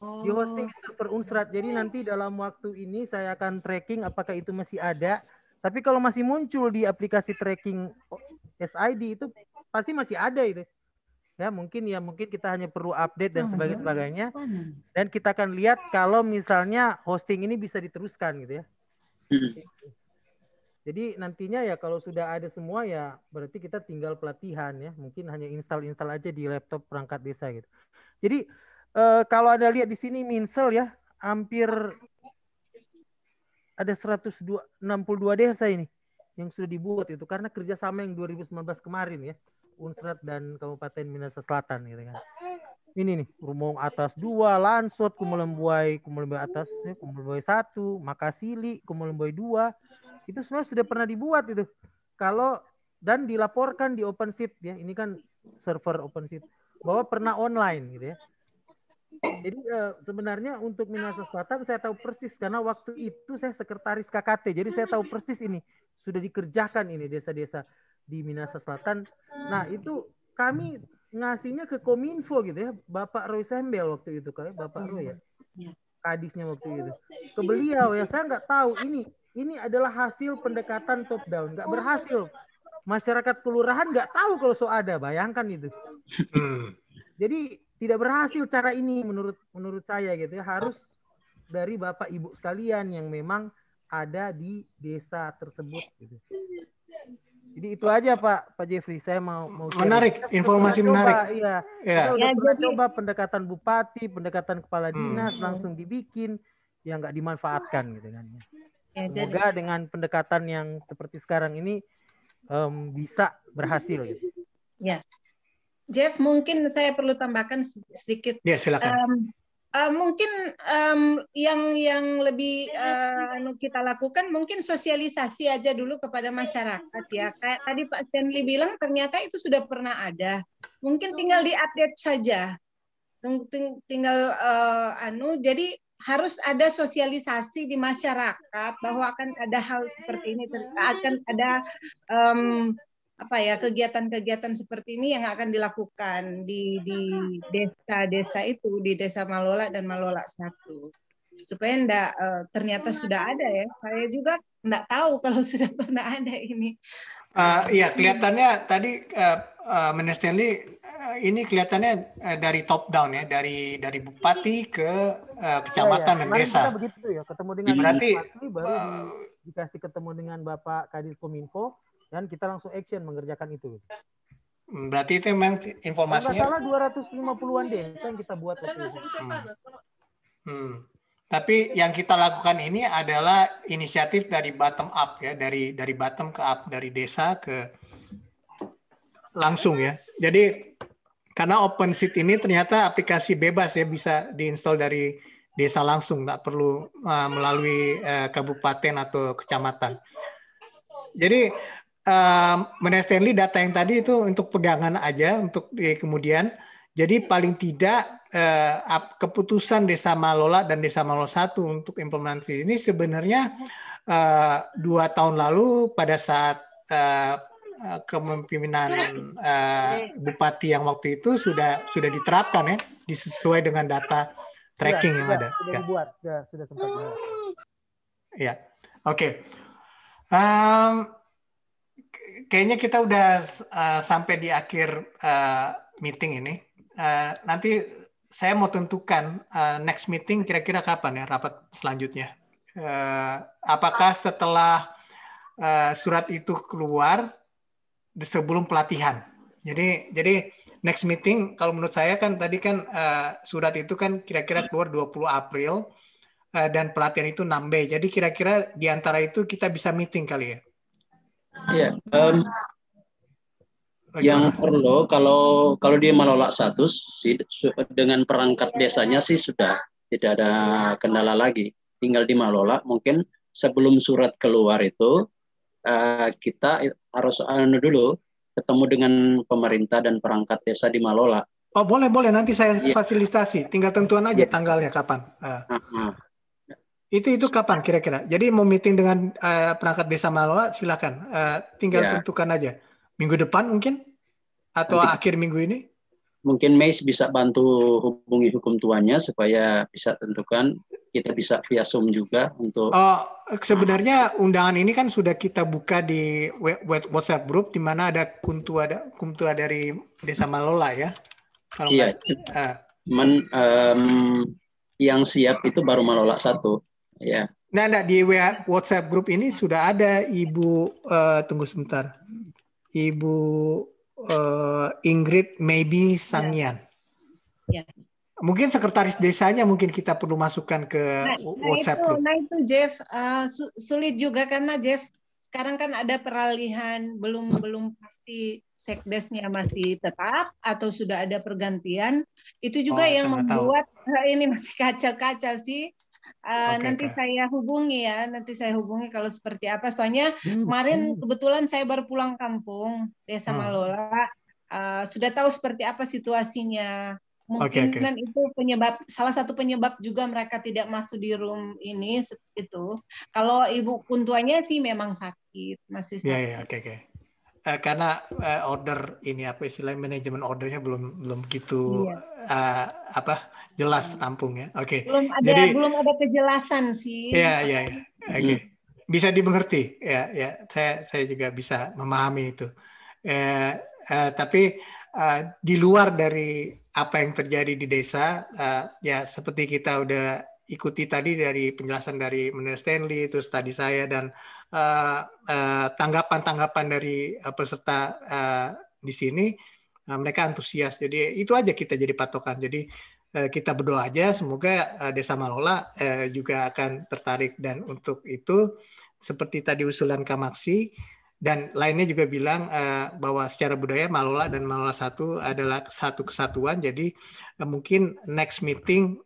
oh. di hosting server Unsrat jadi nanti dalam waktu ini saya akan tracking apakah itu masih ada tapi kalau masih muncul di aplikasi tracking SID itu pasti masih ada itu ya mungkin ya mungkin kita hanya perlu update dan oh, sebagainya ya. sebagainya dan kita akan lihat kalau misalnya hosting ini bisa diteruskan gitu ya hmm. Jadi nantinya ya kalau sudah ada semua ya berarti kita tinggal pelatihan ya. Mungkin hanya install-install aja di laptop perangkat desa gitu. Jadi eh, kalau Anda lihat di sini Minsel ya hampir ada 162 desa ini yang sudah dibuat itu karena kerjasama yang 2019 kemarin ya Unsrat dan Kabupaten Minahasa Selatan gitu kan ini nih Rumong atas dua Lansot Kumulembuai Kumulembuai atas eh, Kumulembuai satu Makasili Kumulembuai dua itu sebenarnya sudah pernah dibuat itu kalau dan dilaporkan di open seat ya ini kan server open seat bahwa pernah online gitu ya jadi uh, sebenarnya untuk Minahasa Selatan saya tahu persis karena waktu itu saya sekretaris KKT jadi saya tahu persis ini sudah dikerjakan ini desa-desa di Minahasa Selatan nah itu kami ngasihnya ke Kominfo gitu ya, Bapak Roy Sembel waktu itu kali, Bapak Roy ya. Iya. Kadisnya waktu itu. Oh, iya. Ke beliau ya, saya nggak tahu ini ini adalah hasil pendekatan top down, nggak berhasil. Masyarakat kelurahan nggak tahu kalau so ada, bayangkan itu. Hmm. Jadi tidak berhasil cara ini menurut menurut saya gitu ya, harus dari Bapak Ibu sekalian yang memang ada di desa tersebut gitu. Jadi itu aja Pak Pak Jeffrey, saya mau mau menarik informasi coba, menarik. Iya. Yeah. Kita udah ya, jadi... coba pendekatan bupati, pendekatan kepala hmm. dinas hmm. langsung dibikin yang nggak dimanfaatkan gitu kan. Ya, ya Semoga jadi... dengan pendekatan yang seperti sekarang ini um, bisa berhasil gitu. Ya. Jeff, mungkin saya perlu tambahkan sedikit. Ya, silakan. Um, Eh, mungkin um, yang yang lebih uh, kita lakukan mungkin sosialisasi aja dulu kepada iya, masyarakat ya. Kayak tadi Pak Stanley bilang ternyata itu sudah pernah ada. Mungkin tinggal diupdate saja. ting Tinggal uh, anu jadi harus ada sosialisasi di masyarakat iya, bahwa akan iya, ada hal seperti ini akan ada um, apa ya kegiatan-kegiatan seperti ini yang akan dilakukan di di desa-desa itu di desa Malola dan Malola satu supaya ndak e, ternyata sudah ada ya saya juga ndak tahu kalau sudah pernah ada ini uh, iya kelihatannya tadi uh, uh, Stanley uh, ini kelihatannya uh, dari top down ya dari dari bupati ke uh, kecamatan oh, ya. dan desa begitu ya ketemu dengan berarti bupati, baru uh, dikasih ketemu dengan Bapak Kadis Kominfo dan kita langsung action mengerjakan itu. Gitu. Hmm, berarti itu memang informasinya. Kalau salah 250-an desa yang kita buat waktu itu. Hmm. hmm. Tapi yang kita lakukan ini adalah inisiatif dari bottom up ya, dari dari bottom ke up, dari desa ke langsung ya. Jadi karena open seat ini ternyata aplikasi bebas ya bisa diinstal dari desa langsung nggak perlu eh, melalui eh, kabupaten atau kecamatan. Jadi um, menurut Stanley data yang tadi itu untuk pegangan aja untuk kemudian. Jadi paling tidak eh, keputusan Desa Malola dan Desa Malola satu untuk implementasi ini sebenarnya eh, dua tahun lalu pada saat eh, kepemimpinan bupati yang waktu itu sudah sudah diterapkan ya, sesuai dengan data tracking sudah, yang sudah, ada. Sudah ya. dibuat, sudah, sudah sempat. Ya, oke. Okay. Um, kayaknya kita udah uh, sampai di akhir uh, meeting ini. Uh, nanti saya mau tentukan uh, next meeting kira-kira kapan ya rapat selanjutnya. Uh, apakah setelah uh, surat itu keluar sebelum pelatihan? Jadi jadi next meeting kalau menurut saya kan tadi kan uh, surat itu kan kira-kira keluar 20 April dan pelatihan itu 6B. Jadi kira-kira di antara itu kita bisa meeting kali ya. Iya. Um, yang perlu kalau kalau dia menolak status dengan perangkat desanya sih sudah tidak ada kendala lagi. Tinggal di Malola mungkin sebelum surat keluar itu uh, kita harus anu dulu ketemu dengan pemerintah dan perangkat desa di Malola. Oh boleh boleh nanti saya ya. fasilitasi. Tinggal tentuan aja ya. tanggalnya kapan. Uh. Eh. Uh ah, -huh. Ah. Itu itu kapan kira-kira? Jadi mau meeting dengan uh, perangkat desa Malwa silakan. Uh, tinggal ya. tentukan aja. Minggu depan mungkin atau mungkin, akhir minggu ini? Mungkin Meis bisa bantu hubungi hukum tuanya supaya bisa tentukan kita bisa via Zoom juga untuk Oh, sebenarnya undangan ini kan sudah kita buka di WhatsApp group di mana ada kuntu ada kuntu dari Desa Malola ya. Kalau iya. Ah. Men, um, yang siap itu baru Malola satu. Ya. Nah, nah di WhatsApp grup ini sudah ada Ibu uh, tunggu sebentar. Ibu uh, Ingrid Maybe Sangian. Ya. ya. Mungkin sekretaris desanya mungkin kita perlu masukkan ke nah, nah WhatsApp nah itu, grup. Nah itu Jeff uh, su sulit juga karena Jeff sekarang kan ada peralihan belum belum pasti sekdesnya masih tetap atau sudah ada pergantian itu juga oh, yang membuat tahu. ini masih kacau-kacau sih Eh, okay, nanti Kak. saya hubungi ya, nanti saya hubungi kalau seperti apa. Soalnya hmm. kemarin hmm. kebetulan saya baru pulang kampung Desa hmm. Malola, uh, sudah tahu seperti apa situasinya. Mungkin okay, okay. itu penyebab salah satu penyebab juga mereka tidak masuk di room ini itu. Kalau ibu kuntuanya sih memang sakit, masih iya, iya, sakit. yeah, yeah, okay, Okay uh, karena uh, order ini apa istilah manajemen ordernya belum belum gitu iya. uh, apa jelas hmm. rampung ya. Oke. Okay. Belum ada Jadi, belum ada kejelasan sih. Iya iya. iya. Hmm. Oke. Okay. Hmm. Bisa dimengerti. Ya ya. Saya saya juga bisa memahami itu. Eh, uh, tapi uh, di luar dari apa yang terjadi di desa uh, ya seperti kita udah ikuti tadi dari penjelasan dari Menteri Stanley terus tadi saya dan Eh, eh, tanggapan-tanggapan dari eh, peserta di sini mereka antusias. Jadi itu aja kita jadi patokan. Jadi kita berdoa aja semoga Desa Malola juga akan tertarik dan untuk itu seperti tadi usulan Kamaksi dan lainnya juga bilang bahwa secara budaya Malola dan Malola satu adalah satu kesatuan. Jadi mungkin next meeting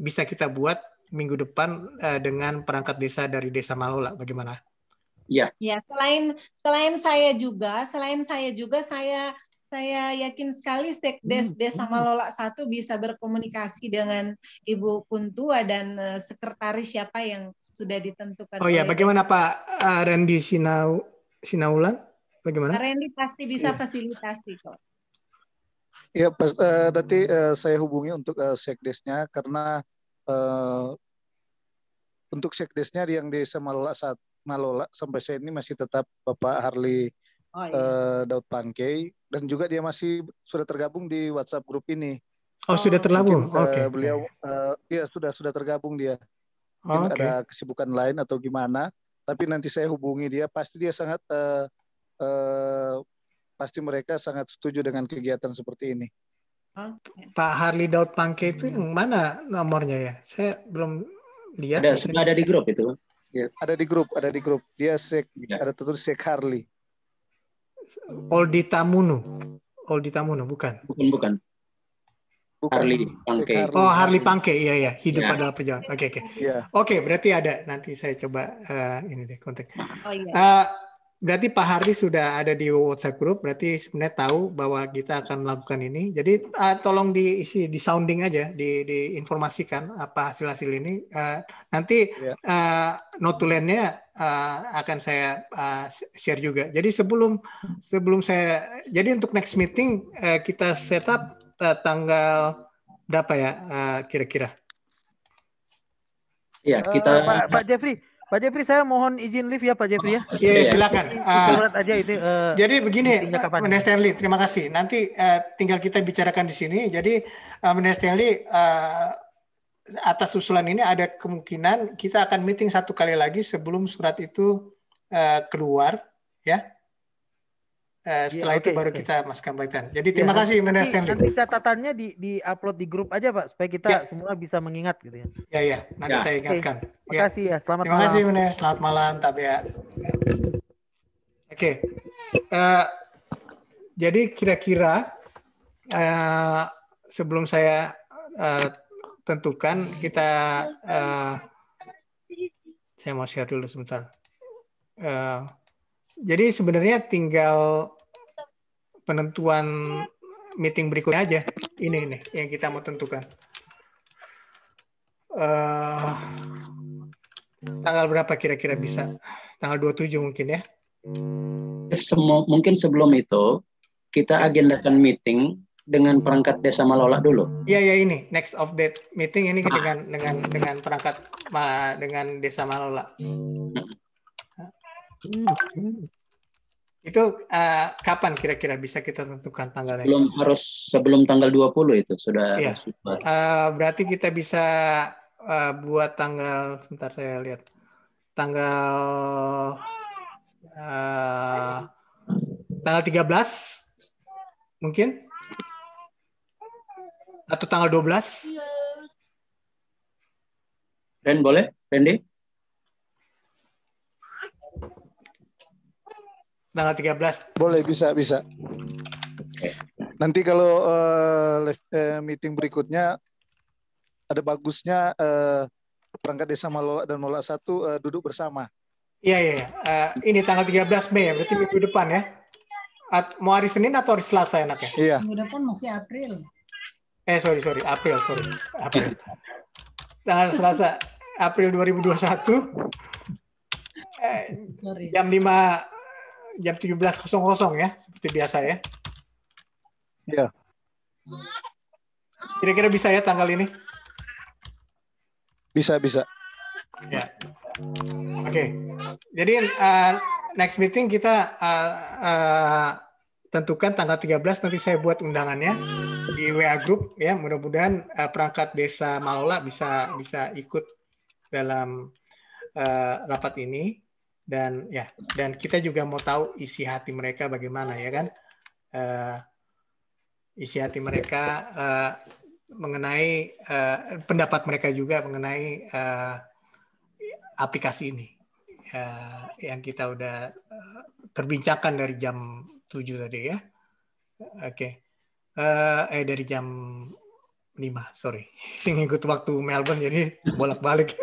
bisa kita buat minggu depan uh, dengan perangkat desa dari Desa Malola. Bagaimana? Iya. Iya selain selain saya juga, selain saya juga saya saya yakin sekali Sekdes hmm, Desa hmm. Malola satu bisa berkomunikasi dengan Ibu Kuntua dan eh, sekretaris siapa yang sudah ditentukan. Oh ya, bagaimana Pak Rendi eh, Randy Sinau Sinaulan? Bagaimana? Randy pasti bisa ya. fasilitasi kok. Ya, pas, uh, nanti uh, saya hubungi untuk uh, sekdesnya karena uh, untuk sekdesnya yang di Semalola saat Malola sampai saya ini masih tetap Bapak Harley oh, iya. uh, Daud Pangkei dan juga dia masih sudah tergabung di WhatsApp grup ini. Oh, oh sudah tergabung. Eh, oke. Beliau uh, ya sudah sudah tergabung dia. Mungkin oh, okay. ada kesibukan lain atau gimana, tapi nanti saya hubungi dia pasti dia sangat uh, uh, pasti mereka sangat setuju dengan kegiatan seperti ini. Iya. Pak Harley Daud Pangke itu yang hmm. mana nomornya ya? Saya belum lihat. Ada, sudah ada di grup itu. Ya. Ada di grup, ada di grup. Dia sek, ya. ada tertulis Sek Harley. Oldi Tamunu. Oldi Tamunu, bukan? Bukan, bukan. bukan. Harley Pangke. Oh, Harley Pangke, iya, iya. Hidup yeah. adalah perjalanan. Oke, okay, oke. Okay. Iya. Yeah. Oke, okay, berarti ada. Nanti saya coba uh, ini deh, kontak. Oh, iya. uh, berarti Pak Hardi sudah ada di WhatsApp group. berarti sebenarnya tahu bahwa kita akan melakukan ini. Jadi uh, tolong diisi di sounding aja, di diinformasikan apa hasil-hasil ini. Uh, nanti yeah. Iya. uh, notulennya uh, eh, akan saya uh, share juga. Jadi sebelum sebelum saya jadi untuk next meeting uh, kita setup uh, tanggal berapa ya kira kira-kira? Iya, kita uh, Pak, Pak Jeffrey Pak Jeffrey saya mohon izin lift ya Pak Jeffrey ya. Iya yeah, silakan. Uh, aja itu. Uh, jadi begini, Mene Stanley, terima kasih. Nanti uh, tinggal kita bicarakan di sini. Jadi uh, Stanley uh, atas usulan ini ada kemungkinan kita akan meeting satu kali lagi sebelum surat itu uh, keluar, ya. Eh, iya, setelah yeah, okay, itu baru okay. kita masukkan baitan. Jadi iya, terima kasih Mendes Stanley. Nanti catatannya di di upload di grup aja Pak supaya kita yeah. semua bisa mengingat gitu ya. Iya yeah, iya, yeah. nanti yeah. saya ingatkan. Okay. Terima ya. kasih ya. Selamat terima malam. Terima kasih Mendes. Selamat malam ya. Oke. Okay. Uh, eh, jadi kira-kira uh, sebelum saya uh, tentukan kita uh, saya mau share dulu sebentar. Uh, jadi sebenarnya tinggal penentuan meeting berikutnya aja. Ini ini yang kita mau tentukan. Uh, tanggal berapa kira-kira bisa? Tanggal 27 mungkin ya. Semua, mungkin sebelum itu kita agendakan meeting dengan perangkat desa Malola dulu. Iya ya ini next update meeting ini ah. dengan dengan dengan perangkat dengan desa Malola. Hmm. Hmm, hmm. Itu uh, kapan kira-kira bisa kita tentukan tanggalnya? Belum harus sebelum tanggal 20 itu sudah. Ya. Uh, berarti kita bisa uh, buat tanggal sebentar saya lihat. Tanggal uh, tanggal 13 mungkin? Atau tanggal 12? Ren boleh? Randy? tanggal 13. Boleh bisa bisa. Nanti kalau uh, meeting berikutnya ada bagusnya uh, perangkat desa Malola dan Malola satu uh, duduk bersama. Iya iya. Uh, ini tanggal 13 Mei ya, berarti minggu depan ya. At, mau hari Senin atau hari Selasa enaknya? Iya. Minggu depan masih April. Eh sorry sorry April sorry April. Tanggal Selasa April 2021. Eh, jam 5 jam 17.00 ya, seperti biasa ya. Iya. Kira-kira bisa ya tanggal ini? Bisa, bisa. Ya. Oke. Okay. Jadi uh, next meeting kita uh, uh, tentukan tanggal 13 nanti saya buat undangannya di WA group ya. Mudah-mudahan uh, perangkat desa Malola bisa bisa ikut dalam uh, rapat ini dan ya dan kita juga mau tahu isi hati mereka bagaimana ya kan uh, isi hati mereka uh, mengenai uh, pendapat mereka juga mengenai uh, aplikasi ini uh, yang kita udah terbincangkan dari jam 7 tadi ya oke okay. uh, eh dari jam lima, sorry. Sing ikut waktu Melbourne jadi bolak-balik.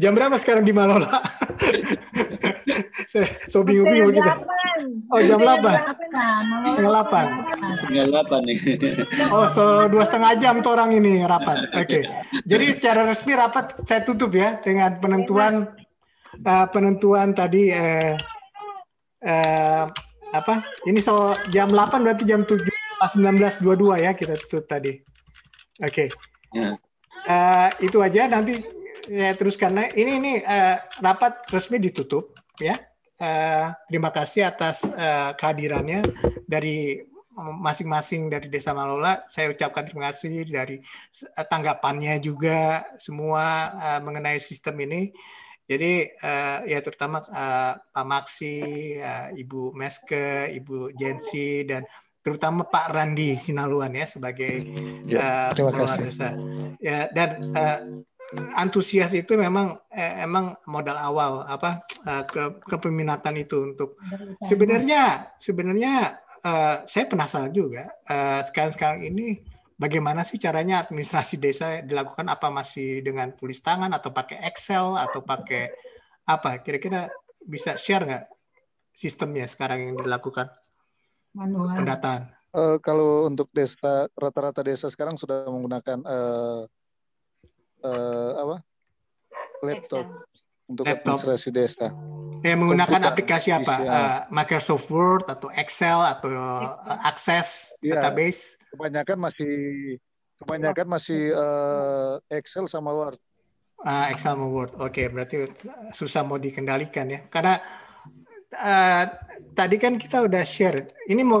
Jam berapa sekarang di Malola? so bingung-bingung kita. Gitu. Oh jam delapan? Jam delapan. Jam delapan nih. Oh so dua setengah jam tuh orang ini rapat. Oke. Okay. Jadi secara resmi rapat saya tutup ya dengan penentuan uh, penentuan tadi uh, uh, apa? Ini so jam delapan berarti jam tujuh? 1922 ya kita tutup tadi. Oke. Okay. Ya. Uh, itu aja nanti saya teruskan. Nah, ini ini uh, rapat resmi ditutup ya. Uh, terima kasih atas uh, kehadirannya dari masing-masing dari Desa Malola. Saya ucapkan terima kasih dari tanggapannya juga semua mengenai sistem ini. Jadi ya terutama Pak Maksi, Ibu Meske, Ibu Jensi dan terutama Pak Randi Sinaluan ya sebagai hmm. ya, uh, terima desa. Ya dan uh, antusias itu memang eh, emang modal awal apa uh, ke kepeminatan itu untuk sebenarnya sebenarnya uh, saya penasaran juga uh, sekarang-sekarang ini bagaimana sih caranya administrasi desa dilakukan apa masih dengan tulis tangan atau pakai Excel atau pakai apa kira-kira bisa share nggak sistemnya sekarang yang dilakukan? manual pendataan uh, kalau untuk desa rata-rata desa sekarang sudah menggunakan uh, uh, apa laptop Excel. untuk laptop. administrasi desa Ya menggunakan Komputer, aplikasi apa uh, Microsoft Word atau Excel atau uh, Access ya, database kebanyakan masih kebanyakan masih uh, Excel sama Word uh, Excel sama Word oke okay, berarti susah mau dikendalikan ya karena Eh, tadi kan kita udah share. Ini mau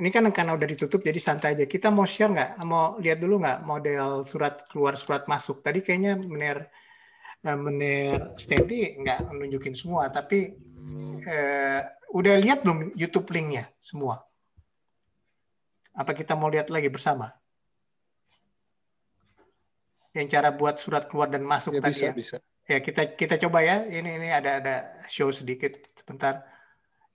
ini kan karena udah ditutup jadi santai aja. Kita mau share nggak? Mau lihat dulu nggak model surat keluar surat masuk? Tadi kayaknya mener eh, mener Steady nggak nunjukin semua, tapi eh, udah lihat belum YouTube linknya semua? Apa kita mau lihat lagi bersama? Yang cara buat surat keluar dan masuk ya, tadi bisa, ya. Bisa ya kita kita coba ya ini ini ada ada show sedikit sebentar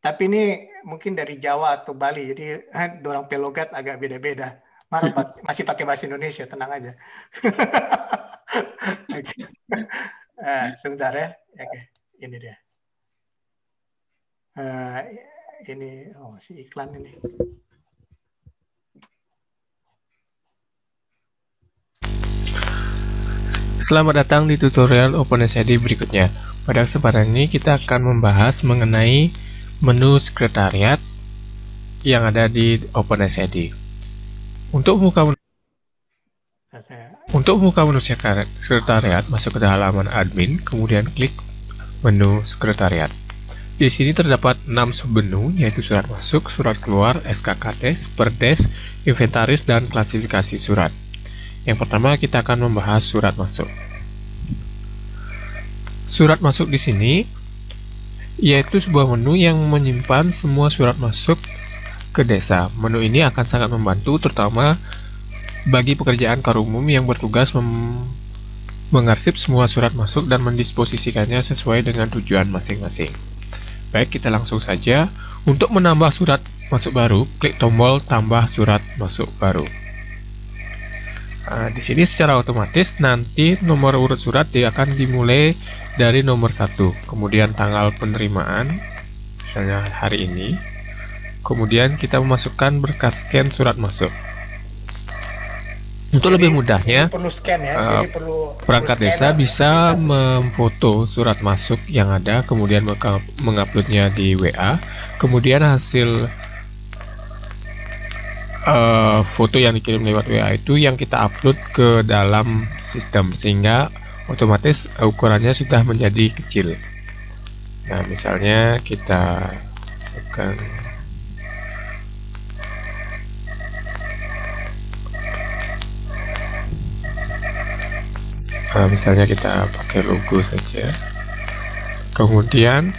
tapi ini mungkin dari Jawa atau Bali jadi eh, dorang pelogat agak beda-beda Marah, masih pakai bahasa Indonesia tenang aja okay. uh, eh, sebentar ya oke okay. ini dia uh, ini oh si iklan ini Selamat datang di tutorial OpenSSD berikutnya. Pada kesempatan ini kita akan membahas mengenai menu sekretariat yang ada di OpenSSD. Untuk buka menu untuk buka menu sekretariat, masuk ke halaman admin, kemudian klik menu sekretariat. Di sini terdapat 6 submenu, yaitu surat masuk, surat keluar, SKKTES, PERDES, inventaris, dan klasifikasi surat. Yang pertama kita akan membahas surat masuk. Surat masuk di sini yaitu sebuah menu yang menyimpan semua surat masuk ke desa. Menu ini akan sangat membantu terutama bagi pekerjaan karumum umum yang bertugas mengarsip semua surat masuk dan mendisposisikannya sesuai dengan tujuan masing-masing. Baik, kita langsung saja. Untuk menambah surat masuk baru, klik tombol tambah surat masuk baru. Nah, di sini secara otomatis nanti nomor urut surat dia akan dimulai dari nomor satu, kemudian tanggal penerimaan, misalnya hari ini. Kemudian kita memasukkan berkas scan surat masuk. Untuk jadi, lebih mudahnya, perlu scan ya. Uh, jadi perlu perangkat perlu desa bisa memfoto surat masuk yang ada, kemudian menguploadnya di WA. Kemudian hasil uh, foto yang dikirim lewat WA itu yang kita upload ke dalam sistem sehingga otomatis ukurannya sudah menjadi kecil nah misalnya kita masukkan nah, misalnya kita pakai logo saja kemudian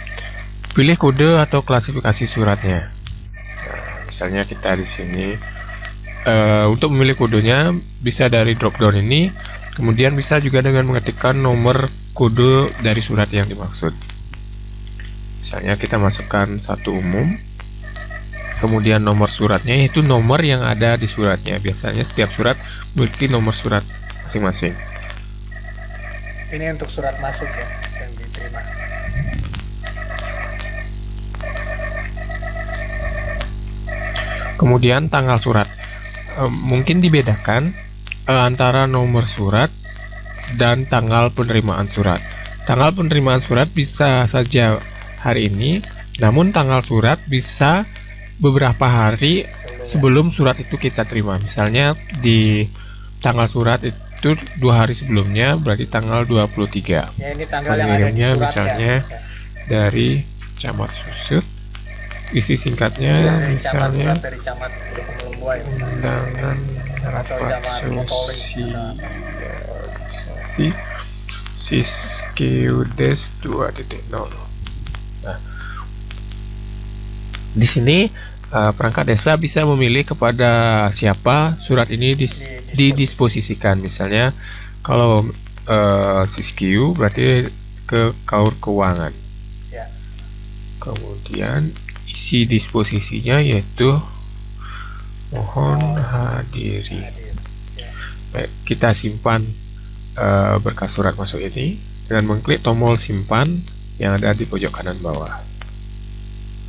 pilih kode atau klasifikasi suratnya nah, misalnya kita di sini Eh, untuk memilih kodenya bisa dari dropdown ini kemudian bisa juga dengan mengetikkan nomor kode dari surat yang dimaksud misalnya kita masukkan satu umum kemudian nomor suratnya itu nomor yang ada di suratnya biasanya setiap surat memiliki nomor surat masing-masing ini untuk surat masuk ya yang diterima kemudian tanggal surat um, mungkin dibedakan uh, antara nomor surat dan tanggal penerimaan surat. Tanggal penerimaan surat bisa saja hari ini, namun tanggal surat bisa beberapa hari sebelum surat itu kita terima. Misalnya di tanggal surat itu dua hari sebelumnya, berarti tanggal 23. Ya, ini tanggal yang ada di misalnya ya. dari Camat Susut isi singkatnya misalnya, misalnya dari camat undangan rapat sosialisasi siskeudes 2.0 nah di sini uh, perangkat desa bisa memilih kepada siapa surat ini dis didisposisikan misalnya kalau uh, eh, siskiu berarti ke kaur keuangan ya. kemudian diksi disposisinya yaitu mohon hadiri baik kita simpan uh, berkas surat masuk ini dengan mengklik tombol simpan yang ada di pojok kanan bawah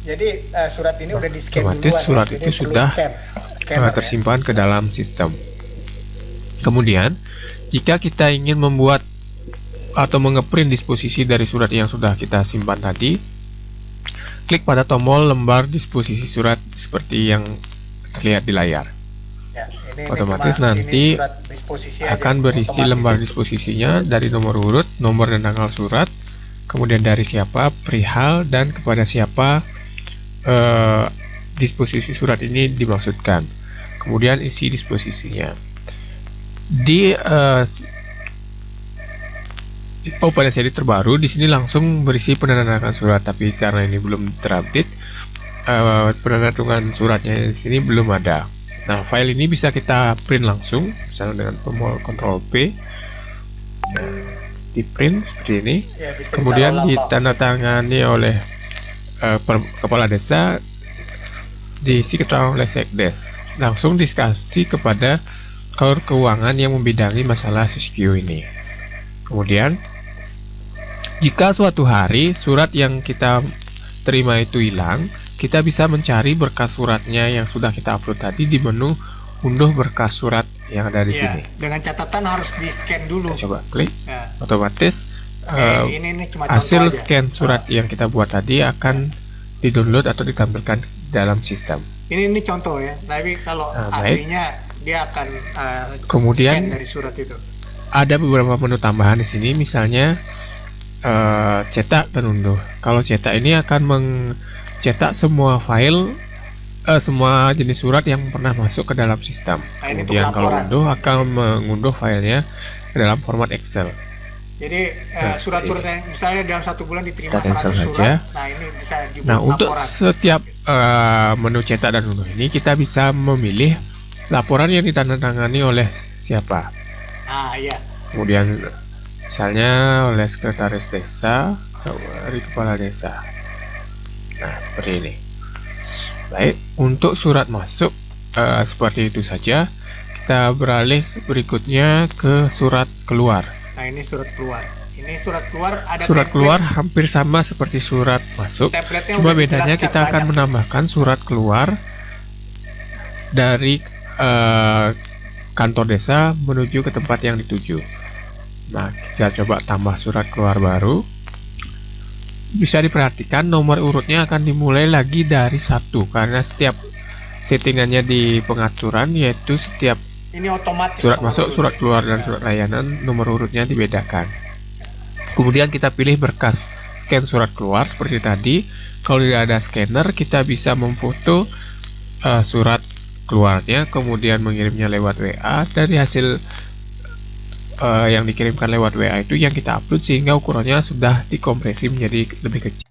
jadi uh, surat ini sudah di scan otomatis duluan, surat itu sudah scan. scan eh, ya? tersimpan ya? ke dalam sistem kemudian jika kita ingin membuat atau mengeprint disposisi dari surat yang sudah kita simpan tadi klik pada tombol lembar disposisi surat seperti yang terlihat di layar. Ya, ini, otomatis ini nanti akan aja, berisi otomatis. lembar disposisinya dari nomor urut, nomor dan tanggal surat, kemudian dari siapa, perihal dan kepada siapa eh, disposisi surat ini dimaksudkan. Kemudian isi disposisinya. Di eh, Oh pada seri terbaru di sini langsung berisi penandatanganan surat tapi karena ini belum terupdate uh, eh, penandatanganan suratnya di sini belum ada nah file ini bisa kita print langsung misalnya dengan tombol Ctrl P nah, di print seperti ini ya, kemudian ditandatangani oleh uh, kepala desa disekitar oleh sekdes langsung dikasih kepada kaur keuangan yang membidangi masalah siskiu ini Kemudian, jika suatu hari surat yang kita terima itu hilang, kita bisa mencari berkas suratnya yang sudah kita upload tadi di menu unduh berkas surat yang ada di ya, sini. Dengan catatan harus di scan dulu. Kita coba klik, ya. otomatis eh, eh ini, ini cuma hasil aja. scan surat oh. yang kita buat tadi akan ya. didownload atau ditampilkan dalam sistem. Ini ini contoh ya, tapi kalau nah, aslinya baik. dia akan uh, kemudian scan dari surat itu ada beberapa menu tambahan di sini misalnya uh, cetak dan unduh kalau cetak ini akan mencetak semua file uh, semua jenis surat yang pernah masuk ke dalam sistem nah, kemudian kalau unduh akan mengunduh filenya ke dalam format Excel jadi surat eh, nah, surat-surat yang iya. misalnya dalam satu bulan diterima kita 100 surat saja. nah ini bisa nah untuk setiap uh, menu cetak dan unduh ini kita bisa memilih laporan yang ditandatangani oleh siapa ah iya kemudian misalnya oleh sekretaris desa atau dari kepala desa nah seperti ini baik untuk surat masuk uh, seperti itu saja kita beralih berikutnya ke surat keluar nah ini surat keluar ini surat keluar ada surat template. keluar hampir sama seperti surat masuk cuma bedanya kita banyak. akan menambahkan surat keluar dari uh, kantor desa menuju ke tempat yang dituju. Nah, kita coba tambah surat keluar baru. Bisa diperhatikan nomor urutnya akan dimulai lagi dari satu karena setiap settingannya di pengaturan yaitu setiap ini otomatis surat masuk, surat keluar dan surat layanan nomor urutnya dibedakan. Kemudian kita pilih berkas scan surat keluar seperti tadi. Kalau tidak ada scanner, kita bisa memfoto uh, surat keluarnya kemudian mengirimnya lewat WA dari hasil uh, yang dikirimkan lewat WA itu yang kita upload sehingga ukurannya sudah dikompresi menjadi lebih kecil.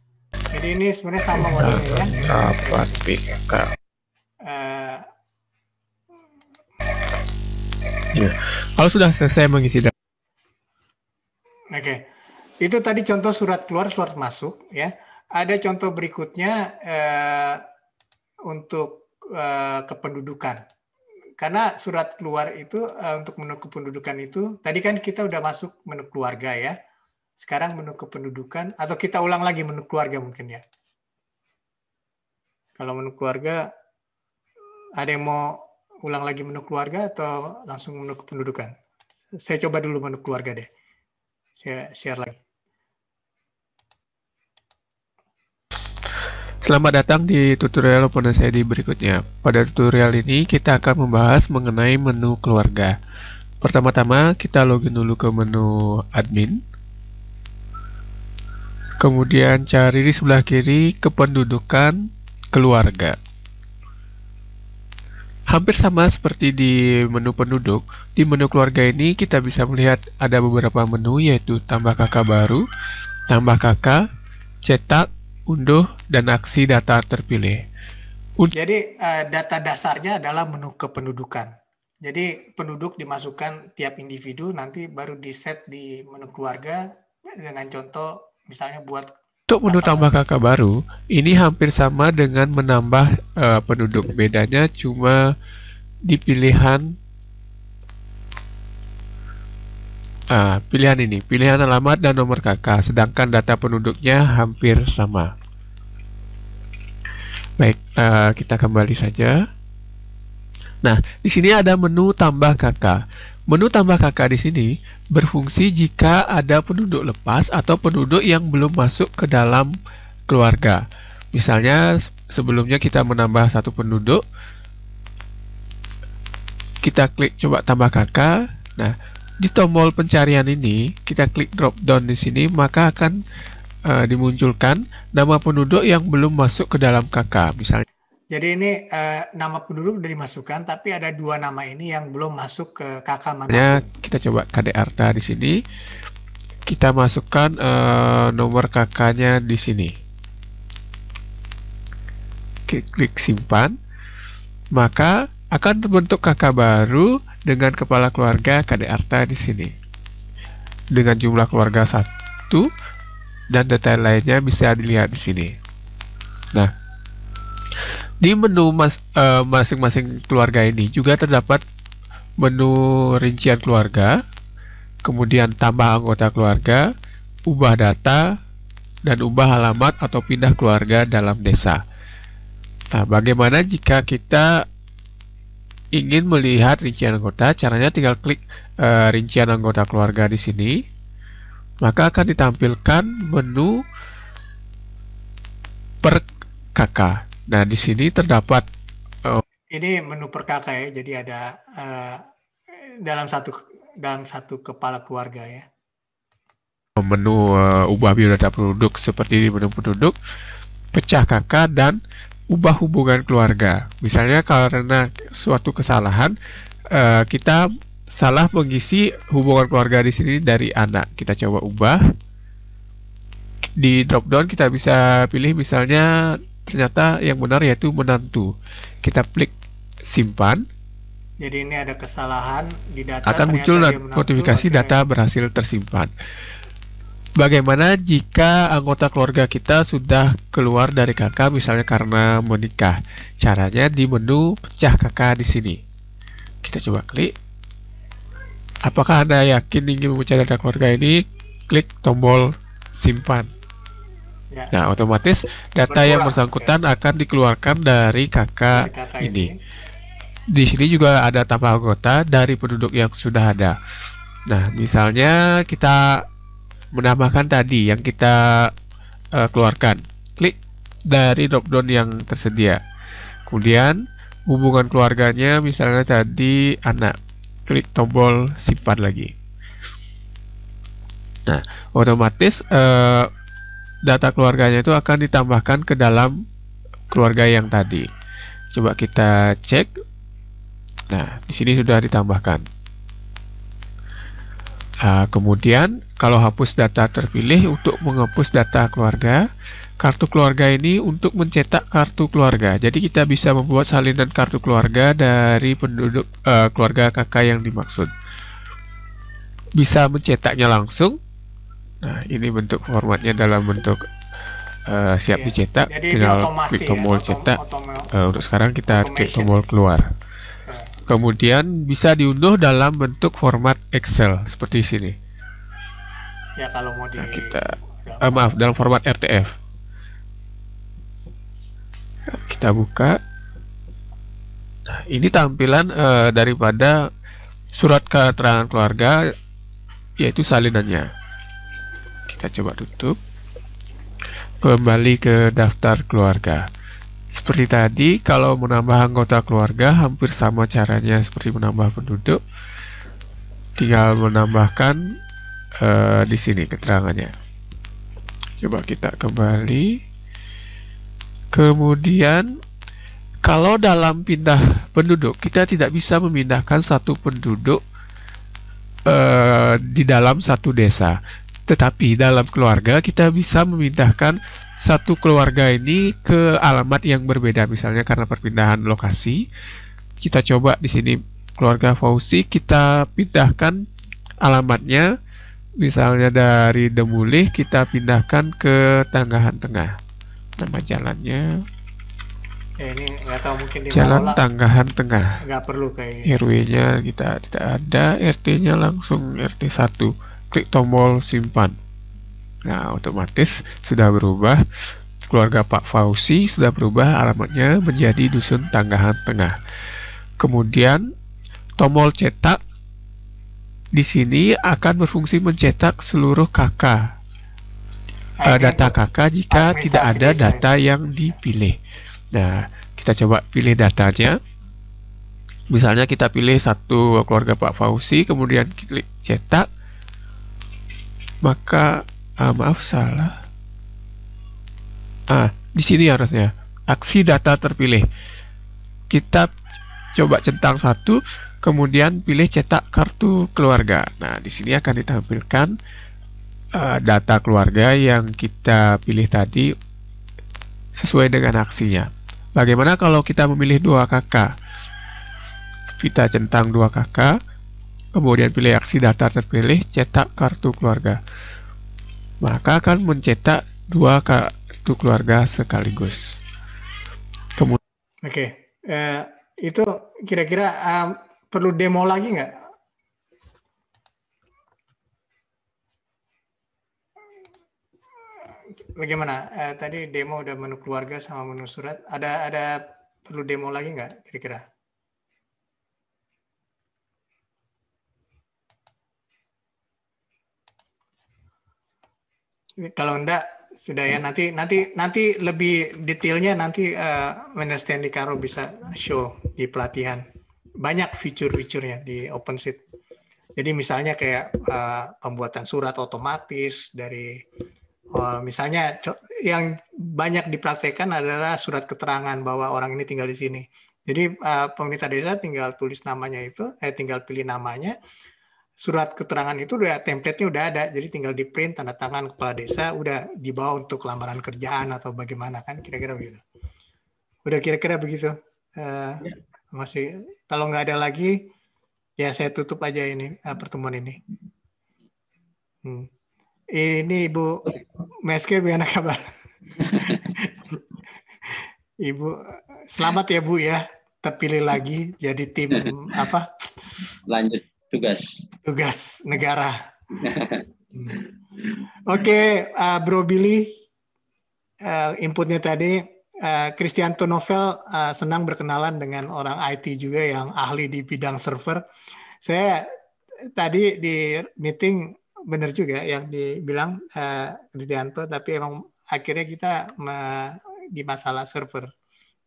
Jadi ini sebenarnya sama modelnya ya. Rapat pika. Eh. Ya, uh, Kalau sudah selesai mengisi data. Oke. Okay. Itu tadi contoh surat keluar, surat masuk ya. Ada contoh berikutnya uh, untuk Eh, kependudukan. Karena surat keluar itu eh, untuk menu kependudukan itu tadi kan kita udah masuk menu keluarga ya. Sekarang menu kependudukan atau kita ulang lagi menu keluarga mungkin ya. Kalau menu keluarga ada yang mau ulang lagi menu keluarga atau langsung menu kependudukan? Saya coba dulu menu keluarga deh. Saya share lagi. Selamat datang di tutorial di berikutnya. Pada tutorial ini kita akan membahas mengenai menu keluarga. Pertama-tama kita login dulu ke menu admin. Kemudian cari di sebelah kiri kependudukan keluarga. Hampir sama seperti di menu penduduk, di menu keluarga ini kita bisa melihat ada beberapa menu yaitu tambah kakak baru, tambah kakak, cetak, unduh, dan aksi data terpilih. Und Jadi uh, data dasarnya adalah menu kependudukan. Jadi penduduk dimasukkan tiap individu nanti baru di set di menu keluarga dengan contoh misalnya buat untuk menu tambah kakak baru ini hampir sama dengan menambah uh, penduduk bedanya cuma di pilihan uh, pilihan ini, pilihan alamat dan nomor KK, sedangkan data penduduknya hampir sama. Baik, uh, kita kembali saja. Nah, di sini ada menu tambah KK. Menu tambah KK di sini berfungsi jika ada penduduk lepas atau penduduk yang belum masuk ke dalam keluarga. Misalnya sebelumnya kita menambah satu penduduk, kita klik coba tambah KK. Nah, di tombol pencarian ini kita klik drop down di sini maka akan e, dimunculkan nama penduduk yang belum masuk ke dalam KK misalnya. Jadi ini e, nama penduduk sudah dimasukkan tapi ada dua nama ini yang belum masuk ke KK mana. kita coba KD Arta di sini. Kita masukkan e, nomor KK-nya di sini. Klik, klik simpan. Maka akan terbentuk kakak baru dengan kepala keluarga KD Arta di sini. Dengan jumlah keluarga satu dan detail lainnya bisa dilihat di sini. Nah, di menu eh, masing-masing uh, keluarga ini juga terdapat menu rincian keluarga, kemudian tambah anggota keluarga, ubah data, dan ubah alamat atau pindah keluarga dalam desa. Nah, bagaimana jika kita ingin melihat rincian anggota, caranya tinggal klik e, rincian anggota keluarga di sini. Maka akan ditampilkan menu per KK. Nah, di sini terdapat uh, ini menu per KK ya. Jadi ada uh, dalam satu dalam satu kepala keluarga ya. Menu uh, ubah biodata penduduk seperti di menu penduduk, pecah kakak dan ubah hubungan keluarga. Misalnya karena suatu kesalahan eh, kita salah mengisi hubungan keluarga di sini dari anak. Kita coba ubah. Di drop down kita bisa pilih misalnya ternyata yang benar yaitu menantu. Kita klik simpan. Jadi ini ada kesalahan di data akan muncul notifikasi okay. data berhasil tersimpan. Bagaimana jika anggota keluarga kita sudah keluar dari KK misalnya karena menikah? Caranya di menu pecah KK di sini. Kita coba klik. Apakah Anda yakin ingin memecah data keluarga ini? Klik tombol simpan. Ya. Nah, otomatis data yang bersangkutan ya. akan dikeluarkan dari KK ini. ini. Di sini juga ada tambah anggota dari penduduk yang sudah ada. Nah, misalnya kita menambahkan tadi yang kita uh, keluarkan. Klik dari dropdown yang tersedia. Kemudian hubungan keluarganya misalnya tadi anak. Klik tombol simpan lagi. Nah, otomatis uh, data keluarganya itu akan ditambahkan ke dalam keluarga yang tadi. Coba kita cek. Nah, di sini sudah ditambahkan. Uh, kemudian, kalau hapus data terpilih untuk menghapus data keluarga, kartu keluarga ini untuk mencetak kartu keluarga. Jadi kita bisa membuat salinan kartu keluarga dari penduduk uh, keluarga kakak yang dimaksud. Bisa mencetaknya langsung. Nah, ini bentuk formatnya dalam bentuk uh, siap iya. dicetak. Jadi tinggal klik tombol ya, cetak. Eh, untuk sekarang kita klik ya. tombol keluar. Kemudian bisa diunduh dalam bentuk format Excel seperti sini. Ya kalau mau nah, di nah, kita eh, maaf dalam format RTF. Kita buka. Nah, ini tampilan eh, daripada surat keterangan keluarga yaitu salinannya. Kita coba tutup. Kembali ke daftar keluarga. Seperti tadi, kalau menambah anggota keluarga hampir sama caranya seperti menambah penduduk. Tinggal menambahkan uh, di sini keterangannya. Coba kita kembali. Kemudian kalau dalam pindah penduduk kita tidak bisa memindahkan satu penduduk uh, di dalam satu desa. Tetapi dalam keluarga kita bisa memindahkan satu keluarga ini ke alamat yang berbeda misalnya karena perpindahan lokasi kita coba di sini keluarga Fauzi kita pindahkan alamatnya misalnya dari Demulih kita pindahkan ke Tanggahan Tengah nama jalannya ya, ini nggak tahu mungkin di Jalan Malang, Tanggahan Tengah nggak perlu kayaknya RW-nya kita tidak ada RT-nya langsung RT 1 klik tombol simpan Nah, otomatis sudah berubah keluarga Pak Fauzi sudah berubah alamatnya menjadi Dusun Tanggahan Tengah. Kemudian tombol cetak di sini akan berfungsi mencetak seluruh KK uh, eh, data KK jika tidak ada data yang dipilih. Nah, kita coba pilih datanya. Misalnya kita pilih satu keluarga Pak Fauzi, kemudian klik cetak, maka ah, maaf salah ah di sini harusnya aksi data terpilih kita coba centang satu kemudian pilih cetak kartu keluarga nah di sini akan ditampilkan uh, data keluarga yang kita pilih tadi sesuai dengan aksinya bagaimana kalau kita memilih dua kakak kita centang dua kakak kemudian pilih aksi data terpilih cetak kartu keluarga maka akan mencetak dua kartu keluarga sekaligus. Kemudian, oke, okay. uh, eh, itu kira-kira uh, perlu demo lagi nggak? Bagaimana uh, tadi demo udah menu keluarga sama menu surat? Ada ada perlu demo lagi nggak kira-kira? kalau enggak sudah ya hmm. nanti nanti nanti lebih detailnya nanti uh, Stanley Karo bisa show di pelatihan banyak fitur-fiturnya di open seat. Jadi misalnya kayak uh, pembuatan surat otomatis dari uh, misalnya yang banyak dipraktekkan adalah surat keterangan bahwa orang ini tinggal di sini. Jadi uh, pemerintah desa tinggal tulis namanya itu, eh tinggal pilih namanya, surat keterangan itu udah template-nya udah ada, jadi tinggal di print tanda tangan kepala desa, udah dibawa untuk lamaran kerjaan atau bagaimana kan kira-kira begitu. Udah kira-kira begitu. Uh, ya. Masih kalau nggak ada lagi ya saya tutup aja ini uh, pertemuan ini. Hmm. Ini Ibu Meski bagaimana kabar? Ibu selamat ya Bu ya terpilih lagi jadi tim apa? Lanjut tugas tugas negara hmm. oke okay, uh, bro Billy uh, inputnya tadi uh, Christian Tonovel uh, senang berkenalan dengan orang IT juga yang ahli di bidang server saya tadi di meeting benar juga yang dibilang uh, Christianto tapi emang akhirnya kita di masalah server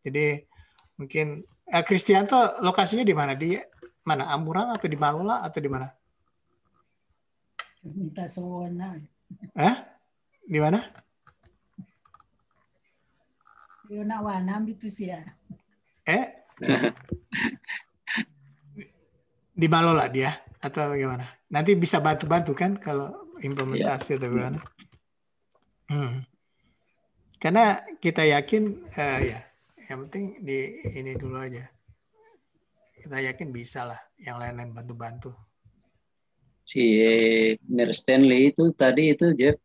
jadi mungkin uh, lokasinya di mana di mana Amurang atau di Malula atau di mana? Minta sewona. Eh? Di mana? Yona Wanam itu sih ya. Eh? di Malola dia atau gimana? Nanti bisa bantu-bantu kan kalau implementasi ya. atau gimana? Hmm. Karena kita yakin uh, ya yang penting di ini dulu aja kita yakin bisa lah yang lain-lain bantu-bantu. Si Mayor Stanley itu tadi itu Jeff.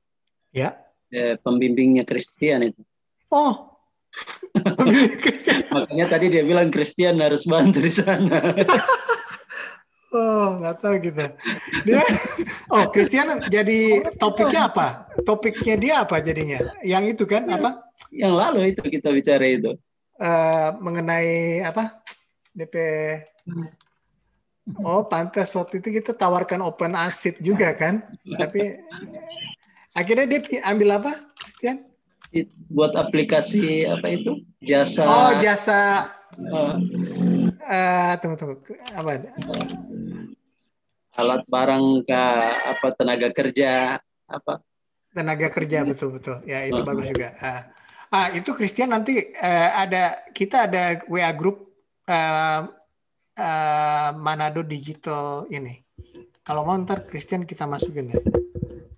Ya. Eh, pembimbingnya Christian itu. Oh. Makanya tadi dia bilang Christian harus bantu di sana. oh, nggak tahu kita. Gitu. Dia, oh, Christian jadi topiknya apa? Topiknya dia apa jadinya? Yang itu kan apa? Yang lalu itu kita bicara itu. Uh, mengenai apa? DP hmm. Oh, pantas waktu itu kita tawarkan open asset juga kan? Tapi akhirnya dia ambil apa, Christian? Buat aplikasi apa itu? Jasa. Oh, jasa. Uh, uh, tunggu tunggu apa? Alat barang ke apa tenaga kerja apa? Tenaga kerja betul betul. Ya itu uh. bagus juga. Ah, ah itu Christian nanti uh, ada kita ada WA group uh, uh, Manado Digital ini. Kalau mau ntar Christian kita masukin ya.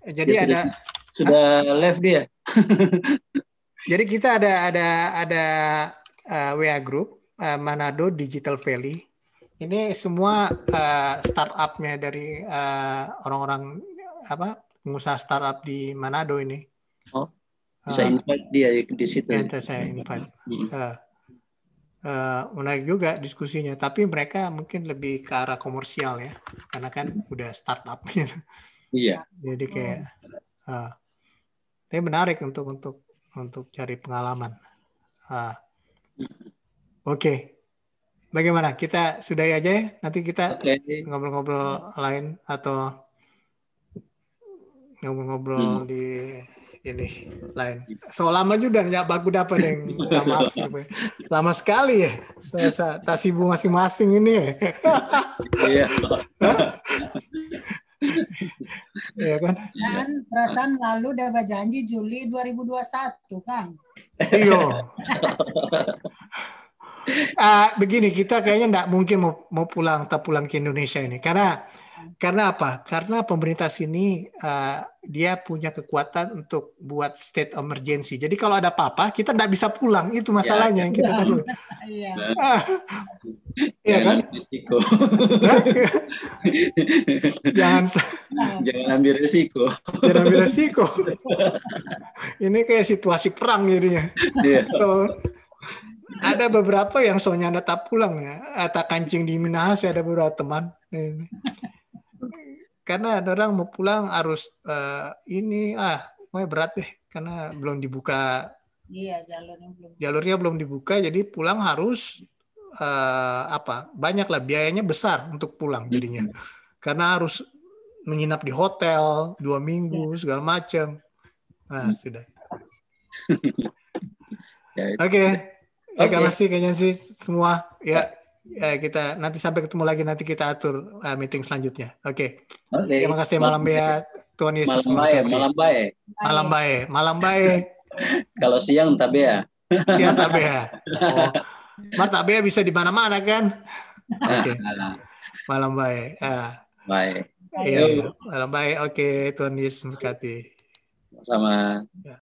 Eh, jadi ya, ada sudah, sudah live dia. jadi kita ada ada ada uh, eh, WA group uh, Manado Digital Valley. Ini semua uh, startupnya dari uh, orang-orang apa pengusaha startup di Manado ini. Oh, saya invite uh, dia di situ. Ya, saya invite. Uh, uh, menarik juga diskusinya. Tapi mereka mungkin lebih ke arah komersial ya, karena kan udah startup gitu. Iya. Jadi kayak, uh, hmm. eh, ini menarik untuk untuk untuk cari pengalaman. Uh, Oke, okay. bagaimana? Kita sudahi aja ya. Nanti kita ngobrol-ngobrol okay. lain atau ngobrol-ngobrol hmm. di ini lain. So lama juga nggak baku dapat yang lama sekali ya. Saya sibuk masing-masing ini. Ya. Iya. Iya kan? Dan perasaan lalu udah berjanji Juli 2021, kan? Iyo. uh, begini, kita kayaknya nggak mungkin mau, mau pulang, tak pulang ke Indonesia ini. Karena karena apa? Karena pemerintah sini uh, dia punya kekuatan untuk buat state emergency. Jadi kalau ada apa-apa kita tidak bisa pulang itu masalahnya ya, yang kita tahu. Iya. Iya kan? Risiko. jangan jangan ambil risiko. jangan ambil risiko. Ini kayak situasi perang jadinya. Yeah. So ada beberapa yang soalnya anda tak pulang ya, tak kancing di Minahasa ada beberapa teman karena ada orang mau pulang harus uh, ini ah mau berat deh karena belum dibuka iya jalurnya belum jalurnya belum dibuka jadi pulang harus uh, apa lah biayanya besar untuk pulang iya. jadinya iya. karena harus menginap di hotel dua minggu iya. segala macam nah hmm. sudah ya, oke okay. okay. kayaknya sih semua ya, ya ya kita nanti sampai ketemu lagi nanti kita atur uh, meeting selanjutnya. Oke. Okay. Okay. Terima kasih malam ya Tuhan Yesus malam baik, malam baik. Malam baik, malam baik. Kalau siang ya Siang ya Oh. Mar ya bisa di mana-mana kan? Oke. Okay. Malam baik. Uh. Baik. Iya, malam baik. Oke, okay. Tuhan Yesus berkati. Sama. Ya.